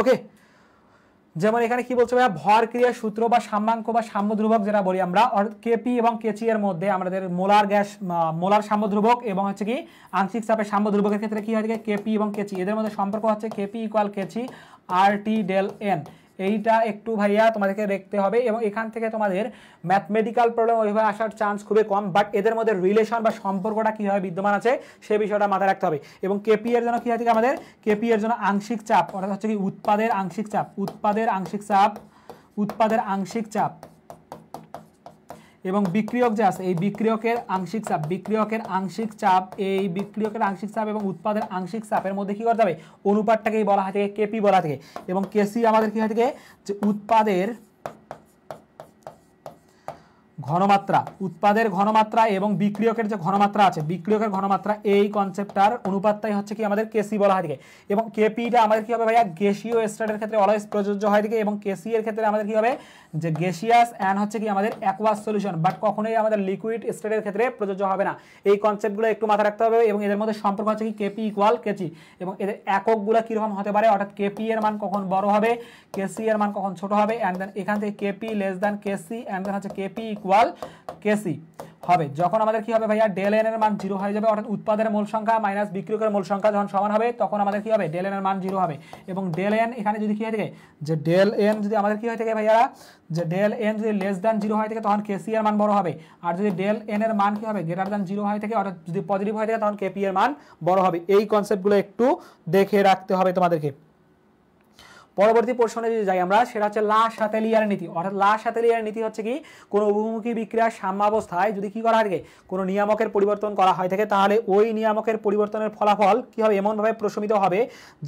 ওকে যেমন এখানে কি বলছে ভাইয়া ভর ক্রিয়া সূত্র বা সাম্যাঙ্ক বা সাম্য ধ্রুবক যেটা বলি আমরা কেপি এবং কেচি এর মধ্যে আমাদের মোলার গ্যাস মোলার সাম্য ধ্রুবক এবং হচ্ছে কি আংশিক চাপের সাম্য ধ্রুবকের ক্ষেত্রে কি হয় কেপি এবং কেচি এদের মধ্যে সম্পর্ক হচ্ছে কেপি ইকুয়াল কেচি আর টি ডেল এন এইটা একটু ভাইয়া তোমাদেরকে দেখতে হবে এবং এখান থেকে তোমাদের ম্যাথমেটিক্যাল প্রবলেম ওইভাবে আসার চান্স খুবই কম বাট এদের মধ্যে রিলেশন বা সম্পর্কটা কীভাবে বিদ্যমান আছে সে বিষয়টা মাথায় রাখতে হবে এবং কেপি এর জন্য কী হয় আমাদের কেপি এর জন্য আংশিক চাপ অর্থাৎ হচ্ছে কি উৎপাদের আংশিক চাপ উৎপাদের আংশিক চাপ উৎপাদের আংশিক চাপ এবং বিক্রিয়ক যে আছে এই বিক্রিয়কের আংশিক চাপ বিক্রিয়কের আংশিক চাপ এই বিক্রিয়কের আংশিক চাপ এবং উৎপাদের আংশিক চাপের মধ্যে কী করা যাবে অনুপাতটাকেই বলা হয় থেকে কেপি বলা থাকে এবং কেসি আমাদের কী হয় থেকে যে উৎপাদের ঘনমাত্রা উৎপাদের ঘনমাত্রা এবং বিক্রিয়কের যে ঘনমাত্রা আছে বিক্রিয়কের ঘনমাত্রা এই কনসেপ্টটার অনুপাতটাই হচ্ছে কি আমাদের কেসি বলা হয় দিকে এবং কেপিটা আমাদের কি হবে ভাইয়া গেসীয় স্টার্টের ক্ষেত্রে অলওয়েজ প্রযোজ্য হয় দিকে এবং কেসি এর ক্ষেত্রে আমাদের কি হবে যে গেসিয়াস অ্যান্ড হচ্ছে কি আমাদের অ্যাকোয়াস সলিউশন বাট কখনোই আমাদের লিকুইড স্টেটের ক্ষেত্রে প্রযোজ্য হবে না এই কনসেপ্টগুলো একটু মাথায় রাখতে হবে এবং এদের মধ্যে সম্পর্ক হচ্ছে কি কেপি ইকুয়াল কেচি এবং এদের এককগুলো কীরকম হতে পারে অর্থাৎ কেপি এর মান কখন বড় হবে কেসি এর মান কখন ছোট হবে অ্যান্ড দেন এখান থেকে K P less than K C and then হচ্ছে কেপি ইকুয়াল ইকুয়াল কেসি হবে যখন আমাদের কি হবে ভাইয়া ডেল এন এর মান জিরো হয়ে যাবে অর্থাৎ উৎপাদনের মূল সংখ্যা মাইনাস বিক্রয়কের মূল সংখ্যা যখন সমান হবে তখন আমাদের কি হবে ডেল এন এর মান জিরো হবে এবং ডেল এন এখানে যদি কি হয়ে থাকে যে ডেল এন যদি আমাদের কি হয়ে থাকে ভাইয়ারা যে ডেল এন যদি লেস দ্যান জিরো হয়ে থাকে তখন কেসি এর মান বড় হবে আর যদি ডেল এন এর মান কি হবে গ্রেটার দ্যান জিরো হয়ে থাকে অর্থাৎ যদি পজিটিভ হয়ে থাকে তখন কেপি এর মান বড় হবে এই কনসেপ্টগুলো একটু দেখে রাখতে হবে তোমাদেরকে পরবর্তী প্রশ্নে যদি যাই আমরা সেটা হচ্ছে লা সাতেলিয়ার নীতি অর্থাৎ লা সাতেলিয়ার নীতি হচ্ছে কি কোনো অভিমুখী বিক্রিয়ার সাম্যাবস্থায় যদি কি করা থাকে কোনো নিয়ামকের পরিবর্তন করা হয় থাকে তাহলে ওই নিয়ামকের পরিবর্তনের ফলাফল কি হবে এমনভাবে প্রশমিত হবে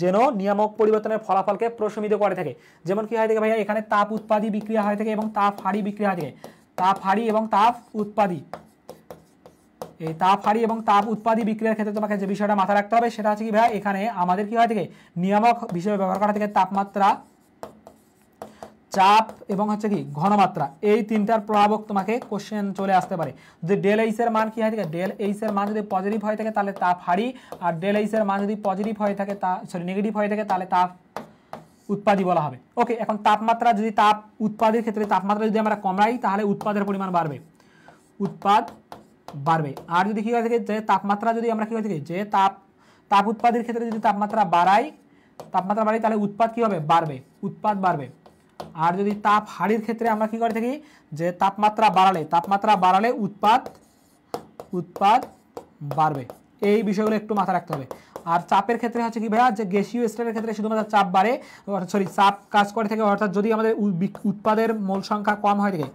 যেন নিয়ামক পরিবর্তনের ফলাফলকে প্রশমিত করে থাকে যেমন কি হয় থাকে ভাইয়া এখানে তাপ উৎপাদী বিক্রিয়া হয় থাকে এবং তাপ হাড়ি বিক্রিয়া হয় থাকে তাপ হাড়ি এবং তাপ উৎপাদী এই তাপ হারি এবং তাপ উৎপাদী বিক্রিয়ার ক্ষেত্রে তোমাকে যে বিষয়টা মাথায় রাখতে হবে সেটা হচ্ছে কি ভাই এখানে আমাদের কি হয় থেকে নিয়ামক হিসেবে ব্যবহার করা থেকে তাপমাত্রা চাপ এবং হচ্ছে কি ঘনমাত্রা এই তিনটার প্রভাবক তোমাকে কোশ্চেন চলে আসতে পারে যদি ডেল এইসের মান কি হয় থাকে ডেল এইসের মান যদি পজিটিভ হয়ে থাকে তাহলে তাপ হারি আর ডেল এইসের মান যদি পজিটিভ হয়ে থাকে তা সরি নেগেটিভ হয়ে থাকে তাহলে তাপ উৎপাদি বলা হবে ওকে এখন তাপমাত্রা যদি তাপ উৎপাদের ক্ষেত্রে তাপমাত্রা যদি আমরা কমাই তাহলে উৎপাদের পরিমাণ বাড়বে উৎপাদ বাড়বে আর যদি কী হয়ে থাকে যে তাপমাত্রা যদি আমরা কী হয়ে থাকি যে তাপ তাপ উৎপাদের ক্ষেত্রে যদি তাপমাত্রা বাড়াই তাপমাত্রা বাড়ি তাহলে উৎপাদ কী হবে বাড়বে উৎপাদ বাড়বে আর যদি তাপ হাড়ির ক্ষেত্রে আমরা কী করে থাকি যে তাপমাত্রা বাড়ালে তাপমাত্রা বাড়ালে উৎপাদ উৎপাদ বাড়বে এই বিষয়গুলো একটু মাথা রাখতে হবে আর চাপের ক্ষেত্রে হচ্ছে কি ভাইয়া যে গ্যাসীয় স্টারের ক্ষেত্রে শুধুমাত্র চাপ বাড়ে সরি চাপ কাজ করে থাকে অর্থাৎ যদি আমাদের উৎপাদের মোল সংখ্যা কম হয় থাকে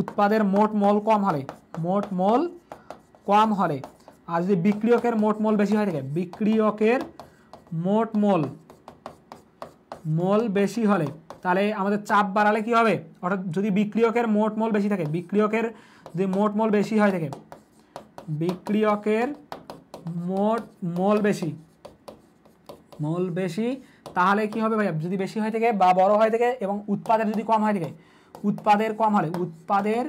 উৎপাদের মোট মোল কম হলে মোট মোল কম হলে আর যদি বিক্রিয়কের মোট মোল বেশি হয়ে থাকে বিক্রিয়কের মোট মোল মোল বেশি হলে তাহলে আমাদের চাপ বাড়ালে কি হবে অর্থাৎ যদি বিক্রিয়কের মোট মোল বেশি থাকে বিক্রিয়কের যদি মোট মোল বেশি হয়ে থাকে বিক্রিয়কের মোট মোল বেশি মোল বেশি তাহলে কি হবে ভাইয়া যদি বেশি হয়ে থাকে বা বড় হয়ে থাকে এবং উৎপাদের যদি কম হয়ে থাকে উৎপাদের কম হলে উৎপাদের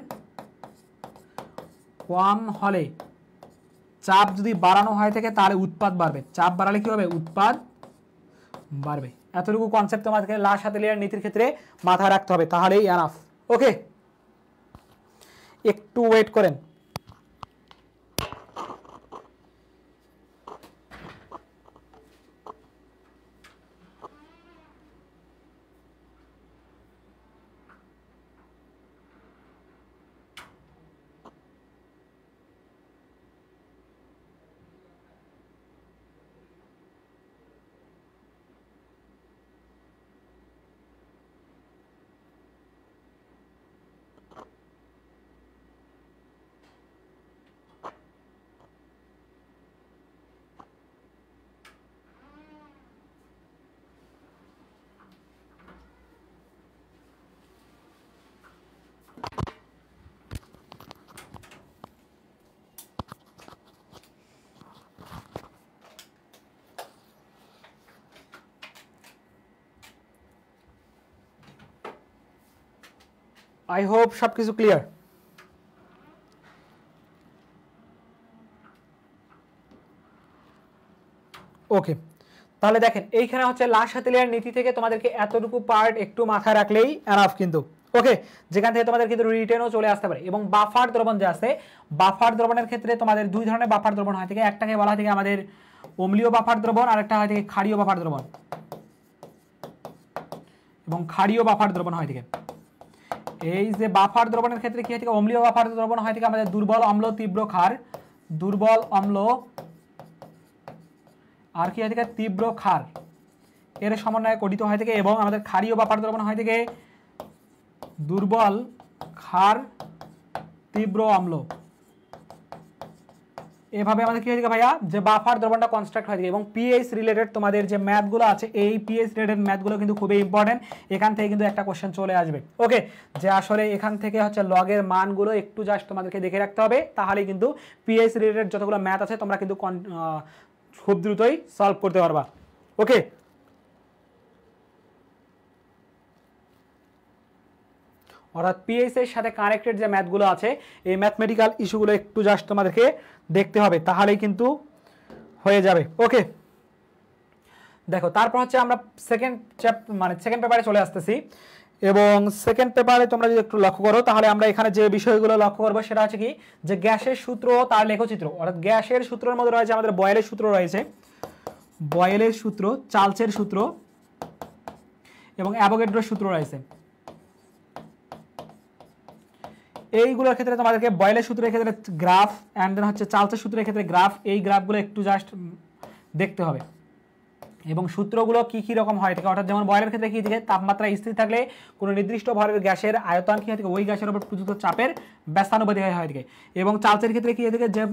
কম হলে চাপ যদি বাড়ানো হয় থেকে তাহলে উৎপাদ বাড়বে চাপ বাড়ালে কী হবে উৎপাদ বাড়বে এতটুকু কনসেপ্ট তোমাদেরকে লাশ হাতে লেয়ার নীতির ক্ষেত্রে মাথায় রাখতে হবে তাহলেই এনাফ ওকে একটু ওয়েট করেন আই হোপ সব কিছু ক্লিয়ার ওকে তাহলে দেখেন এইখানে হচ্ছে লাশ হাতিলিয়ার নীতি থেকে তোমাদেরকে এতটুকু পার্ট একটু মাথায় রাখলেই অ্যানাফ কিন্তু ওকে যেখান থেকে তোমাদের কিন্তু রিটেনও চলে আসতে পারে এবং বাফার দ্রবণ যে আছে বাফার দ্রবণের ক্ষেত্রে তোমাদের দুই ধরনের বাফার দ্রবণ হয় থেকে একটাকে বলা হয় থেকে আমাদের অম্লীয় বাফার দ্রবণ আর একটা হয় থেকে ক্ষারীয় বাফার দ্রবণ এবং ক্ষারীয় বাফার দ্রবণ হয় থেকে এই যে বাফার দ্রবণের ক্ষেত্রে কি হয় থেকে অম্লীয় বাফার দ্রবণ হয় থেকে আমাদের দুর্বল অম্ল তীব্র ক্ষার দুর্বল অম্ল আর কি হয় থেকে তীব্র ক্ষার এর সমন্বয়ে গঠিত হয় থেকে এবং আমাদের ক্ষারীয় বাফার দ্রবণ হয় থেকে দুর্বল ক্ষার তীব্র অম্ল এভাবে আমাদের কী হয়ে থাকে ভাইয়া যে বাফার দ্রবণটা কনস্ট্রাক্ট হয়ে থাকে এবং পিএইচ রিলেটেড তোমাদের যে ম্যাথগুলো আছে এই পিএইচ রিলেটেড ম্যাথগুলো কিন্তু খুবই ইম্পর্টেন্ট এখান থেকে কিন্তু একটা কোশ্চেন চলে আসবে ওকে যে আসলে এখান থেকে হচ্ছে লগের মানগুলো একটু জাস্ট তোমাদেরকে দেখে রাখতে হবে তাহলে কিন্তু পিএইচ রিলেটেড যতগুলো ম্যাথ আছে তোমরা কিন্তু খুব দ্রুতই সলভ করতে পারবা ওকে অর্থাৎ পিএসের সাথে কানেক্টেড যে ম্যাথগুলো আছে এই ম্যাথমেটিক্যাল ইস্যুগুলো একটু জাস্ট তোমাদেরকে দেখতে হবে তাহলেই কিন্তু হয়ে যাবে ওকে দেখো তারপর হচ্ছে আমরা সেকেন্ড চ্যাপ মানে সেকেন্ড পেপারে চলে আসতেছি এবং সেকেন্ড পেপারে তোমরা যদি একটু লক্ষ্য করো তাহলে আমরা এখানে যে বিষয়গুলো লক্ষ্য করবো সেটা হচ্ছে কি যে গ্যাসের সূত্র তার লেখচিত্র অর্থাৎ গ্যাসের সূত্রের মধ্যে রয়েছে আমাদের বয়েলের সূত্র রয়েছে বয়েলের সূত্র চালচের সূত্র এবং অ্যাভোগেড্রোর সূত্র রয়েছে এইগুলোর ক্ষেত্রে তোমাদেরকে বয়লের সূত্রের ক্ষেত্রে গ্রাফ অ্যান্ড দেন হচ্ছে চালচের সূত্রের ক্ষেত্রে গ্রাফ এই গ্রাফগুলো একটু জাস্ট দেখতে হবে এবং সূত্রগুলো কি কি রকম হয় থাকে অর্থাৎ যেমন বয়লের ক্ষেত্রে কী থাকে তাপমাত্রা স্থির থাকলে কোনো নির্দিষ্ট ভরের গ্যাসের আয়তন কী থাকে ওই গ্যাসের উপর প্রযুক্ত চাপের ব্যস্তানুপাতিক হয় থাকে এবং চার্চের ক্ষেত্রে কী থাকে যে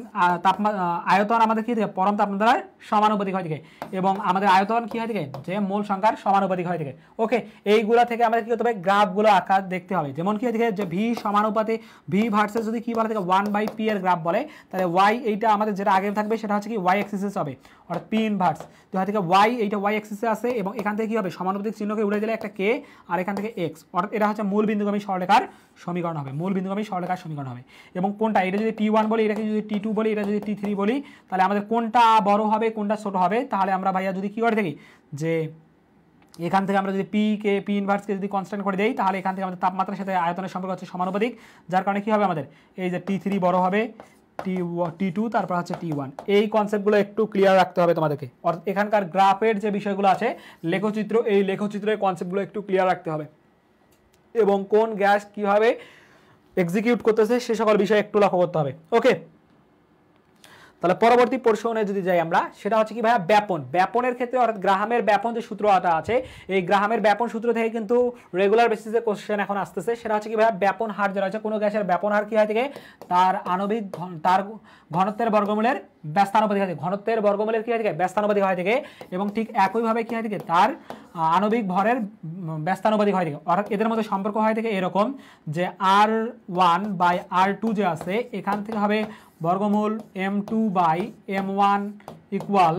তাপমাত্রা আয়তন আমাদের কী থাকে পরম তাপমাত্রার সমানুপাতিক হয় থাকে এবং আমাদের আয়তন কী হয় থাকে যে মূল সংখ্যার সমানুপাতিক হয় থাকে ওকে এইগুলো থেকে আমাদের কী করতে হবে গ্রাফগুলো আকার দেখতে হবে যেমন কী থাকে যে ভি সমানুপাতে ভি ভার্সেস যদি কী বলা থাকে ওয়ান বাই পি এর গ্রাফ বলে তাহলে ওয়াই এইটা আমাদের যেটা আগে থাকবে সেটা হচ্ছে কি ওয়াই এক্সিসেস হবে অর্থাৎ পি ইনভার্স তো হয় থেকে ওয়াই এইটা ওয়াই এক্সিসে আছে এবং এখান থেকে কী হবে সমানুপাতিক চিহ্নকে উড়ে দিলে একটা কে আর এখান থেকে এক্স অর্থাৎ এটা হচ্ছে মূল বিন্দুগামী সরলেখার সমীকরণ হবে মূল বিন্দুগামী সরলেখার সমীকরণ হবে এবং কোনটা এটা যদি টি ওয়ান বলি এটাকে যদি টি টু বলি এটা যদি টি থ্রি বলি তাহলে আমাদের কোনটা বড় হবে কোনটা ছোট হবে তাহলে আমরা ভাইয়া যদি কী করে থাকি যে এখান থেকে আমরা যদি পি কে পি ইনভার্সকে যদি কনস্ট্যান্ট করে দিই তাহলে এখান থেকে আমাদের তাপমাত্রার সাথে আয়তনের সম্পর্ক হচ্ছে সমানুপাতিক যার কারণে কী হবে আমাদের এই যে টি থ্রি বড় হবে টি টি টু তারপর হচ্ছে টি ওয়ান এই কনসেপ্টগুলো একটু ক্লিয়ার রাখতে হবে তোমাদেরকে অর্থাৎ এখানকার গ্রাফের যে বিষয়গুলো আছে লেখচিত্র এই লেখচিত্রের কনসেপ্টগুলো একটু ক্লিয়ার রাখতে হবে এবং কোন গ্যাস কীভাবে এক্সিকিউট করতেছে সে সকল বিষয়ে একটু লক্ষ্য করতে হবে ওকে তাহলে পরবর্তী পোর্শনে যদি যাই আমরা সেটা হচ্ছে কি ভাইয়া ব্যাপন ব্যাপনের ক্ষেত্রে অর্থাৎ গ্রাহামের ব্যাপন যে সূত্রটা আছে এই গ্রাহামের ব্যাপন সূত্র থেকে কিন্তু রেগুলার বেসিসে কোশ্চেন এখন আসতেছে সেটা হচ্ছে কি ভাইয়া ব্যাপন হার যেটা আছে কোনো গ্যাসের ব্যাপন হার কী হয় থেকে তার আণবিক তার ঘনত্বের বর্গমূলের ব্যস্তানুপাতিক হয় ঘনত্বের বর্গমূলের কী হয় থেকে ব্যস্তানুপাতিক হয় থেকে এবং ঠিক একইভাবে কী হয় থেকে তার আণবিক ভরের ব্যস্তানুপাতিক হয় থেকে অর্থাৎ এদের মধ্যে সম্পর্ক হয় থেকে এরকম যে R one by R two যে আছে এখান থেকে হবে বর্গমূল M two by M one equal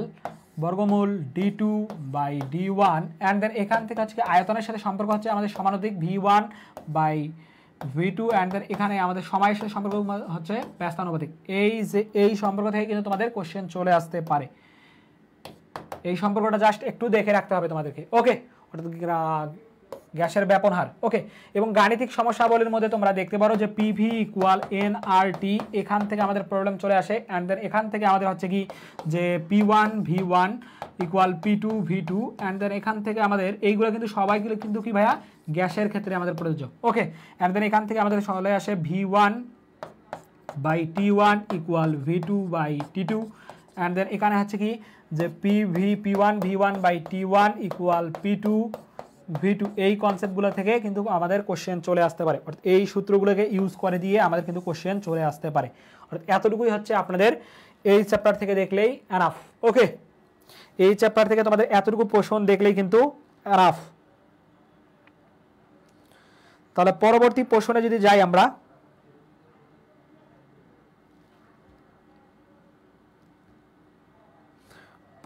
বর্গমূল D two by D one and then এখান থেকে হচ্ছে আয়তনের সাথে সম্পর্ক হচ্ছে আমাদের সমানধিক V one by V two and then এখানে আমাদের সময়ের সাথে সম্পর্ক হচ্ছে ব্যস্তানুপাতিক এই যে এই সম্পর্ক থেকে কিন্তু তোমাদের কোশ্চেন চলে আসতে পারে এই সম্পর্কটা জাস্ট একটু দেখে রাখতে হবে তোমাদেরকে ওকে অর্থাৎ গ্যাসের ব্যাপন হার ওকে এবং গাণিতিক সমস্যাবলীর মধ্যে তোমরা দেখতে পারো যে P V equal N R T এখান থেকে আমাদের প্রবলেম চলে আসে অ্যান্ড দেন এখান থেকে আমাদের হচ্ছে কি যে P one V one equal P two V two and then এখান থেকে আমাদের এইগুলো কিন্তু সবাইগুলো কিন্তু কি ভাইয়া গ্যাসের ক্ষেত্রে আমাদের প্রযোজ্য ওকে অ্যান্ড দেন এখান থেকে আমাদের চলে আসে V one by T one equal V two by T two and then এখানে হচ্ছে কি যে P V P one V one by T one equal P two V two এই কনসেপ্টগুলো থেকে কিন্তু আমাদের কোশ্চেন চলে আসতে পারে অর্থাৎ এই সূত্রগুলোকে ইউজ করে দিয়ে আমাদের কিন্তু কোশ্চেন চলে আসতে পারে অর্থাৎ এতটুকুই হচ্ছে আপনাদের এই চ্যাপ্টার থেকে দেখলেই অ্যানাফ ওকে এই চ্যাপ্টার থেকে তোমাদের এতটুকু পোষণ দেখলেই কিন্তু অ্যানাফ তাহলে পরবর্তী প্রশ্নে যদি যাই আমরা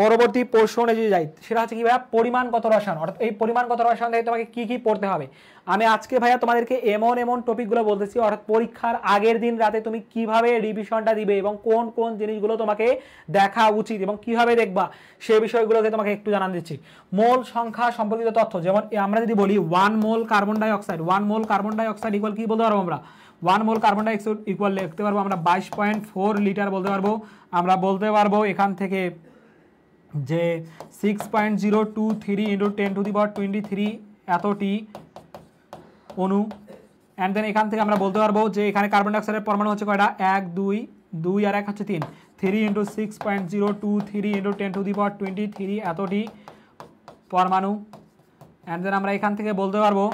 পরবর্তী পোর্শনে যদি যাই সেটা হচ্ছে কি ভাইয়া পরিমাণগত রসায়ন অর্থাৎ এই পরিমাণগত রসায়ন থেকে তোমাকে কী কী পড়তে হবে আমি আজকে ভাইয়া তোমাদেরকে এমন এমন টপিকগুলো বলতেছি অর্থাৎ পরীক্ষার আগের দিন রাতে তুমি কিভাবে রিভিশনটা দিবে এবং কোন কোন জিনিসগুলো তোমাকে দেখা উচিত এবং কিভাবে দেখবা সে বিষয়গুলোকে তোমাকে একটু জানান দিচ্ছি মোল সংখ্যা সম্পর্কিত তথ্য যেমন আমরা যদি বলি one mole carbon dioxide one mole carbon dioxide equal কী বলতে পারবো আমরা one mole carbon dioxide equal লিখতে পারবো আমরা বাইশ পয়েন্ট ফোর লিটার বলতে পারবো আমরা বলতে পারবো এখান থেকে যে six point zero two three into ten to the power twenty three এতটি অনু অ্যান্ড দেন এখান থেকে আমরা বলতে পারবো যে এখানে কার্বন ডাইঅক্সাইডের পরমাণু হচ্ছে কয়টা এক দুই দুই আর এক হচ্ছে তিন three into six point zero two three into ten to the power twenty three এতটি পরমাণু অ্যান্ড দেন আমরা এখান থেকে বলতে পারবো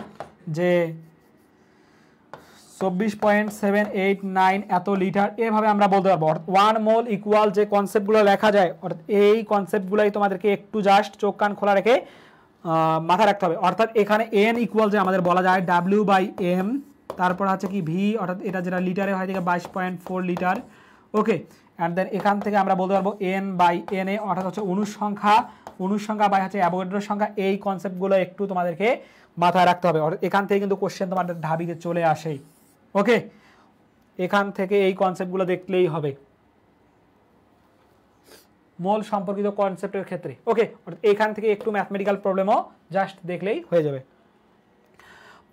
যে চব্বিশ পয়েন্ট সেভেন এইট নাইন এত লিটার এভাবে আমরা বলতে পারবো ওয়ান মোল ইকুয়াল যে কনসেপ্টগুলো লেখা যায় অর্থাৎ এই কনসেপ্টগুলোই তোমাদেরকে একটু জাস্ট চোখ কান খোলা রেখে মাথা রাখতে হবে অর্থাৎ এখানে এন ইকুয়াল যে আমাদের বলা যায় ডাব্লিউ বাই এম তারপর হচ্ছে কি ভি অর্থাৎ এটা যেটা লিটারে হয় থেকে বাইশ point four litre okay and then এখান থেকে আমরা বলতে পারবো এন বাই এন এ অর্থাৎ হচ্ছে অনুসংখ্যা অনুসংখ্যা বাই হচ্ছে অ্যাভোগেড্রোর সংখ্যা এই কনসেপ্টগুলো একটু তোমাদেরকে মাথায় রাখতে হবে অর্থাৎ এখান থেকে কিন্তু কোশ্চেন তোমাদের ঢাবিতে চলে আসেই ওকে এখান থেকে এই কনসেপ্টগুলো দেখলেই হবে মোল সম্পর্কিত কনসেপ্টের ক্ষেত্রে ওকে এখান থেকে একটু ম্যাথমেটিক্যাল প্রবলেমও জাস্ট দেখলেই হয়ে যাবে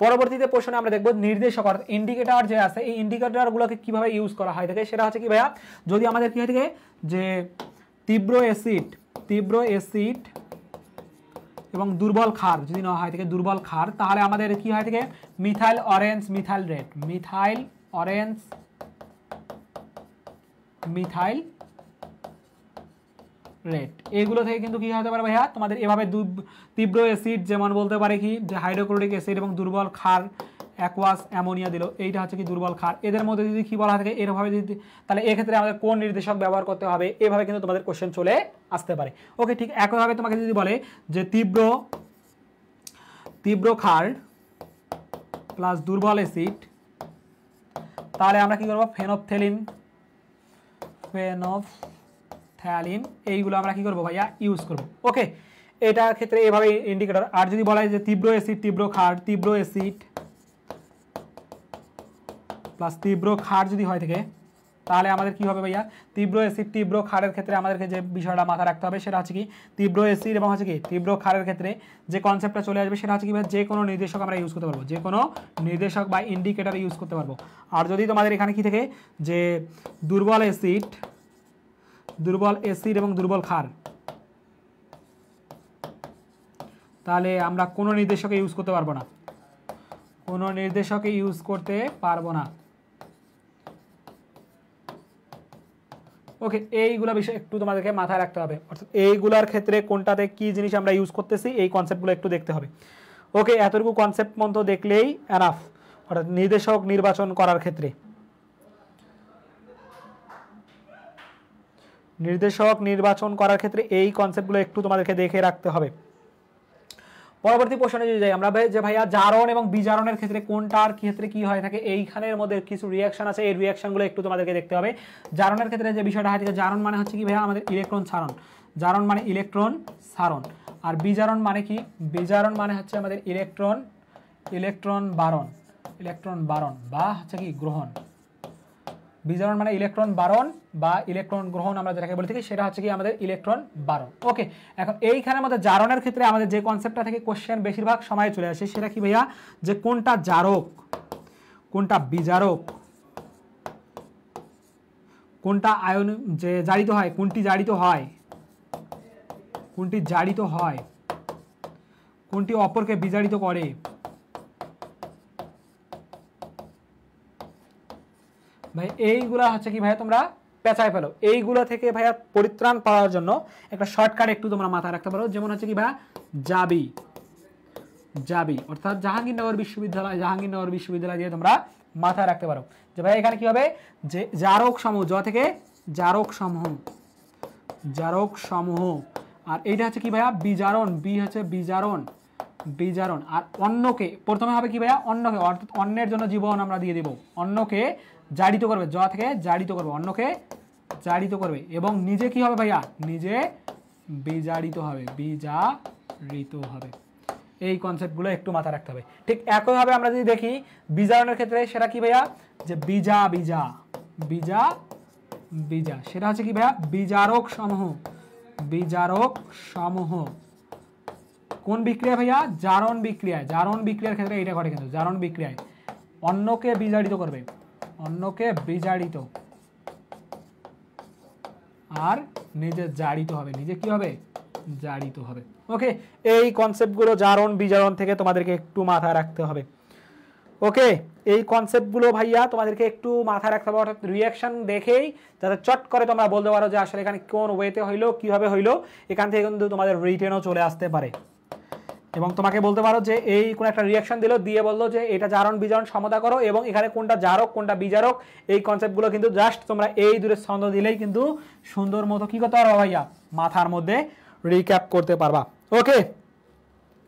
পরবর্তীতে প্রশ্নে আমরা দেখব নির্দেশক অর্থাৎ ইন্ডিকেটর যে আছে এই ইন্ডিকেটরগুলোকে কীভাবে ইউজ করা হয় থাকে সেটা হচ্ছে কি ভাইয়া যদি আমাদের কী হয়ে থাকে যে তীব্র অ্যাসিড তীব্র অ্যাসিড এবং দুর্বল ক্ষার যদি নেওয়া হয় থেকে দুর্বল ক্ষার তাহলে আমাদের কি হয় থেকে methyl orange methyl red methyl orange methyl red এগুলো থেকে কিন্তু কি হতে পারে ভাইয়া তোমাদের এভাবে তীব্র অ্যাসিড যেমন বলতে পারে কি যে হাইড্রোক্লোরিক অ্যাসিড এবং দুর্বল ক্ষার অ্যাকোয়াস অ্যামোনিয়া দিল এইটা হচ্ছে কি দুর্বল খার এদের মধ্যে যদি কী বলা থাকে এরভাবে যদি তাহলে এক্ষেত্রে আমাদের কোন নির্দেশক ব্যবহার করতে হবে এভাবে কিন্তু তোমাদের কোশ্চেন চলে আসতে পারে ওকে ঠিক একইভাবে তোমাকে যদি বলে যে তীব্র তীব্র খার প্লাস দুর্বল অ্যাসিড তাহলে আমরা কি ফেন অফ থ্যালিন এইগুলো আমরা কি করবো ভাইয়া ইউজ করব ওকে এটা ক্ষেত্রে এভাবে ইন্ডিকেটর আর যদি বলা হয় যে তীব্র অ্যাসিড তীব্র খার তীব্র অ্যাসিড প্লাস তীব্র খার যদি হয় থেকে তাহলে আমাদের কি হবে ভাইয়া তীব্র এসির তীব্র খারের ক্ষেত্রে আমাদেরকে যে বিষয়টা মাথা রাখতে হবে সেটা হচ্ছে কি তীব্র এসির এবং হচ্ছে কি তীব্র খারের ক্ষেত্রে যে কনসেপ্টটা চলে আসবে সেটা হচ্ছে কি যে কোনো নির্দেশক আমরা ইউজ করতে পারবো যে কোনো নির্দেশক বা ইন্ডিকেটার ইউজ করতে পারবো আর যদি তোমাদের এখানে কি থেকে যে দুর্বল এসিড দুর্বল এসিড এবং দুর্বল খার তাহলে আমরা কোনো নির্দেশকে ইউজ করতে পারবো না কোনো নির্দেশকে ইউজ করতে পারবো না ওকে এইগুলো বিষয়ে একটু তোমাদেরকে মাথায় রাখতে হবে অর্থাৎ এইগুলার ক্ষেত্রে কোনটাতে কি জিনিস আমরা ইউজ করতেছি এই কনসেপ্টগুলো একটু দেখতে হবে ওকে এতটুকু কনসেপ্ট মন্ত দেখলেই অ্যানাফ অর্থাৎ নির্দেশক নির্বাচন করার ক্ষেত্রে নির্দেশক নির্বাচন করার ক্ষেত্রে এই কনসেপ্টগুলো একটু তোমাদেরকে দেখে রাখতে হবে পরবর্তী প্রশ্নে যদি যাই আমরা যে ভাইয়া জারণ এবং বিজারণের ক্ষেত্রে কোনটার ক্ষেত্রে কি হয় থাকে এইখানের মধ্যে কিছু রিয়াকশন আছে এই রিয়াকশনগুলো একটু তোমাদেরকে দেখতে হবে জারণের ক্ষেত্রে যে বিষয়টা হয় জারণ মানে হচ্ছে কি ভাইয়া আমাদের ইলেকট্রন ছাড়ন জারণ মানে ইলেকট্রন সারণ আর বিজারণ মানে কি বিজারণ মানে হচ্ছে আমাদের ইলেকট্রন ইলেকট্রন বারণ ইলেকট্রন বারণ বা হচ্ছে কি গ্রহণ বিজারণ মানে ইলেকট্রন বারণ বা ইলেকট্রন গ্রহণ আমরা যেটাকে বলে থাকি সেটা হচ্ছে কি আমাদের ইলেকট্রন বারণ ওকে এখন এইখানের মধ্যে জারণের ক্ষেত্রে আমাদের যে কনসেপ্টটা থেকে কোশ্চেন বেশিরভাগ সময়ে চলে আসে সেটা কি ভাইয়া যে কোনটা জারক কোনটা বিজারক কোনটা আয়ন যে জারিত হয় কোনটি জারিত হয় কোনটি জারিত হয় কোনটি অপরকে বিজারিত করে ভাই এইগুলা হচ্ছে কি ভাইয়া তোমরা পেঁচায় ফেলো এইগুলো থেকে ভাইয়া পরিত্রাণ পাওয়ার জন্য একটা শর্টকাট একটু তোমরা মাথায় রাখতে পারো যেমন হচ্ছে কি ভাইয়া যাবি যাবি অর্থাৎ জাহাঙ্গীরনগর বিশ্ববিদ্যালয় জাহাঙ্গীরনগর বিশ্ববিদ্যালয় দিয়ে তোমরা মাথায় রাখতে পারো যে ভাই এখানে কি হবে যে জারক সমূহ জ থেকে জারক সমূহ জারক সমূহ আর এইটা হচ্ছে কি ভাইয়া বিজারণ বি হচ্ছে বিজারণ বিজারণ আর অন্যকে প্রথমে হবে কি ভাইয়া অন্যকে অর্থাৎ অন্যের জন্য জীবন আমরা দিয়ে দেব অন্যকে জারিত করবে জ থেকে জারিত করবে অন্যকে জারিত করবে এবং নিজে কি হবে ভাইয়া নিজে বিজারিত হবে বিজারিত হবে এই কনসেপ্টগুলো একটু মাথায় রাখতে হবে ঠিক একইভাবে আমরা যদি দেখি বিজারণের ক্ষেত্রে সেটা কি ভাইয়া যে বিজা বিজা বিজা বিজা সেটা হচ্ছে কি ভাইয়া বিজারক সমূহ বিজারক সমূহ কোন বিক্রিয়া ভাইয়া জারণ বিক্রিয়ায় জারণ বিক্রিয়ার ক্ষেত্রে এটা ঘটে কিন্তু জারণ বিক্রিয়ায় অন্যকে বিজারিত করবে অন্যকে বিজাড়িত আর নিজে জারিত হবে নিজে কি হবে জারিত হবে ওকে এই কনসেপ্টগুলো জারণ বিজারণ থেকে তোমাদেরকে একটু মাথায় রাখতে হবে ওকে এই কনসেপ্টগুলো ভাইয়া তোমাদেরকে একটু মাথায় রাখতে হবে অর্থাৎ রিয়াকশান দেখেই যাতে চট করে তোমরা বলতে পারো যে আসলে এখানে কোন ওয়েতে হইলো কীভাবে হইলো এখান থেকে কিন্তু তোমাদের রিটেনও চলে আসতে পারে এবং তোমাকে বলতে পারো যে এই কোনো একটা রিয়াকশন দিল দিয়ে বললো যে এটা জারণ বিজারণ সমতা করো এবং এখানে কোনটা জারক কোনটা বিজারক এই কনসেপ্টগুলো কিন্তু জাস্ট তোমরা এই দূরে ছন্দ দিলেই কিন্তু সুন্দর মতো কী করতে পারবা ভাইয়া মাথার মধ্যে রিক্যাপ করতে পারবা ওকে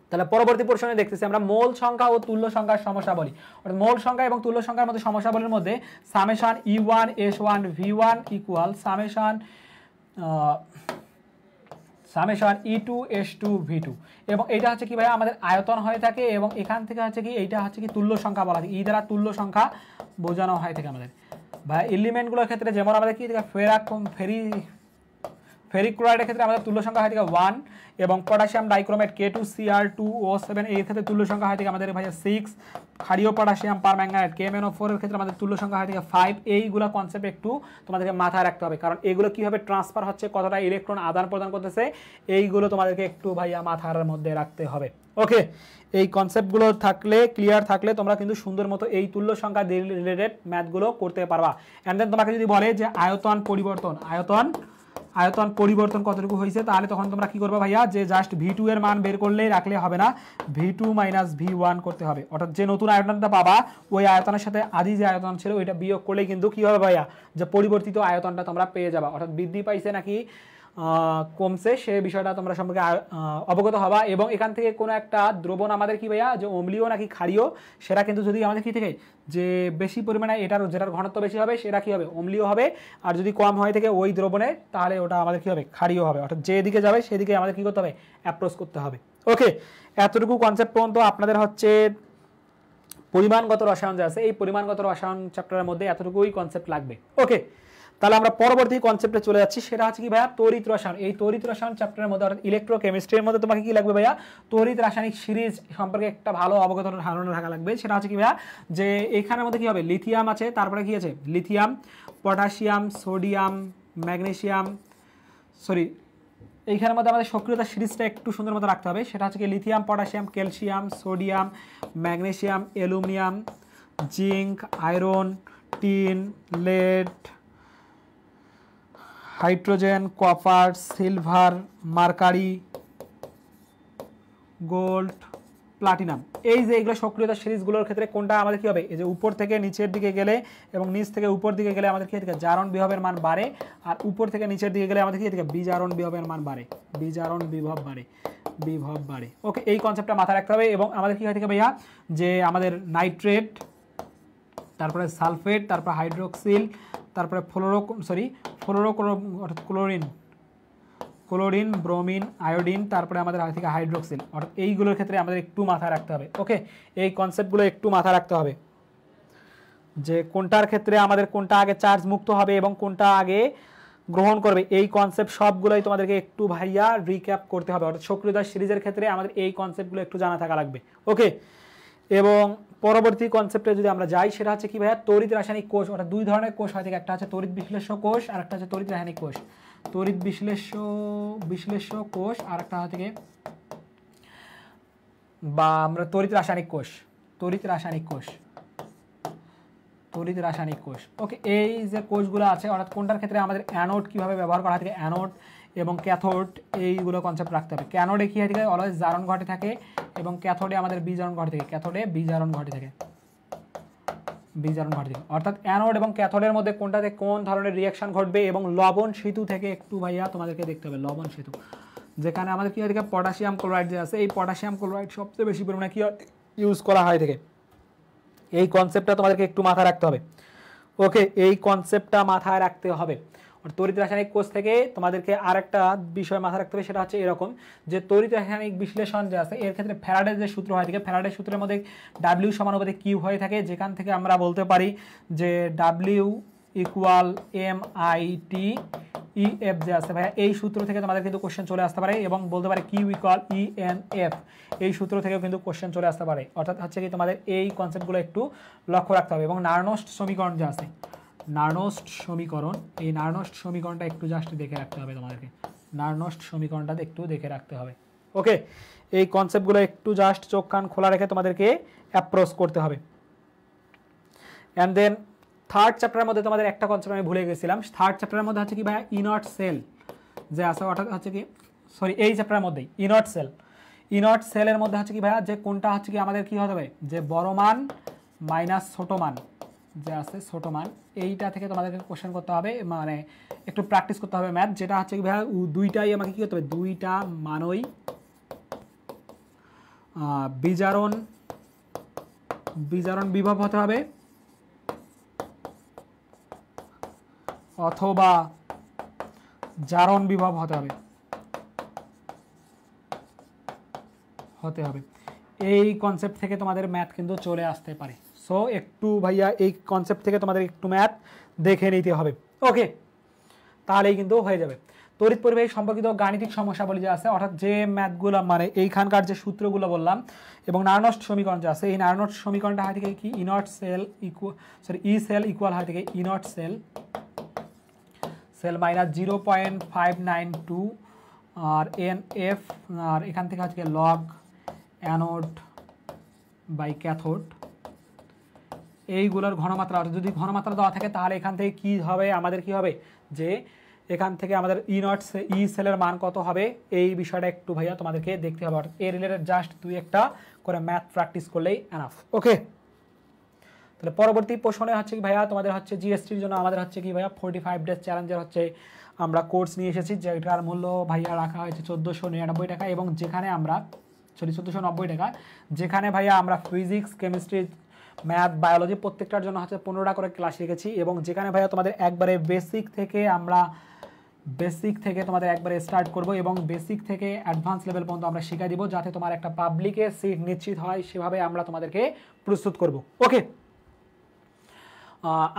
তাহলে পরবর্তী প্রশ্নে দেখতেছি আমরা মোল সংখ্যা ও তুল্য সংখ্যার বলি অর্থাৎ মোল সংখ্যা এবং তুল্য সংখ্যার মধ্যে সমস্যাবলীর মধ্যে summation E one S one V one equal summation সমান E two S two V two এবং এটা হচ্ছে কি ভাই আমাদের আয়তন হয়ে থাকে এবং এখান থেকে হচ্ছে কি এইটা হচ্ছে কি তুল্য সংখ্যা বলা থাকে ই e দ্বারা তুল্য সংখ্যা বোঝানো হয় থাকে আমাদের বা এলিমেন্টগুলোর ক্ষেত্রে যেমন আমাদের কি ফেরা ফেরি ফেরিক ক্লোরাইডের ক্ষেত্রে আমাদের তুল্য সংখ্যা হয় থেকে ওয়ান এবং potassium dichromate K two C R two O seven এর ক্ষেত্রে তুল্য সংখ্যা হয় থেকে আমাদের ভাইয়া সিক্স হারিও পটাশিয়াম ম্যাঙ্গানাইট কে মেনো ফোরের ক্ষেত্রে আমাদের তুল্য সংখ্যা হয় থেকে ফাইভ এইগুলো কনসেপ্ট একটু তোমাদেরকে মাথায় রাখতে হবে কারণ এগুলো কীভাবে ট্রান্সফার হচ্ছে কতটা ইলেকট্রন আদান প্রদান করতেছে এইগুলো তোমাদেরকে একটু ভাইয়া মাথার মধ্যে রাখতে হবে ওকে এই কনসেপ্টগুলো থাকলে ক্লিয়ার থাকলে তোমরা কিন্তু সুন্দর মতো এই তুল্য সংখ্যা রিলেটেড ম্যাথগুলো করতে পারবা অ্যান্ড দেন তোমাকে যদি বলে যে আয়তন পরিবর্তন আয়তন আয়তন পরিবর্তন কতটুকু হয়েছে তাহলে তখন তোমরা কি করবো ভাইয়া যে জাস্ট ভি টু এর মান বের করলেই রাখলে হবে না V two minus V one করতে হবে অর্থাৎ যে নতুন আয়তনটা পাবা ওই আয়তনের সাথে আদি যে আয়তন ছিল ওইটা বিয়োগ করলেই কিন্তু কি হবে ভাইয়া যে পরিবর্তিত আয়তনটা তোমরা পেয়ে যাবা অর্থাৎ বৃদ্ধি পাইছে নাকি কমছে সে বিষয়টা তোমরা সম্পর্কে অবগত হবা এবং এখান থেকে কোনো একটা দ্রবণ আমাদের কি ভাইয়া যে অম্লীয় নাকি ক্ষারীয় সেটা কিন্তু যদি আমাদের কি থেকে যে বেশি পরিমাণে এটার যেটার ঘনত্ব বেশি হবে সেটা কী হবে অম্লীয় হবে আর যদি কম হয় থেকে ওই দ্রবণে তাহলে ওটা আমাদের কী হবে ক্ষারীয় হবে অর্থাৎ যেদিকে যাবে সেদিকে আমাদের কী করতে হবে অ্যাপ্রোচ করতে হবে ওকে এতটুকু কনসেপ্ট পর্যন্ত আপনাদের হচ্ছে পরিমাণগত রসায়ন যে আছে এই পরিমাণগত রসায়ন চ্যাপ্টারের মধ্যে এতটুকুই কনসেপ্ট লাগবে ওকে তাহলে আমরা পরবর্তী কনসেপ্টে চলে যাচ্ছি সেটা হচ্ছে কি ভাইয়া তরিত রসায়ন এই তরিত রসায়ন চ্যাপ্টারের মধ্যে অর্থাৎ ইলেকট্রোকেমিস্ট্রির মধ্যে তোমাকে কি লাগবে ভাইয়া তরিত রাসায়নিক সিরিজ সম্পর্কে একটা ভালো অবগত ধারণা থাকা লাগবে সেটা হচ্ছে কি ভাইয়া যে এখানের মধ্যে কি হবে লিথিয়াম আছে তারপরে কি আছে lithium potassium sodium magnesium sorry এইখানের মধ্যে আমাদের সক্রিয়তা সিরিজটা একটু সুন্দর মতো রাখতে হবে সেটা হচ্ছে কি lithium potassium calcium sodium magnesium aluminium zinc iron tin lead hydrogen copper silver mercury gold platinum এই যে এইগুলো সক্রিয়তা সিরিজগুলোর ক্ষেত্রে কোনটা আমাদের কী হবে এই যে উপর থেকে নিচের দিকে গেলে এবং নিচ থেকে উপর দিকে গেলে আমাদের কী থেকে জারণ বিভবের মান বাড়ে আর উপর থেকে নিচের দিকে গেলে আমাদের কী থেকে বিজারণ বিভবের মান বাড়ে বীজারণ বিভব বাড়ে বিভব বাড়ে ওকে এই কনসেপ্টটা মাথায় রাখতে হবে এবং আমাদের কী হয়ে থাকে ভাইয়া যে আমাদের নাইট্রেট তারপরে সালফেট তারপরে হাইড্রোক্সিল তারপরে ফ্লোরো সরি ফ্লোরোক্লো অর্থাৎ ক্লোরিন ক্লোরিন ব্রোমিন আয়োডিন তারপরে আমাদের থেকে হাইড্রোক্সিল অর্থাৎ এইগুলোর ক্ষেত্রে আমাদের একটু মাথা রাখতে হবে ওকে এই কনসেপ্টগুলো একটু মাথা রাখতে হবে যে কোনটার ক্ষেত্রে আমাদের কোনটা আগে চার্জ মুক্ত হবে এবং কোনটা আগে গ্রহণ করবে এই কনসেপ্ট সবগুলোই তোমাদেরকে একটু ভাইয়া রিক্যাপ করতে হবে অর্থাৎ সক্রিয়তা সিরিজের ক্ষেত্রে আমাদের এই কনসেপ্টগুলো একটু জানা থাকা লাগবে ওকে এবং পরবর্তী কনসেপ্টে যদি আমরা যাই সেটা হচ্ছে কি ভাইয়া তরিত রাসায়নিক কোষ ওটা দুই ধরনের কোষ হয় থেকে একটা হচ্ছে তরিত বিশ্লেষক কোষ আর একটা হচ্ছে তরিত রাসায়নিক কোষ তরিত বিশ্লেষ্য বিশ্লেষ্য কোষ আর একটা হচ্ছে বা আমরা তরিত রাসায়নিক কোষ তরিত রাসায়নিক কোষ তরিত রাসায়নিক কোষ ওকে এই যে কোষগুলো আছে অর্থাৎ কোনটার ক্ষেত্রে আমাদের অ্যানোড কীভাবে ব্যবহার করা হয় থেকে অ্যানোড এবং ক্যাথোড এইগুলো কনসেপ্ট রাখতে হবে ক্যানোডে কী থাকে অলওয়েজ জারণ ঘটে থাকে এবং ক্যাথোডে আমাদের বিজারণ ঘটে থাকে ক্যাথোডে বিজারণ ঘটে থাকে বিজারণ ঘটে থাকে অর্থাৎ অ্যানোড এবং ক্যাথোডের মধ্যে কোনটাতে কোন ধরনের রিয়াকশান ঘটবে এবং লবণ সেতু থেকে একটু ভাইয়া তোমাদেরকে দেখতে হবে লবণ সেতু যেখানে আমাদের কী হয় থেকে পটাশিয়াম ক্লোরাইড যে আছে এই পটাশিয়াম ক্লোরাইড সবচেয়ে বেশি পরিমাণে কী ইউজ করা হয় থেকে এই কনসেপ্টটা তোমাদেরকে একটু মাথায় রাখতে হবে ওকে এই কনসেপ্টটা মাথায় রাখতে হবে মানে তরিত রাসায়নিক কোর্স থেকে তোমাদেরকে আর একটা বিষয় মাথায় রাখতে হবে সেটা হচ্ছে এরকম যে তরিত রাসায়নিক বিশ্লেষণ যে আছে এর ক্ষেত্রে ফ্যারাডের যে সূত্র হয় থাকে ফ্যারাডের সূত্রের মধ্যে ডাব্লিউ সমানুপাতে কিউ হয়ে থাকে যেখান থেকে আমরা বলতে পারি যে W equal M I T E F যে আছে ভাইয়া এই সূত্র থেকে তোমাদের কিন্তু কোশ্চেন চলে আসতে পারে এবং বলতে পারে Q equal E N F এই সূত্র থেকেও কিন্তু কোশ্চেন চলে আসতে পারে অর্থাৎ হচ্ছে কি তোমাদের এই কনসেপ্টগুলো একটু লক্ষ্য রাখতে হবে এবং নার্নস্ট সমীকরণ যে আছে নার্নস্ট সমীকরণ এই নার্নস্ট সমীকরণটা একটু জাস্ট দেখে রাখতে হবে তোমাদেরকে নার্নস্ট সমীকরণটা একটু দেখে রাখতে হবে ওকে এই কনসেপ্টগুলো একটু জাস্ট চোখ কান খোলা রেখে তোমাদেরকে অ্যাপ্রোচ করতে হবে অ্যান্ড দেন থার্ড চ্যাপ্টারের মধ্যে তোমাদের একটা কনসেপ্ট আমি ভুলে গেছিলাম থার্ড চ্যাপ্টারের মধ্যে হচ্ছে কি ভাইয়া ইনট সেল যে আছে অর্থাৎ হচ্ছে কি সরি এই চ্যাপ্টারের মধ্যেই ইনট সেল ইনট সেলের মধ্যে হচ্ছে কি ভাইয়া যে কোনটা হচ্ছে কি আমাদের কি হতে হবে যে বড় মান মাইনাস ছোট মান যে আছে ছোটো মান এইটা থেকে তোমাদেরকে কোশ্চেন করতে হবে মানে একটু প্র্যাকটিস করতে হবে ম্যাথ যেটা হচ্ছে কি ভাই দুইটাই আমাকে কী করতে হবে দুইটা মানই বিজারণ বিজারণ বিভব হতে হবে অথবা জারণ বিভব হতে হবে হতে হবে এই কনসেপ্ট থেকে তোমাদের ম্যাথ কিন্তু চলে আসতে পারে সো একটু ভাইয়া এই কনসেপ্ট থেকে তোমাদের একটু ম্যাথ দেখে নিতে হবে ওকে তাহলেই কিন্তু হয়ে যাবে তড়িৎ পরিবাহী সম্পর্কিত গাণিতিক সমস্যাবলী যে আছে অর্থাৎ যে ম্যাথগুলো মানে এইখানকার যে সূত্রগুলো বললাম এবং নারনট সমীকরণ যে আছে এই নারনট সমীকরণটা হয় থেকে কি E naught cell equal sorry E cell equal হয় থেকে E naught cell cell minus zero point five nine two R N F R এখান থেকে হচ্ছে লগ অ্যানোড বাই ক্যাথোড এইগুলোর ঘনমাত্রা অর্থাৎ যদি ঘনমাত্রা দেওয়া থাকে তাহলে এখান থেকে কি হবে আমাদের কি হবে যে এখান থেকে আমাদের ই নট ই সেলের মান কত হবে এই বিষয়টা একটু ভাইয়া তোমাদেরকে দেখতে হবে এ রিলেটেড জাস্ট দুই একটা করে ম্যাথ প্র্যাকটিস করলেই অ্যানাফ ওকে তাহলে পরবর্তী প্রশ্নে হচ্ছে কি ভাইয়া তোমাদের হচ্ছে জিএসটির জন্য আমাদের হচ্ছে কি ভাইয়া ফোর্টি ফাইভ ডেজ চ্যালেঞ্জের হচ্ছে আমরা কোর্স নিয়ে এসেছি যেটার মূল্য ভাইয়া রাখা হয়েছে চোদ্দোশো নিরানব্বই টাকা এবং যেখানে আমরা সরি চোদ্দোশো নব্বই টাকা যেখানে ভাইয়া আমরা ফিজিক্স কেমিস্ট্রি ম্যাথ বায়োলজি প্রত্যেকটার জন্য হচ্ছে পনেরোটা করে ক্লাস রেখেছি এবং যেখানে ভাইয়া তোমাদের একবারে বেসিক থেকে আমরা বেসিক থেকে তোমাদের একবারে স্টার্ট করব এবং বেসিক থেকে অ্যাডভান্স লেভেল পর্যন্ত আমরা শিখাই দিব যাতে তোমার একটা পাবলিকে সিট নিশ্চিত হয় সেভাবে আমরা তোমাদেরকে প্রস্তুত করব ওকে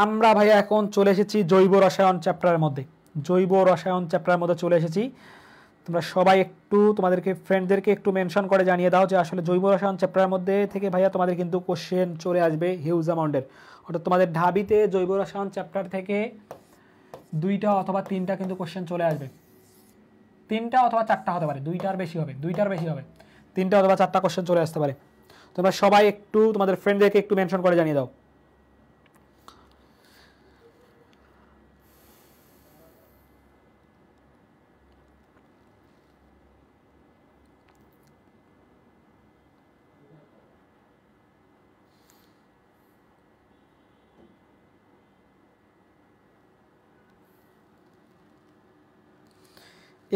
আমরা ভাইয়া এখন চলে এসেছি জৈব রসায়ন চ্যাপ্টারের মধ্যে জৈব রসায়ন চ্যাপ্টারের মধ্যে চলে এসেছি তোমরা সবাই একটু তোমাদেরকে ফ্রেন্ডদেরকে একটু মেনশন করে জানিয়ে দাও যে আসলে জৈব রসায়ন চ্যাপ্টারের মধ্যে থেকে ভাইয়া তোমাদের কিন্তু কোশ্চেন চলে আসবে হিউজ অ্যামাউন্টের অর্থাৎ তোমাদের ঢাবিতে জৈব রসায়ন চ্যাপ্টার থেকে দুইটা অথবা তিনটা কিন্তু কোশ্চেন চলে আসবে তিনটা অথবা চারটা হতে পারে দুইটার বেশি হবে দুইটার বেশি হবে তিনটা অথবা চারটা কোশ্চেন চলে আসতে পারে তোমরা সবাই একটু তোমাদের ফ্রেন্ডদেরকে একটু মেনশন করে জানিয়ে দাও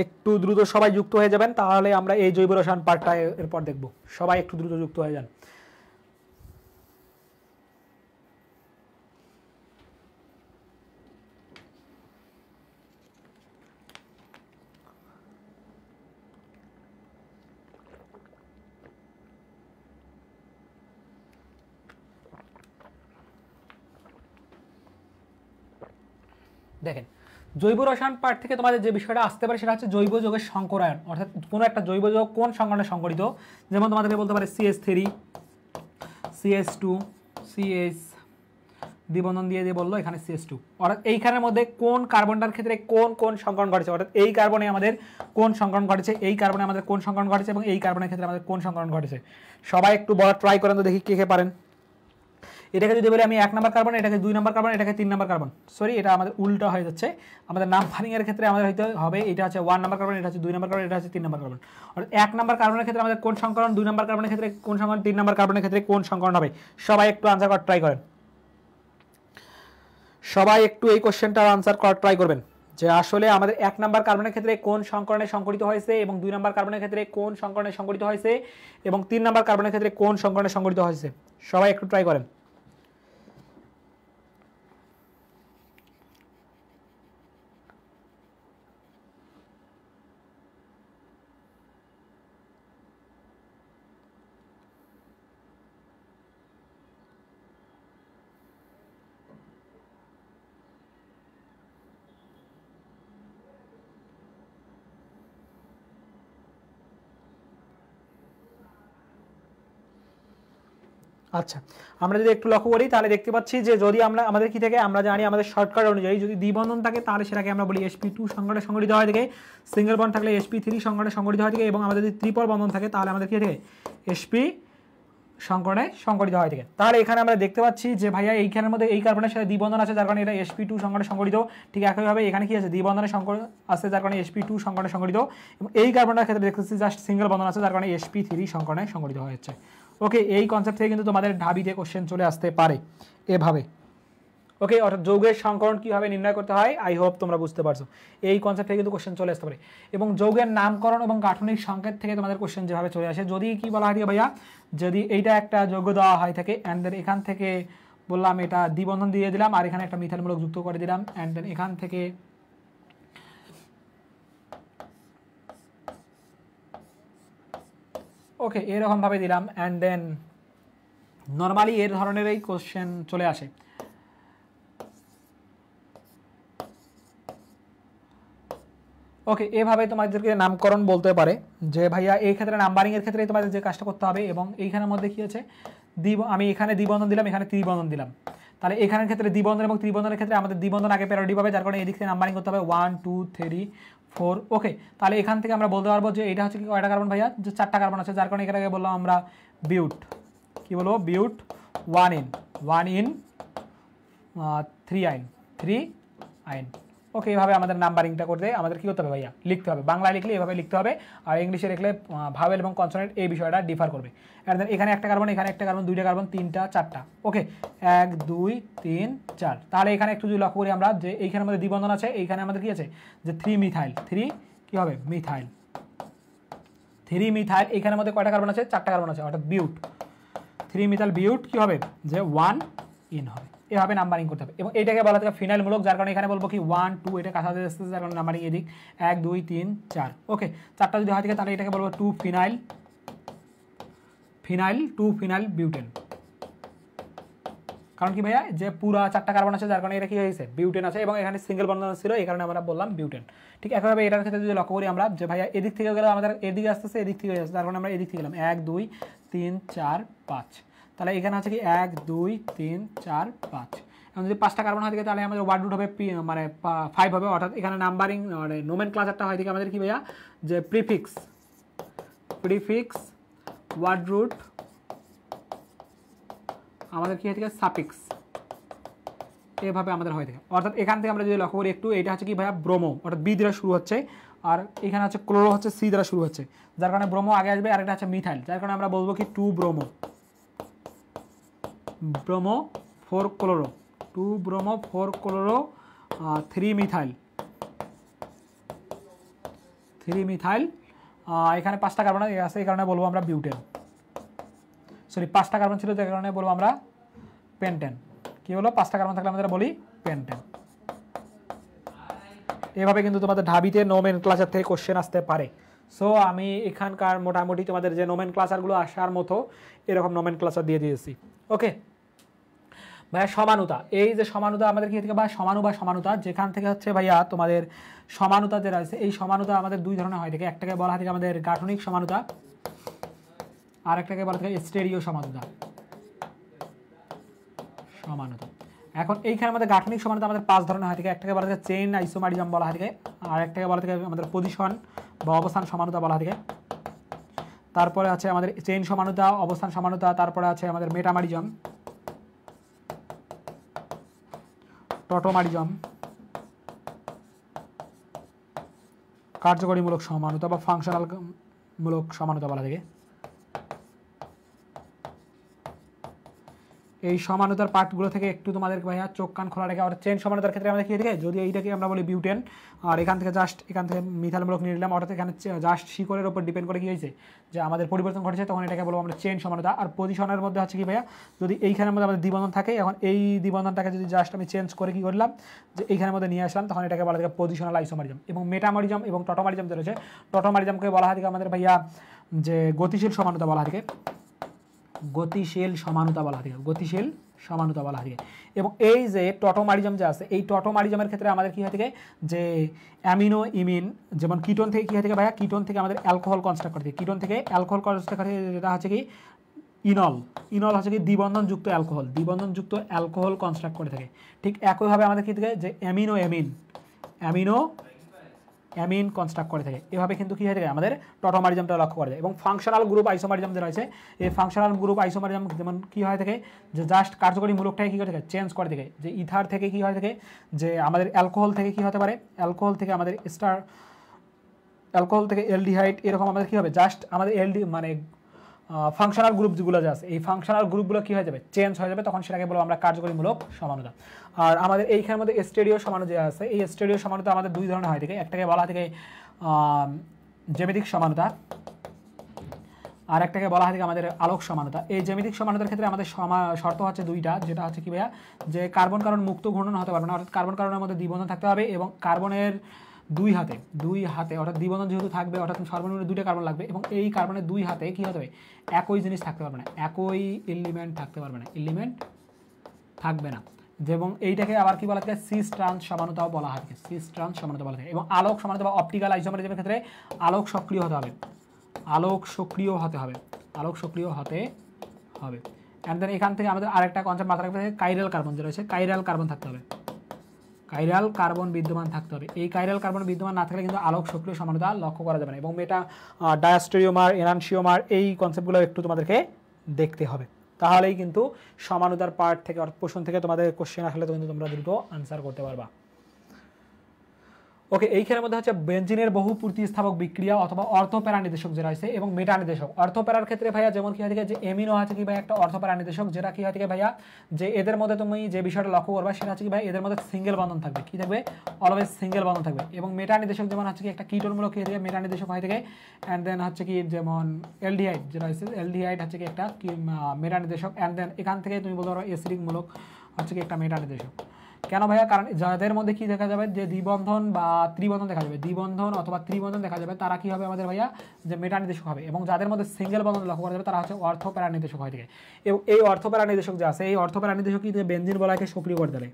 একটু দ্রুত সবাই যুক্ত হয়ে যাবেন তাহলে আমরা এই জৈব রসায়ন পার্টটা এরপর দেখব সবাই একটু দ্রুত যুক্ত হয়ে যান দেখেন জৈব রসায়ন পার্ট থেকে তোমাদের যে বিষয়টা আসতে পারে সেটা হচ্ছে জৈব যোগের সংকরায়ন অর্থাৎ কোনো একটা জৈব যৌগ কোন সংকরণে সংগঠিত যেমন তোমাদেরকে বলতে পারে C S three C S two C S দিবন্ধন দিয়ে দিয়ে বললো এখানে সিএস টু অর্থাৎ এইখানের মধ্যে কোন কার্বনটার ক্ষেত্রে কোন কোন সংকরণ ঘটেছে অর্থাৎ এই কার্বনে আমাদের কোন সংকরণ ঘটেছে এই কার্বনে আমাদের কোন সংকরণ ঘটেছে এবং এই কার্বনের ক্ষেত্রে আমাদের কোন সংকরণ ঘটেছে সবাই একটু বড় ট্রাই করেন তো দেখি কে কে পারেন এটাকে যদি বলি আমি এক নম্বর কার্বন এটাকে দুই নম্বর কার্বন এটাকে তিন নম্বর কার্বন সরি এটা আমাদের উল্টা হয়ে যাচ্ছে আমাদের নাম নাম্বারিংয়ের ক্ষেত্রে আমাদের হয়তো হবে এটা হচ্ছে ওয়ান নম্বর কার্বন এটা হচ্ছে দুই নম্বর কার্বন এটা হচ্ছে তিন নম্বর কার্বন এক নম্বর কার্বনের ক্ষেত্রে আমাদের কোন সংকরণ দুই নম্বর কার্বনের ক্ষেত্রে কোন সংকরণ তিন নম্বর কার্বনের ক্ষেত্রে কোন সংকরণ হবে সবাই একটু আনসার করার ট্রাই করেন সবাই একটু এই কোশ্চেনটার আনসার করার ট্রাই করবেন যে আসলে আমাদের এক নাম্বার কার্বনের ক্ষেত্রে কোন সংকরণে সংগঠিত হয়েছে এবং দুই নাম্বার কার্বনের ক্ষেত্রে কোন সংকরণে সংগঠিত হয়েছে এবং তিন নাম্বার কার্বনের ক্ষেত্রে কোন সংকরণে সংগঠিত হয়েছে সবাই একটু ট্রাই করেন আচ্ছা আমরা যদি একটু লক্ষ্য করি তাহলে দেখতে পাচ্ছি যে যদি আমরা আমাদের কি থেকে আমরা জানি আমাদের শর্টকাট অনুযায়ী যদি দ্বিবন্ধন থাকে তাহলে সেটাকে আমরা বলি এসপি টু সংগঠনে সংগঠিত হয় থেকে সিঙ্গেল বন্ধ থাকলে এসপি থ্রি সংগঠনে সংগঠিত হয় থেকে এবং আমাদের যদি ত্রিপল বন্ধন থাকে তাহলে আমাদের কি থেকে এসপি সংকটে সংগঠিত হয় থেকে তাহলে এখানে আমরা দেখতে পাচ্ছি যে ভাইয়া এইখানের মধ্যে এই কার্বনের সাথে দ্বিবন্ধন আছে যার কারণে এটা এসপি টু সংকটে সংগঠিত ঠিক একইভাবে এখানে কি আছে দ্বিবন্ধনের সংকট আছে যার কারণে এসপি টু সংকটে সংগঠিত এবং এই কার্বনটার ক্ষেত্রে দেখতেছি জাস্ট সিঙ্গেল বন্ধন আছে যার কারণে এসপি থ্রি সংকটে সংগঠিত হয়েছে ওকে এই কনসেপ্ট থেকে কিন্তু তোমাদের ঢাবিতে কোশ্চেন চলে আসতে পারে এভাবে ওকে অর্থাৎ যৌগের সংকরণ কীভাবে নির্ণয় করতে হয় আই হোপ তোমরা বুঝতে পারছো এই কনসেপ্ট থেকে কিন্তু কোশ্চেন চলে আসতে পারে এবং যৌগের নামকরণ এবং গাঠনিক সংকেত থেকে তোমাদের কোশ্চেন যেভাবে চলে আসে যদি কি বলা হয় ভাইয়া যদি এইটা একটা যৌগ দেওয়া হয় থাকে অ্যান্ড দেন এখান থেকে বললাম এটা দ্বিবন্ধন দিয়ে দিলাম আর এখানে একটা মিথানমূলক যুক্ত করে দিলাম অ্যান্ড দেন এখান থেকে ওকে এরকমভাবে দিলাম অ্যান্ড দেন নর্মালি এর ধরনেরই কোশ্চেন চলে আসে ওকে এভাবে তোমাদেরকে নামকরণ বলতে পারে যে ভাইয়া এই ক্ষেত্রে নাম্বারিংয়ের ক্ষেত্রে তোমাদের যে কাজটা করতে হবে এবং এইখানের মধ্যে কী আছে দ্বিব আমি এখানে দ্বিবন্ধন দিলাম এখানে ত্রিবন্ধন দিলাম তাহলে এখানের ক্ষেত্রে দ্বিবন্ধন এবং ত্রিবন্ধনের ক্ষেত্রে আমাদের দ্বিবন্ধন আগে প্যারোডি পাবে যার কারণে এদিক থেকে নাম্বারিং করতে হবে one two three four okay তাহলে এখান থেকে আমরা বলতে পারবো যে এটা হচ্ছে কি কয়টা কার্বন ভাইয়া যে চারটা কার্বন আছে যার কারণে এখানে আগে বললাম আমরা বিউট কি বলবো but one ene one ene three yne three yne okay এইভাবে আমাদের নাম্বারিংটা করতে আমাদের কী করতে হবে ভাইয়া লিখতে হবে বাংলা লিখলে এভাবে লিখতে হবে আর ইংলিশে লিখলে ভাবেল এবং কনসনেন্ট এই বিষয়টা ডিফার করবে অ্যান্ড দেন এখানে একটা কার্বন এখানে একটা কার্বন দুইটা কার্বন তিনটা চারটা ওকে এক দুই তিন চার তাহলে এখানে একটু যদি লক্ষ্য করি আমরা যে এইখানে আমাদের দ্বিবন্ধন আছে এইখানে আমাদের কী আছে যে থ্রি মিথাইল থ্রি কী হবে মিথাইল থ্রি মিথাইল এখানের মধ্যে কয়টা কার্বন আছে চারটা কার্বন আছে অর্থাৎ বিউট থ্রি মিথাইল বিউট কী হবে যে ওয়ান ইন হবে এভাবে নাম্বারিং করতে হবে এবং এটাকে বলা থাকে মূলক যার কারণে এখানে বলবো কি ওয়ান টু এটা কাছাকাছি আসতেছে যার কারণে নাম্বারিং এদিক এক দুই তিন চার ওকে চারটা যদি হয় থাকে তাহলে এটাকে বলবো two phenyl phenyl two phenyl butane কারণ কি ভাইয়া যে পুরা চারটা কার্বন আছে যার কারণে এটা কি হয়েছে বিউটেন আছে এবং এখানে সিঙ্গেল বন্ধন ছিল এই কারণে আমরা বললাম বিউটেন ঠিক একইভাবে এটার ক্ষেত্রে যদি লক্ষ্য করি আমরা যে ভাইয়া এদিক থেকে গেলে আমাদের এদিকে আসতেছে এদিক থেকে আসছে যার কারণে আমরা এদিক থেকে গেলাম এক দুই তিন চার পাঁচ তাহলে এখানে হচ্ছে কি এক দুই তিন চার পাঁচ এখন যদি পাঁচটা কার্বন হয় তাহলে আমাদের ওয়ার্ড রুট হবে মানে ফাইভ হবে অর্থাৎ এখানে নাম্বারিং মানে নোমেন ক্লাসারটা হয় থেকে আমাদের কি ভাইয়া যে প্রিফিক্স প্রিফিক্স ওয়ার্ড রুট আমাদের কি হয়ে থাকে সাপিক্স এভাবে আমাদের হয়ে থাকে অর্থাৎ এখান থেকে আমরা যদি লক্ষ্য করি একটু এটা হচ্ছে কি ভাইয়া ব্রোমো অর্থাৎ বি দ্বারা শুরু হচ্ছে আর এখানে হচ্ছে ক্লোরো হচ্ছে সি দ্বারা শুরু হচ্ছে যার কারণে ব্রোমো আগে আসবে আর এটা হচ্ছে মিথাইল যার কারণে আমরা বলবো কি two bromo bromo four chloro two bromo four chloro three methyl three methyl এখানে পাঁচটা কার্বন আছে এই কারণে বলবো আমরা বিউটেন সরি পাঁচটা কার্বন ছিল যে কারণে বলবো আমরা পেন্টেন কি হলো পাঁচটা কার্বন থাকলে আমরা বলি পেন্টেন এভাবে কিন্তু তোমাদের ঢাবিতে নোমেন ক্লাসের থেকে কোশ্চেন আসতে পারে সো আমি এখানকার মোটামুটি তোমাদের যে নোমেন ক্লাসারগুলো আসার মতো এরকম নোমেন ক্লাসার দিয়ে দিয়েছি ওকে ভাইয়া সমানুতা এই যে সমানুতা আমাদের কি থেকে ভাই সমানু বা সমানুতা যেখান থেকে হচ্ছে ভাইয়া তোমাদের সমানুতা যেটা আছে এই সমানুতা আমাদের দুই ধরনের হয় থাকে একটাকে বলা থাকে আমাদের গাঠনিক সমানুতা আর একটাকে বলা থাকে স্টেরিও সমানুতা সমানুতা এখন এইখানে আমাদের গাঠনিক সমানুতা আমাদের পাঁচ ধরনের হয় থাকে একটাকে বলা থাকে চেন আইসোমারিজম বলা থাকে আর একটাকে বলা থাকে আমাদের পজিশন বা অবস্থান সমানুতা বলা থাকে তারপরে আছে আমাদের চেইন সমানুতা অবস্থান সমানুতা তারপরে আছে আমাদের মেটামারিজম টটোমারিজম কার্যকরীমূলক সমানতা বা ফাংশনাল মূলক সমানতা বলা থাকে এই সমানতার পার্টগুলো থেকে একটু তোমাদের ভাইয়া চোখ কান খোলা রেখে আর চেন সমানতার ক্ষেত্রে আমরা দেখিয়ে দেখে যদি এইটাকে আমরা বলি বিউটেন আর এখান থেকে জাস্ট এখান থেকে মিথালমূলক নিয়ে নিলাম অর্থাৎ এখানে জাস্ট শিকড়ের ওপর ডিপেন্ড করে কী হয়েছে যে আমাদের পরিবর্তন ঘটেছে তখন এটাকে বলবো আমরা চেন সমানতা আর পজিশনের মধ্যে হচ্ছে কি ভাইয়া যদি এইখানের মধ্যে আমাদের দিবন্ধন থাকে এখন এই দিবন্ধনটাকে যদি জাস্ট আমি চেঞ্জ করে কি করলাম যে এইখানের মধ্যে নিয়ে আসলাম তখন এটাকে বলা থাকে পজিশনাল আইসোমারিজম এবং মেটামরিজম এবং টটোমারিজম যে রয়েছে টটোমারিজমকে বলা হয় আমাদের ভাইয়া যে গতিশীল সমানতা বলা থাকে গতিশীল সমানতা বলা থাকে গতিশীল সমানতা বলা থাকে এবং এই যে টটোমারিজম যে আছে এই টটোমারিজমের ক্ষেত্রে আমাদের কী হয়ে থাকে যে অ্যামিনো ইমিন যেমন কিটোন থেকে কী হয়ে থাকে ভাইয়া কিটোন থেকে আমাদের অ্যালকোহল কনস্ট্রাক্ট করতে কিটোন থেকে অ্যালকোহল কনস্ট্রাক্ট করতে যেটা হচ্ছে কি ইনল ইনল হচ্ছে কি দ্বিবন্ধনযুক্ত অ্যালকোহল দ্বিবন্ধনযুক্ত অ্যালকোহল কনস্ট্রাক্ট করে থাকে ঠিক একইভাবে আমাদের কী থাকে যে amino amine amino amine construct করে থাকে এভাবে কিন্তু কী হয়ে থাকে আমাদের টটোমারিজমটা লক্ষ্য করা যায় এবং ফাংশনাল গ্রুপ আইসোমারিজম যে রয়েছে এই ফাংশনাল গ্রুপ আইসোমারিজম যেমন কী হয়ে থাকে যে জাস্ট কার্যকরী মূলকটাকে কী করে থাকে চেঞ্জ করে থাকে যে ইথার থেকে কী হয়ে থাকে যে আমাদের অ্যালকোহল থেকে কী হতে পারে অ্যালকোহল থেকে আমাদের স্টার অ্যালকোহল থেকে এলডিহাইট এরকম আমাদের কী হবে জাস্ট আমাদের এলডি মানে ফাংশনাল গ্রুপ যেগুলো আছে এই ফাংশনাল গ্রুপগুলো কী হয়ে যাবে চেঞ্জ হয়ে যাবে তখন সেটাকে বলবো আমরা কার্যকরীমূলক সমানুতা আর আমাদের এইখানের মধ্যে স্টেডিও সমানু যে আছে এই স্টেডিও সমানুতা আমাদের দুই ধরনের হয় থেকে একটাকে বলা থেকে জেমেটিক সমানুতা আর একটাকে বলা হয় থেকে আমাদের আলোক সমানতা এই জেমিতিক সমানতার ক্ষেত্রে আমাদের শর্ত হচ্ছে দুইটা যেটা হচ্ছে কি ভাইয়া যে কার্বন কারণ মুক্ত ঘূর্ণন হতে পারবে না অর্থাৎ কার্বন কারণের মধ্যে দ্বিবন্ধন থাকতে হবে এবং কার্বনের দুই হাতে দুই হাতে অর্থাৎ দ্বিবন্ধন যেহেতু থাকবে অর্থাৎ সর্বনিম্ন দুইটা কার্বন লাগবে এবং এই কার্বনের দুই হাতে কি হতে হবে একই জিনিস থাকতে পারবে না একই এলিমেন্ট থাকতে পারবে না এলিমেন্ট থাকবে না এবং এইটাকে আবার কি বলা থাকে সিস ট্রান্স সমানতাও বলা হয় সিস ট্রান্স সমানতা বলা থাকে এবং আলোক সমানতা বা অপটিক্যাল আইসোমারিজমের ক্ষেত্রে আলোক সক্রিয় হতে হবে আলোক সক্রিয় হতে হবে আলোক সক্রিয় হতে হবে অ্যান্ড দেন এখান থেকে আমাদের আরেকটা কনসেপ্ট মাথা রাখতে হবে কাইরাল কার্বন যে রয়েছে কাইরাল কার্বন থাকতে হবে কাইরাল কার্বন বিদ্যমান থাকতে হবে এই কাইরাল কার্বন বিদ্যমান না থাকলে কিন্তু আলোক সক্রিয় সমানতা লক্ষ্য করা যাবে না এবং এটা ডায়াস্টেরিওমার এনানসিওমার এই কনসেপ্টগুলো একটু তোমাদেরকে দেখতে হবে তাহলেই কিন্তু সমানুতার পার্ট থেকে অর্থ পোষণ থেকে তোমাদের কোশ্চেন আসলে কিন্তু তোমরা দ্রুত আনসার করতে পারবা ওকে এই খেলার মধ্যে হচ্ছে বেঞ্জিনের বহু প্রতিস্থাপক বিক্রিয়া অথবা অর্থপ্যারা নির্দেশক যেটা হয়েছে এবং মেটা নির্দেশক অর্থপ্যারার ক্ষেত্রে ভাইয়া যেমন কি হয় থেকে যে এমিনো আছে কি ভাই একটা অর্থপ্যারা নির্দেশক যেটা কি হয় থেকে ভাইয়া যে এদের মধ্যে তুমি যে বিষয়টা লক্ষ্য করবা সেটা হচ্ছে কি ভাই এদের মধ্যে সিঙ্গেল বন্ধন থাকবে কি থাকবে অলওয়েজ সিঙ্গেল বন্ধন থাকবে এবং মেটা নির্দেশক যেমন হচ্ছে কি একটা কীটনমূলক কি থেকে মেটা নির্দেশক হয় থেকে অ্যান্ড দেন হচ্ছে কি যেমন এলডিআইড যেটা হয়েছে এলডিআইড হচ্ছে কি একটা মেটা নির্দেশক অ্যান্ড দেন এখান থেকে তুমি বলতে পারো এসিডিকমূলক হচ্ছে কি একটা মেটা নির্দেশক কেন ভাইয়া কারণ যাদের মধ্যে কি দেখা যাবে যে দ্বিবন্ধন বা ত্রিবন্ধন দেখা যাবে দ্বিবন্ধন অথবা ত্রিবন্ধন দেখা যাবে তারা কি হবে আমাদের ভাইয়া যে মেটা নির্দেশক হবে এবং যাদের মধ্যে সিঙ্গেল বন্ধন লক্ষ্য করা যাবে তারা হচ্ছে অর্থপ্যারা নির্দেশক হয়ে থাকে এবং এই অর্থপ্যারা নির্দেশক যে আছে এই অর্থপ্যারা নির্দেশক কি বেঞ্জিন বলয়কে সক্রিয় করে দেয়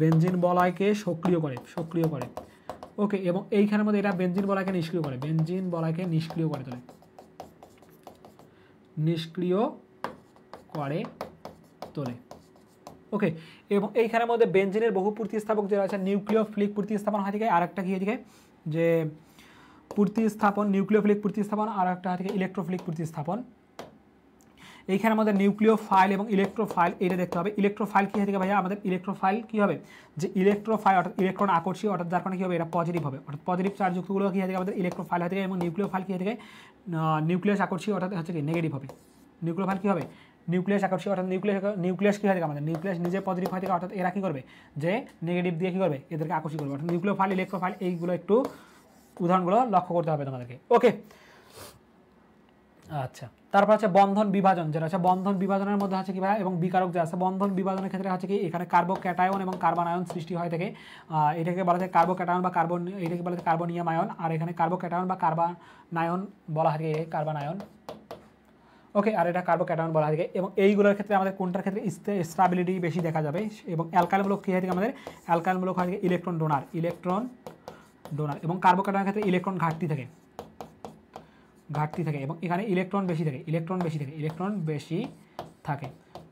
বেঞ্জিন বলায়কে সক্রিয় করে সক্রিয় করে ওকে এবং এইখানের মধ্যে এটা বেঞ্জিন বলাকে নিষ্ক্রিয় করে বেঞ্জিন বলাকে নিষ্ক্রিয় করে তোলে নিষ্ক্রিয় করে তোলে ওকে এবং এইখানের মধ্যে বেঞ্জিনের বহু প্রতিস্থাপক যে রয়েছে নিউক্লিওফিলিক প্রতিস্থাপন হয় থেকে আর একটা কি হয়ে যে প্রতিস্থাপন নিউক্লিওফিলিক প্রতিস্থাপন আর একটা থেকে ইলেকট্রোফিলিক প্রতিস্থাপন আমাদের মধ্যে নিউক্লিওফাইল এবং ইলেকট্রোফাইল এটা দেখতে হবে ইলেকট্রোফাইল কী থেকে ভাইয়া আমাদের ইলেকট্রোফাইল কী হবে যে ইলেকট্রোফাইল অর্থাৎ ইলেকট্রন আকর্ষী অর্থাৎ যার কারণে কী হবে এটা পজিটিভ হবে অর্থাৎ পজিটিভ চার্জযুক্তগুলো কী থেকে আমাদের ইলেকট্রোফাইল হয়ে থাকে এবং নিউক্লিওফাইল কী থেকে নিউক্লিয়াস আকর্ষী অর্থাৎ হচ্ছে কি নেগেটিভ হবে নিউক্লিওফাইল কী হবে নিউক্লিয়াস আকর্ষিক অর্থাৎ নিউক্লিয়াস নিউক্লিয়াস কী হয় থাকে আমাদের নিউক্লিয়াস নিজে পজিটিভ হয় থাকে অর্থাৎ এরা কী করবে যে নেগেটিভ দিয়ে কী করবে এদেরকে আকর্ষিত করবে অর্থাৎ নিউক্লিয় ফাইল ইলেকট্রো ফাইল এইগুলো একটু উদাহরণগুলো লক্ষ্য করতে হবে তোমাদেরকে ওকে আচ্ছা তারপর হচ্ছে বন্ধন বিভাজন যেটা আছে বন্ধন বিভাজনের মধ্যে আছে কি ভাই এবং বিকারক যে আছে বন্ধন বিভাজনের ক্ষেত্রে হচ্ছে কি এখানে কার্বো ক্যাটায়ন এবং আয়ন সৃষ্টি হয় থাকে এটাকে বলা হয় কার্বো ক্যাটায়ন বা কার্বন এটাকে বলা হয় কার্বোনিয়াম আয়ন আর এখানে কার্বো ক্যাটায়ন বা কার্বানায়ন বলা হয় কার্বানায়ন ওকে আর এটা কার্বো ক্যাটায়ন বলা থাকে এবং এইগুলোর ক্ষেত্রে আমাদের কোনটার ক্ষেত্রে স্টাবিলিটি বেশি দেখা যাবে এবং অ্যালকাইনমূলক কী হয় আমাদের অ্যালকাইনমূলক হয় ইলেকট্রন ডোনার ইলেকট্রন ডোনার এবং কার্বো ক্যাটায়নের ক্ষেত্রে ইলেকট্রন ঘাটতি থাকে ঘাটতি থাকে এবং এখানে ইলেকট্রন বেশি থাকে ইলেকট্রন বেশি থাকে ইলেকট্রন বেশি থাকে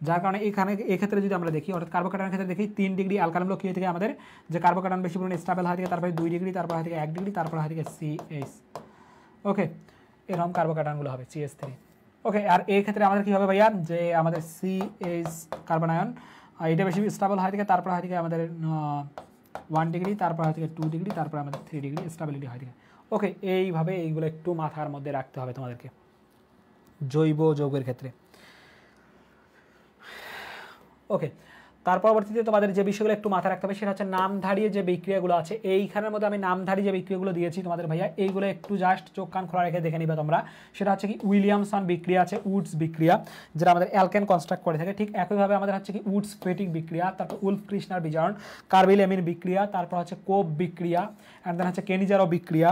যার কারণে এখানে এক্ষেত্রে যদি আমরা দেখি অর্থাৎ কার্বোকাটানের ক্ষেত্রে দেখি তিন ডিগ্রি অ্যালকালমূলক কী হয়ে থাকে আমাদের যে কার্বোকাটান বেশি পরিমাণে স্টাবেল হয় থেকে তারপরে দুই ডিগ্রি তারপর হয় থেকে এক ডিগ্রি তারপর হয় থেকে সিএস ওকে এরকম কার্বোকাটানগুলো হবে সিএস থেকে ওকে আর এই ক্ষেত্রে আমাদের কী হবে ভাইয়া যে আমাদের সি এইচ কার্বন আয়ন এটা বেশি স্টাবল হয় থেকে তারপর হয় থেকে আমাদের ওয়ান ডিগ্রি তারপর হয় থেকে টু ডিগ্রি তারপর আমাদের থ্রি ডিগ্রি স্টাবিলিটি হয় থেকে ওকে এইভাবে এইগুলো একটু মাথার মধ্যে রাখতে হবে তোমাদেরকে জৈব যৌগের ক্ষেত্রে ওকে তার পরবর্তীতে তোমাদের যে বিষয়গুলো একটু মাথায় রাখতে হবে সেটা হচ্ছে নামধারী যে বিক্রিয়াগুলো আছে এইখানের মধ্যে আমি নামধারী যে বিক্রিয়াগুলো দিয়েছি তোমাদের ভাইয়া এইগুলো একটু জাস্ট চোখ কান খোলা রেখে দেখে নিবে তোমরা সেটা হচ্ছে কি উইলিয়ামসন বিক্রিয়া আছে উডস বিক্রিয়া যেটা আমাদের অ্যালকেন কনস্ট্রাক্ট করে থাকে ঠিক একইভাবে আমাদের হচ্ছে কি উডস ফেটিং বিক্রিয়া তারপর উলফ কৃষ্ণার বিজারণ কার্বিল এমিন বিক্রিয়া তারপর হচ্ছে কোপ বিক্রিয়া অ্যান্ড দেন হচ্ছে কেনিজারও বিক্রিয়া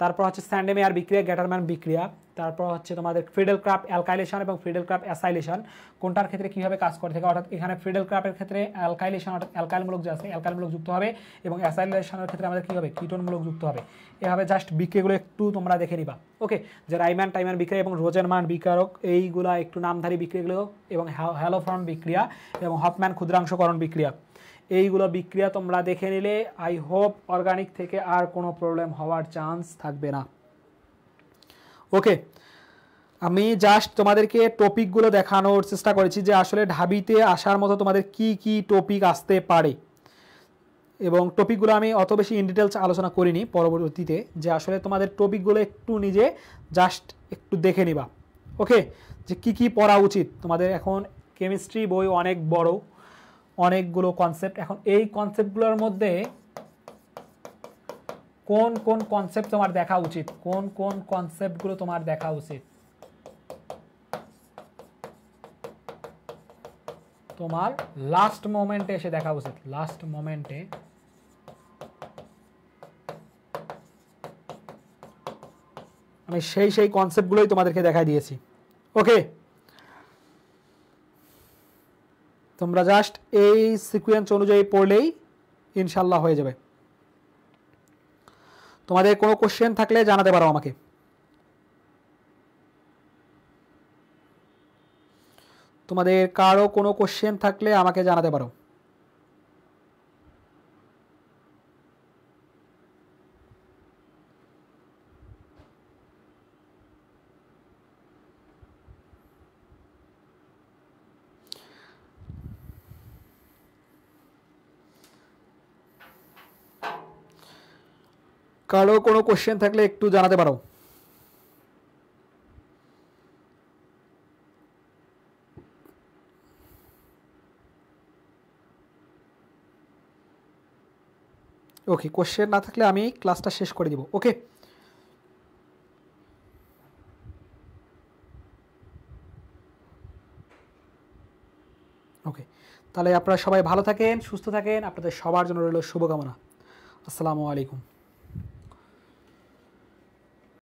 তারপর হচ্ছে স্যান্ডেমেয়ার বিক্রিয়া গ্যাটারম্যান বিক্রিয়া তারপর হচ্ছে তোমাদের ফিডেল ক্রাপ অ্যালকাইলেশন এবং ফিডেল ক্রাপ অ্যাসাইলেশন কোনটার ক্ষেত্রে কীভাবে কাজ করে থাকে অর্থাৎ এখানে ফ্রিডেল ক্রাপের ক্ষেত্রে অ্যালকাইলেশন অর্থাৎ অ্যালকাইলমূলক যে আছে অ্যালকাইলমূলক যুক্ত হবে এবং অ্যাসাইলেশনের ক্ষেত্রে আমাদের কী হবে কীটনমূলক যুক্ত হবে এভাবে জাস্ট বিক্রিগুলো একটু তোমরা দেখে নিবা ওকে যে রাইম্যান টাইম্যান বিক্রিয়া এবং রোজেনমান বিকারক এইগুলা একটু নামধারী বিক্রিগুলো এবং হ্যালোফ্রন বিক্রিয়া এবং হপম্যান ক্ষুদ্রাংশকরণ বিক্রিয়া এইগুলো বিক্রিয়া তোমরা দেখে নিলে আই হোপ অর্গানিক থেকে আর কোনো প্রবলেম হওয়ার চান্স থাকবে না ওকে আমি জাস্ট তোমাদেরকে টপিকগুলো দেখানোর চেষ্টা করেছি যে আসলে ঢাবিতে আসার মতো তোমাদের কি কি টপিক আসতে পারে এবং টপিকগুলো আমি অত বেশি ইন ডিটেলস আলোচনা করিনি পরবর্তীতে যে আসলে তোমাদের টপিকগুলো একটু নিজে জাস্ট একটু দেখে নিবা ওকে যে কি কি পড়া উচিত তোমাদের এখন কেমিস্ট্রি বই অনেক বড় অনেকগুলো কনসেপ্ট এখন এই কনসেপ্টগুলোর মধ্যে কোন কোন কনসেপ্ট তোমার দেখা উচিত কোন কোন কনসেপ্টগুলো তোমার দেখা উচিত তোমার লাস্ট মোমেন্টে এসে দেখা উচিত লাস্ট মোমেন্টে আমি সেই সেই কনসেপ্টগুলোই তোমাদেরকে দেখা দিয়েছি ওকে তোমরা জাস্ট এই সিকুয়েন্স অনুযায়ী পড়লেই ইনশাল্লাহ হয়ে যাবে তোমাদের কোনো কোশ্চেন থাকলে জানাতে পারো আমাকে তোমাদের কারো কোনো কোশ্চেন থাকলে আমাকে জানাতে পারো কারো কোনো কোশ্চেন থাকলে একটু জানাতে পারো ওকে কোশ্চেন না থাকলে আমি ক্লাসটা শেষ করে দিব ওকে ওকে তাহলে আপনারা সবাই ভালো থাকেন সুস্থ থাকেন আপনাদের সবার জন্য রইল শুভকামনা আসসালামু আলাইকুম